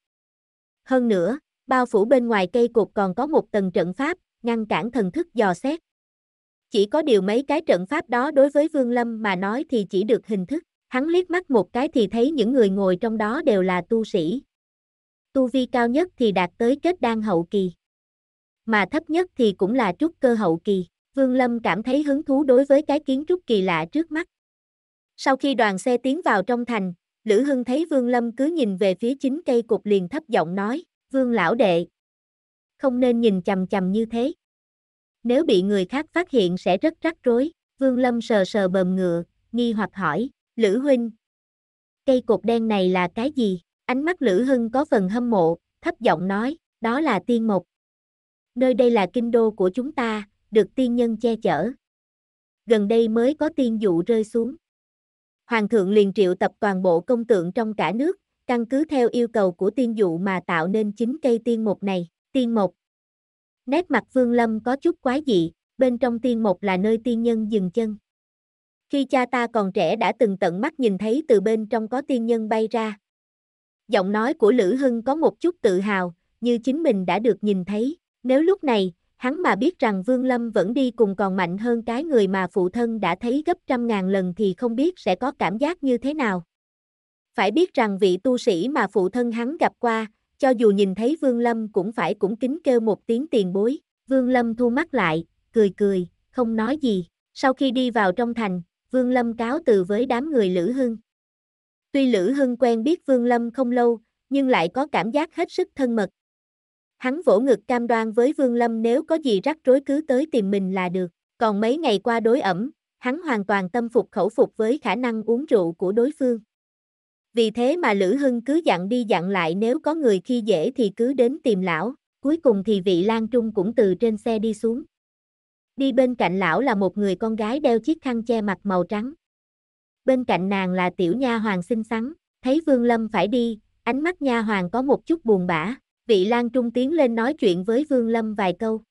Hơn nữa, bao phủ bên ngoài cây cột còn có một tầng trận pháp, ngăn cản thần thức dò xét. Chỉ có điều mấy cái trận pháp đó đối với Vương Lâm mà nói thì chỉ được hình thức, hắn liếc mắt một cái thì thấy những người ngồi trong đó đều là tu sĩ. Tu vi cao nhất thì đạt tới kết đan hậu kỳ, mà thấp nhất thì cũng là trúc cơ hậu kỳ. Vương Lâm cảm thấy hứng thú đối với cái kiến trúc kỳ lạ trước mắt. Sau khi đoàn xe tiến vào trong thành, Lữ Hưng thấy Vương Lâm cứ nhìn về phía chính cây cục liền thấp giọng nói, Vương lão đệ. Không nên nhìn chầm chầm như thế. Nếu bị người khác phát hiện sẽ rất rắc rối. Vương Lâm sờ sờ bờm ngựa, nghi hoặc hỏi, Lữ Huynh. Cây cột đen này là cái gì? Ánh mắt Lữ Hưng có phần hâm mộ, thấp giọng nói, đó là tiên mục. Nơi đây là kinh đô của chúng ta, được tiên nhân che chở. Gần đây mới có tiên dụ rơi xuống. Hoàng thượng liền triệu tập toàn bộ công tượng trong cả nước, căn cứ theo yêu cầu của tiên dụ mà tạo nên chính cây tiên mục này. Tiên mục, Nét mặt Vương Lâm có chút quái dị, bên trong tiên một là nơi tiên nhân dừng chân. Khi cha ta còn trẻ đã từng tận mắt nhìn thấy từ bên trong có tiên nhân bay ra. Giọng nói của Lữ Hưng có một chút tự hào, như chính mình đã được nhìn thấy. Nếu lúc này, hắn mà biết rằng Vương Lâm vẫn đi cùng còn mạnh hơn cái người mà phụ thân đã thấy gấp trăm ngàn lần thì không biết sẽ có cảm giác như thế nào. Phải biết rằng vị tu sĩ mà phụ thân hắn gặp qua, cho dù nhìn thấy Vương Lâm cũng phải cũng kính kêu một tiếng tiền bối. Vương Lâm thu mắt lại, cười cười, không nói gì. Sau khi đi vào trong thành, Vương Lâm cáo từ với đám người Lữ Hưng. Tuy Lữ Hưng quen biết Vương Lâm không lâu, nhưng lại có cảm giác hết sức thân mật. Hắn vỗ ngực cam đoan với Vương Lâm nếu có gì rắc rối cứ tới tìm mình là được. Còn mấy ngày qua đối ẩm, hắn hoàn toàn tâm phục khẩu phục với khả năng uống rượu của đối phương. Vì thế mà Lữ Hưng cứ dặn đi dặn lại nếu có người khi dễ thì cứ đến tìm lão, cuối cùng thì vị Lan Trung cũng từ trên xe đi xuống. Đi bên cạnh lão là một người con gái đeo chiếc khăn che mặt màu trắng. Bên cạnh nàng là tiểu nha hoàng xinh xắn, thấy Vương Lâm phải đi, ánh mắt nha hoàng có một chút buồn bã, vị Lan Trung tiến lên nói chuyện với Vương Lâm vài câu.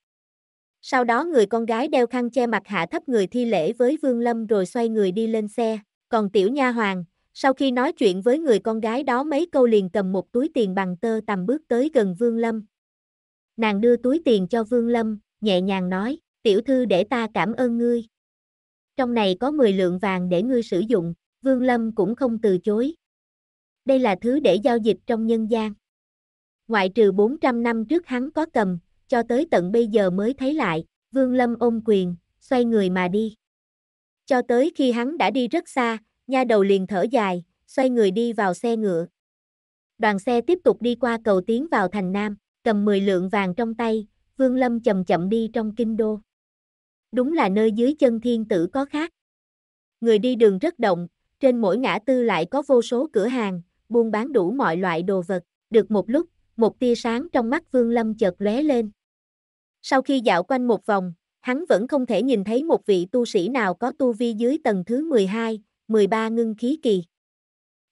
Sau đó người con gái đeo khăn che mặt hạ thấp người thi lễ với Vương Lâm rồi xoay người đi lên xe, còn tiểu nha hoàng, sau khi nói chuyện với người con gái đó mấy câu liền cầm một túi tiền bằng tơ tầm bước tới gần Vương Lâm. Nàng đưa túi tiền cho Vương Lâm, nhẹ nhàng nói, tiểu thư để ta cảm ơn ngươi. Trong này có 10 lượng vàng để ngươi sử dụng, Vương Lâm cũng không từ chối. Đây là thứ để giao dịch trong nhân gian. Ngoại trừ 400 năm trước hắn có cầm, cho tới tận bây giờ mới thấy lại, Vương Lâm ôm quyền, xoay người mà đi. Cho tới khi hắn đã đi rất xa, nha đầu liền thở dài, xoay người đi vào xe ngựa. Đoàn xe tiếp tục đi qua cầu tiến vào thành Nam, cầm 10 lượng vàng trong tay, Vương Lâm chậm chậm đi trong kinh đô. Đúng là nơi dưới chân thiên tử có khác. Người đi đường rất động, trên mỗi ngã tư lại có vô số cửa hàng, buôn bán đủ mọi loại đồ vật. Được một lúc, một tia sáng trong mắt Vương Lâm chợt lóe lên. Sau khi dạo quanh một vòng, hắn vẫn không thể nhìn thấy một vị tu sĩ nào có tu vi dưới tầng thứ 12, 13 ngưng khí kỳ.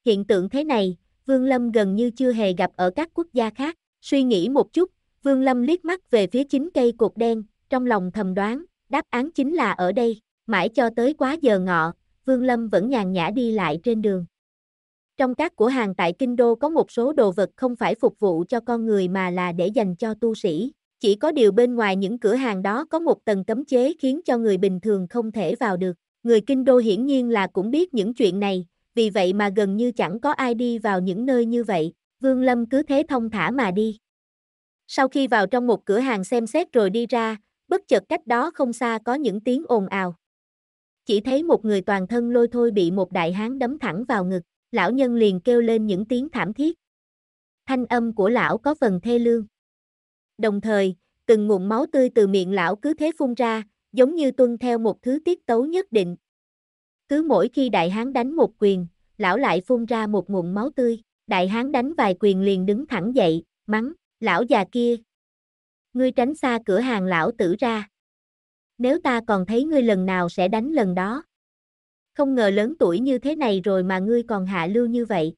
Hiện tượng thế này, Vương Lâm gần như chưa hề gặp ở các quốc gia khác, suy nghĩ một chút, Vương Lâm liếc mắt về phía chính cây cột đen, trong lòng thầm đoán, đáp án chính là ở đây, mãi cho tới quá giờ ngọ, Vương Lâm vẫn nhàn nhã đi lại trên đường. Trong các cửa hàng tại Kinh Đô có một số đồ vật không phải phục vụ cho con người mà là để dành cho tu sĩ. Chỉ có điều bên ngoài những cửa hàng đó có một tầng cấm chế khiến cho người bình thường không thể vào được. Người kinh đô hiển nhiên là cũng biết những chuyện này, vì vậy mà gần như chẳng có ai đi vào những nơi như vậy, Vương Lâm cứ thế thông thả mà đi. Sau khi vào trong một cửa hàng xem xét rồi đi ra, bất chợt cách đó không xa có những tiếng ồn ào. Chỉ thấy một người toàn thân lôi thôi bị một đại hán đấm thẳng vào ngực, lão nhân liền kêu lên những tiếng thảm thiết. Thanh âm của lão có phần thê lương. Đồng thời, từng nguồn máu tươi từ miệng lão cứ thế phun ra, giống như tuân theo một thứ tiết tấu nhất định. Cứ mỗi khi đại hán đánh một quyền, lão lại phun ra một ngụm máu tươi, đại hán đánh vài quyền liền đứng thẳng dậy, mắng, lão già kia. Ngươi tránh xa cửa hàng lão tử ra. Nếu ta còn thấy ngươi lần nào sẽ đánh lần đó. Không ngờ lớn tuổi như thế này rồi mà ngươi còn hạ lưu như vậy.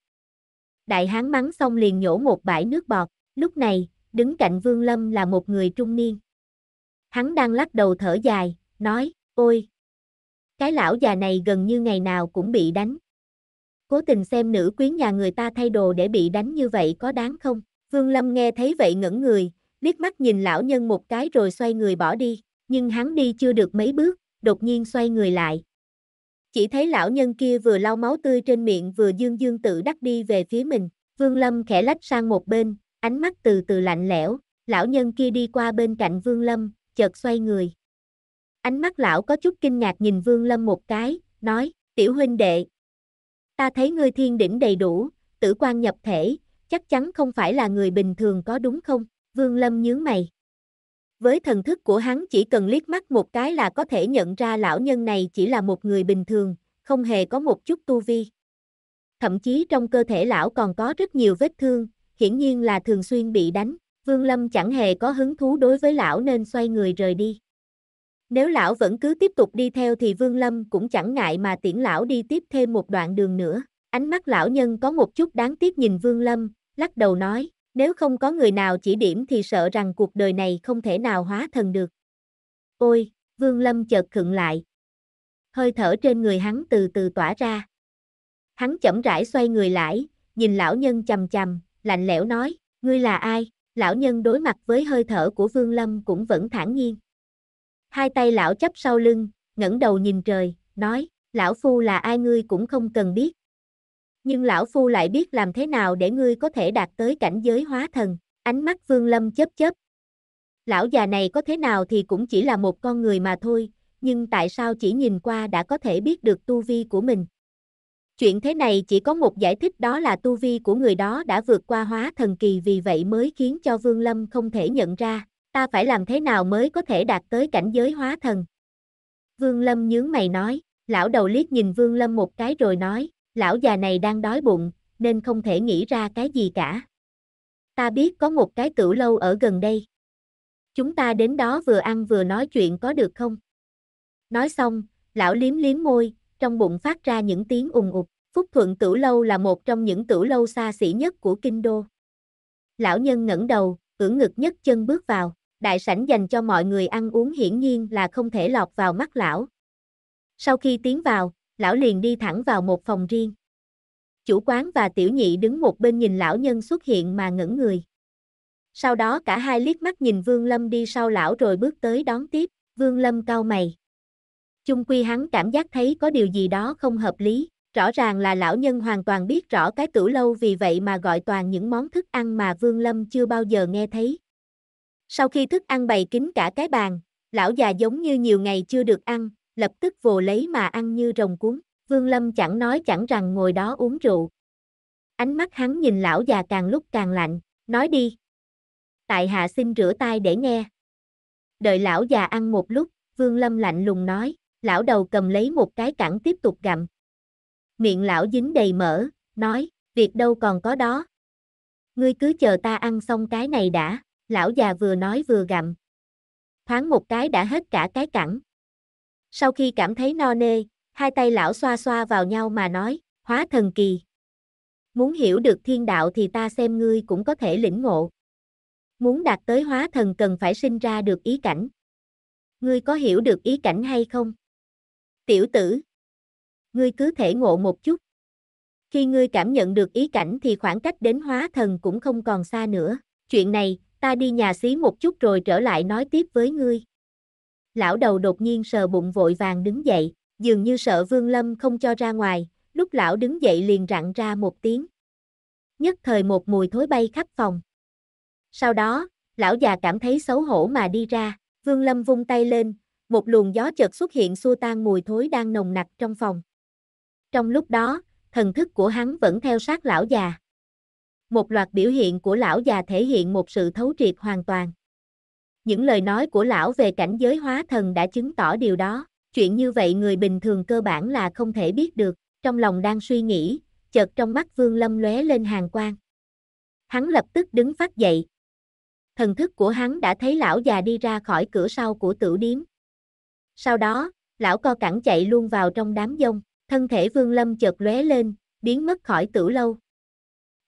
Đại hán mắng xong liền nhổ một bãi nước bọt, lúc này, đứng cạnh Vương Lâm là một người trung niên. Hắn đang lắc đầu thở dài, nói, ôi, cái lão già này gần như ngày nào cũng bị đánh. Cố tình xem nữ quyến nhà người ta thay đồ để bị đánh như vậy có đáng không? Vương Lâm nghe thấy vậy ngẩn người, liếc mắt nhìn lão nhân một cái rồi xoay người bỏ đi, nhưng hắn đi chưa được mấy bước, đột nhiên xoay người lại. Chỉ thấy lão nhân kia vừa lau máu tươi trên miệng vừa dương dương tự đắc đi về phía mình, Vương Lâm khẽ lách sang một bên, ánh mắt từ từ lạnh lẽo, lão nhân kia đi qua bên cạnh Vương Lâm, chợt xoay người. Ánh mắt lão có chút kinh ngạc nhìn Vương Lâm một cái, nói, tiểu huynh đệ. Ta thấy ngươi thiên đỉnh đầy đủ, tử quan nhập thể, chắc chắn không phải là người bình thường có đúng không? Vương Lâm nhướng mày. Với thần thức của hắn chỉ cần liếc mắt một cái là có thể nhận ra lão nhân này chỉ là một người bình thường, không hề có một chút tu vi. Thậm chí trong cơ thể lão còn có rất nhiều vết thương, hiển nhiên là thường xuyên bị đánh. Vương Lâm chẳng hề có hứng thú đối với lão nên xoay người rời đi. Nếu lão vẫn cứ tiếp tục đi theo thì Vương Lâm cũng chẳng ngại mà tiễn lão đi tiếp thêm một đoạn đường nữa. Ánh mắt lão nhân có một chút đáng tiếc nhìn Vương Lâm, lắc đầu nói, nếu không có người nào chỉ điểm thì sợ rằng cuộc đời này không thể nào hóa thần được. Ôi, Vương Lâm chợt khựng lại. Hơi thở trên người hắn từ từ tỏa ra. Hắn chậm rãi xoay người lại, nhìn lão nhân chầm chầm, lạnh lẽo nói, ngươi là ai? lão nhân đối mặt với hơi thở của Vương Lâm cũng vẫn thản nhiên. Hai tay lão chấp sau lưng, ngẩng đầu nhìn trời, nói, lão phu là ai ngươi cũng không cần biết. Nhưng lão phu lại biết làm thế nào để ngươi có thể đạt tới cảnh giới hóa thần, ánh mắt Vương Lâm chớp chớp. Lão già này có thế nào thì cũng chỉ là một con người mà thôi, nhưng tại sao chỉ nhìn qua đã có thể biết được tu vi của mình, Chuyện thế này chỉ có một giải thích đó là tu vi của người đó đã vượt qua hóa thần kỳ vì vậy mới khiến cho Vương Lâm không thể nhận ra, ta phải làm thế nào mới có thể đạt tới cảnh giới hóa thần. Vương Lâm nhướng mày nói, lão đầu liếc nhìn Vương Lâm một cái rồi nói, lão già này đang đói bụng, nên không thể nghĩ ra cái gì cả. Ta biết có một cái tửu lâu ở gần đây. Chúng ta đến đó vừa ăn vừa nói chuyện có được không? Nói xong, lão liếm liếm môi, trong bụng phát ra những tiếng ùng ục. Phúc Thuận Tử Lâu là một trong những tử lâu xa xỉ nhất của Kinh Đô. Lão nhân ngẩng đầu, ưỡn ngực nhất chân bước vào, đại sảnh dành cho mọi người ăn uống hiển nhiên là không thể lọt vào mắt lão. Sau khi tiến vào, lão liền đi thẳng vào một phòng riêng. Chủ quán và tiểu nhị đứng một bên nhìn lão nhân xuất hiện mà ngẩn người. Sau đó cả hai liếc mắt nhìn Vương Lâm đi sau lão rồi bước tới đón tiếp, Vương Lâm cau mày. Chung quy hắn cảm giác thấy có điều gì đó không hợp lý, rõ ràng là lão nhân hoàn toàn biết rõ cái tửu lâu vì vậy mà gọi toàn những món thức ăn mà Vương Lâm chưa bao giờ nghe thấy. Sau khi thức ăn bày kín cả cái bàn, lão già giống như nhiều ngày chưa được ăn, lập tức vồ lấy mà ăn như rồng cuốn, Vương Lâm chẳng nói chẳng rằng ngồi đó uống rượu. Ánh mắt hắn nhìn lão già càng lúc càng lạnh, nói đi. Tại hạ xin rửa tay để nghe. Đợi lão già ăn một lúc, Vương Lâm lạnh lùng nói, lão đầu cầm lấy một cái cẳng tiếp tục gặm. Miệng lão dính đầy mỡ, nói, việc đâu còn có đó. Ngươi cứ chờ ta ăn xong cái này đã, lão già vừa nói vừa gặm. Thoáng một cái đã hết cả cái cẳng. Sau khi cảm thấy no nê, hai tay lão xoa xoa vào nhau mà nói, hóa thần kỳ. Muốn hiểu được thiên đạo thì ta xem ngươi cũng có thể lĩnh ngộ. Muốn đạt tới hóa thần cần phải sinh ra được ý cảnh. Ngươi có hiểu được ý cảnh hay không? Tiểu tử, ngươi cứ thể ngộ một chút. Khi ngươi cảm nhận được ý cảnh thì khoảng cách đến hóa thần cũng không còn xa nữa. Chuyện này, ta đi nhà xí một chút rồi trở lại nói tiếp với ngươi. Lão đầu đột nhiên sờ bụng vội vàng đứng dậy, dường như sợ Vương Lâm không cho ra ngoài, lúc lão đứng dậy liền rặn ra một tiếng. Nhất thời một mùi thối bay khắp phòng. Sau đó, lão già cảm thấy xấu hổ mà đi ra, Vương Lâm vung tay lên, một luồng gió chợt xuất hiện xua tan mùi thối đang nồng nặc trong phòng. Trong lúc đó, thần thức của hắn vẫn theo sát lão già. Một loạt biểu hiện của lão già thể hiện một sự thấu triệt hoàn toàn. Những lời nói của lão về cảnh giới hóa thần đã chứng tỏ điều đó, chuyện như vậy người bình thường cơ bản là không thể biết được, trong lòng đang suy nghĩ, chợt trong mắt Vương Lâm lóe lên hàng quang. Hắn lập tức đứng phát dậy. Thần thức của hắn đã thấy lão già đi ra khỏi cửa sau của tử điếm, sau đó, lão co cẳng chạy luôn vào trong đám dông, thân thể Vương Lâm chợt lóe lên, biến mất khỏi tử lâu.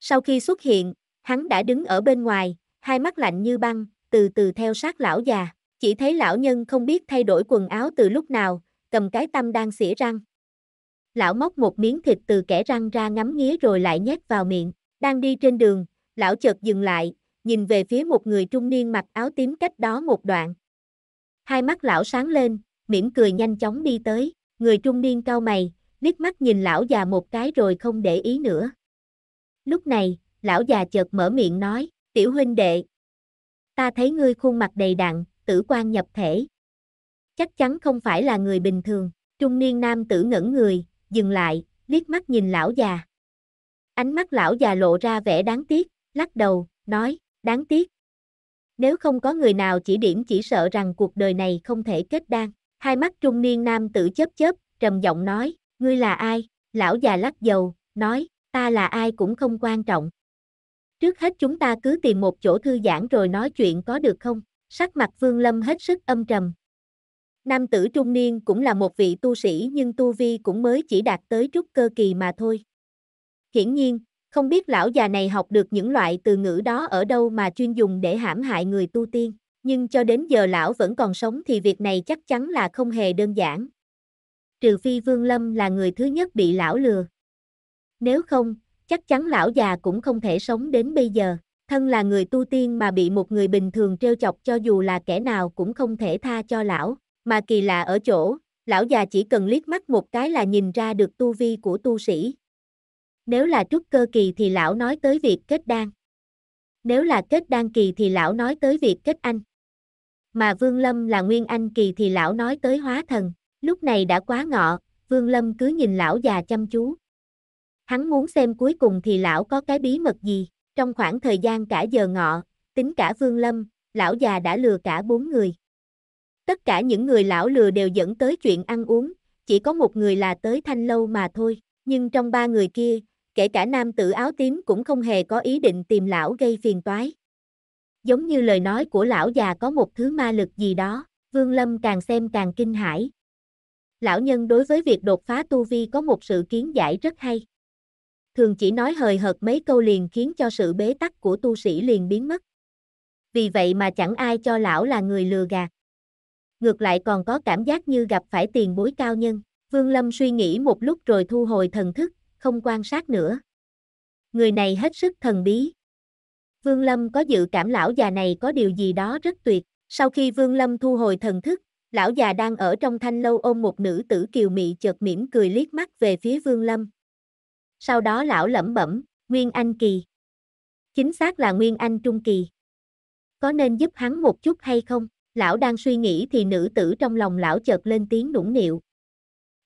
Sau khi xuất hiện, hắn đã đứng ở bên ngoài, hai mắt lạnh như băng, từ từ theo sát lão già, chỉ thấy lão nhân không biết thay đổi quần áo từ lúc nào, cầm cái tâm đang xỉa răng. Lão móc một miếng thịt từ kẻ răng ra ngắm nghía rồi lại nhét vào miệng, đang đi trên đường, lão chợt dừng lại, nhìn về phía một người trung niên mặc áo tím cách đó một đoạn. Hai mắt lão sáng lên, mỉm cười nhanh chóng đi tới, người trung niên cau mày, liếc mắt nhìn lão già một cái rồi không để ý nữa. Lúc này, lão già chợt mở miệng nói, tiểu huynh đệ, ta thấy ngươi khuôn mặt đầy đặn, tử quan nhập thể. Chắc chắn không phải là người bình thường, trung niên nam tử ngẩn người, dừng lại, liếc mắt nhìn lão già. Ánh mắt lão già lộ ra vẻ đáng tiếc, lắc đầu, nói, đáng tiếc. Nếu không có người nào chỉ điểm chỉ sợ rằng cuộc đời này không thể kết đan. Hai mắt trung niên nam tử chớp chớp, trầm giọng nói, ngươi là ai? Lão già lắc dầu, nói, ta là ai cũng không quan trọng. Trước hết chúng ta cứ tìm một chỗ thư giãn rồi nói chuyện có được không? Sắc mặt Vương Lâm hết sức âm trầm. Nam tử trung niên cũng là một vị tu sĩ nhưng tu vi cũng mới chỉ đạt tới trúc cơ kỳ mà thôi. Hiển nhiên, không biết lão già này học được những loại từ ngữ đó ở đâu mà chuyên dùng để hãm hại người tu tiên nhưng cho đến giờ lão vẫn còn sống thì việc này chắc chắn là không hề đơn giản. Trừ phi Vương Lâm là người thứ nhất bị lão lừa. Nếu không, chắc chắn lão già cũng không thể sống đến bây giờ. Thân là người tu tiên mà bị một người bình thường trêu chọc cho dù là kẻ nào cũng không thể tha cho lão. Mà kỳ lạ ở chỗ, lão già chỉ cần liếc mắt một cái là nhìn ra được tu vi của tu sĩ. Nếu là trúc cơ kỳ thì lão nói tới việc kết đan. Nếu là kết đan kỳ thì lão nói tới việc kết anh mà Vương Lâm là Nguyên Anh kỳ thì lão nói tới hóa thần, lúc này đã quá ngọ, Vương Lâm cứ nhìn lão già chăm chú. Hắn muốn xem cuối cùng thì lão có cái bí mật gì, trong khoảng thời gian cả giờ ngọ, tính cả Vương Lâm, lão già đã lừa cả bốn người. Tất cả những người lão lừa đều dẫn tới chuyện ăn uống, chỉ có một người là tới thanh lâu mà thôi, nhưng trong ba người kia, kể cả nam tử áo tím cũng không hề có ý định tìm lão gây phiền toái giống như lời nói của lão già có một thứ ma lực gì đó, Vương Lâm càng xem càng kinh hãi. Lão nhân đối với việc đột phá tu vi có một sự kiến giải rất hay. Thường chỉ nói hời hợt mấy câu liền khiến cho sự bế tắc của tu sĩ liền biến mất. Vì vậy mà chẳng ai cho lão là người lừa gạt. Ngược lại còn có cảm giác như gặp phải tiền bối cao nhân. Vương Lâm suy nghĩ một lúc rồi thu hồi thần thức, không quan sát nữa. Người này hết sức thần bí, Vương Lâm có dự cảm lão già này có điều gì đó rất tuyệt. Sau khi Vương Lâm thu hồi thần thức, lão già đang ở trong thanh lâu ôm một nữ tử kiều mị chợt mỉm cười liếc mắt về phía Vương Lâm. Sau đó lão lẩm bẩm, Nguyên Anh Kỳ. Chính xác là Nguyên Anh Trung Kỳ. Có nên giúp hắn một chút hay không? Lão đang suy nghĩ thì nữ tử trong lòng lão chợt lên tiếng nũng nịu.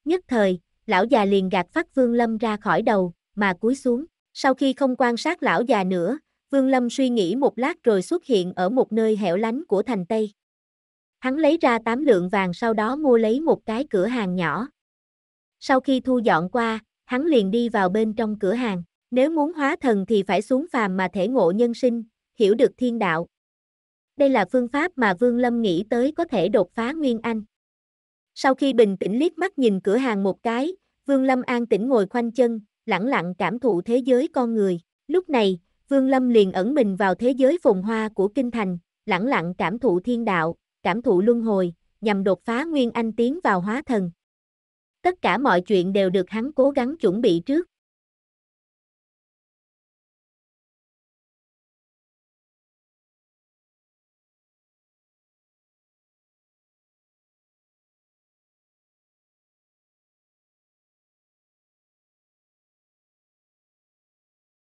Nhất thời, lão già liền gạt phát Vương Lâm ra khỏi đầu, mà cúi xuống. Sau khi không quan sát lão già nữa, Vương Lâm suy nghĩ một lát rồi xuất hiện ở một nơi hẻo lánh của thành Tây. Hắn lấy ra 8 lượng vàng sau đó mua lấy một cái cửa hàng nhỏ. Sau khi thu dọn qua, hắn liền đi vào bên trong cửa hàng. Nếu muốn hóa thần thì phải xuống phàm mà thể ngộ nhân sinh, hiểu được thiên đạo. Đây là phương pháp mà Vương Lâm nghĩ tới có thể đột phá Nguyên Anh. Sau khi bình tĩnh liếc mắt nhìn cửa hàng một cái, Vương Lâm an tĩnh ngồi khoanh chân, lặng lặng cảm thụ thế giới con người. Lúc này, Vương Lâm liền ẩn mình vào thế giới phồn hoa của kinh thành, lặng lặng cảm thụ thiên đạo, cảm thụ luân hồi, nhằm đột phá Nguyên Anh tiến vào hóa thần. Tất cả mọi chuyện đều được hắn cố gắng chuẩn bị trước.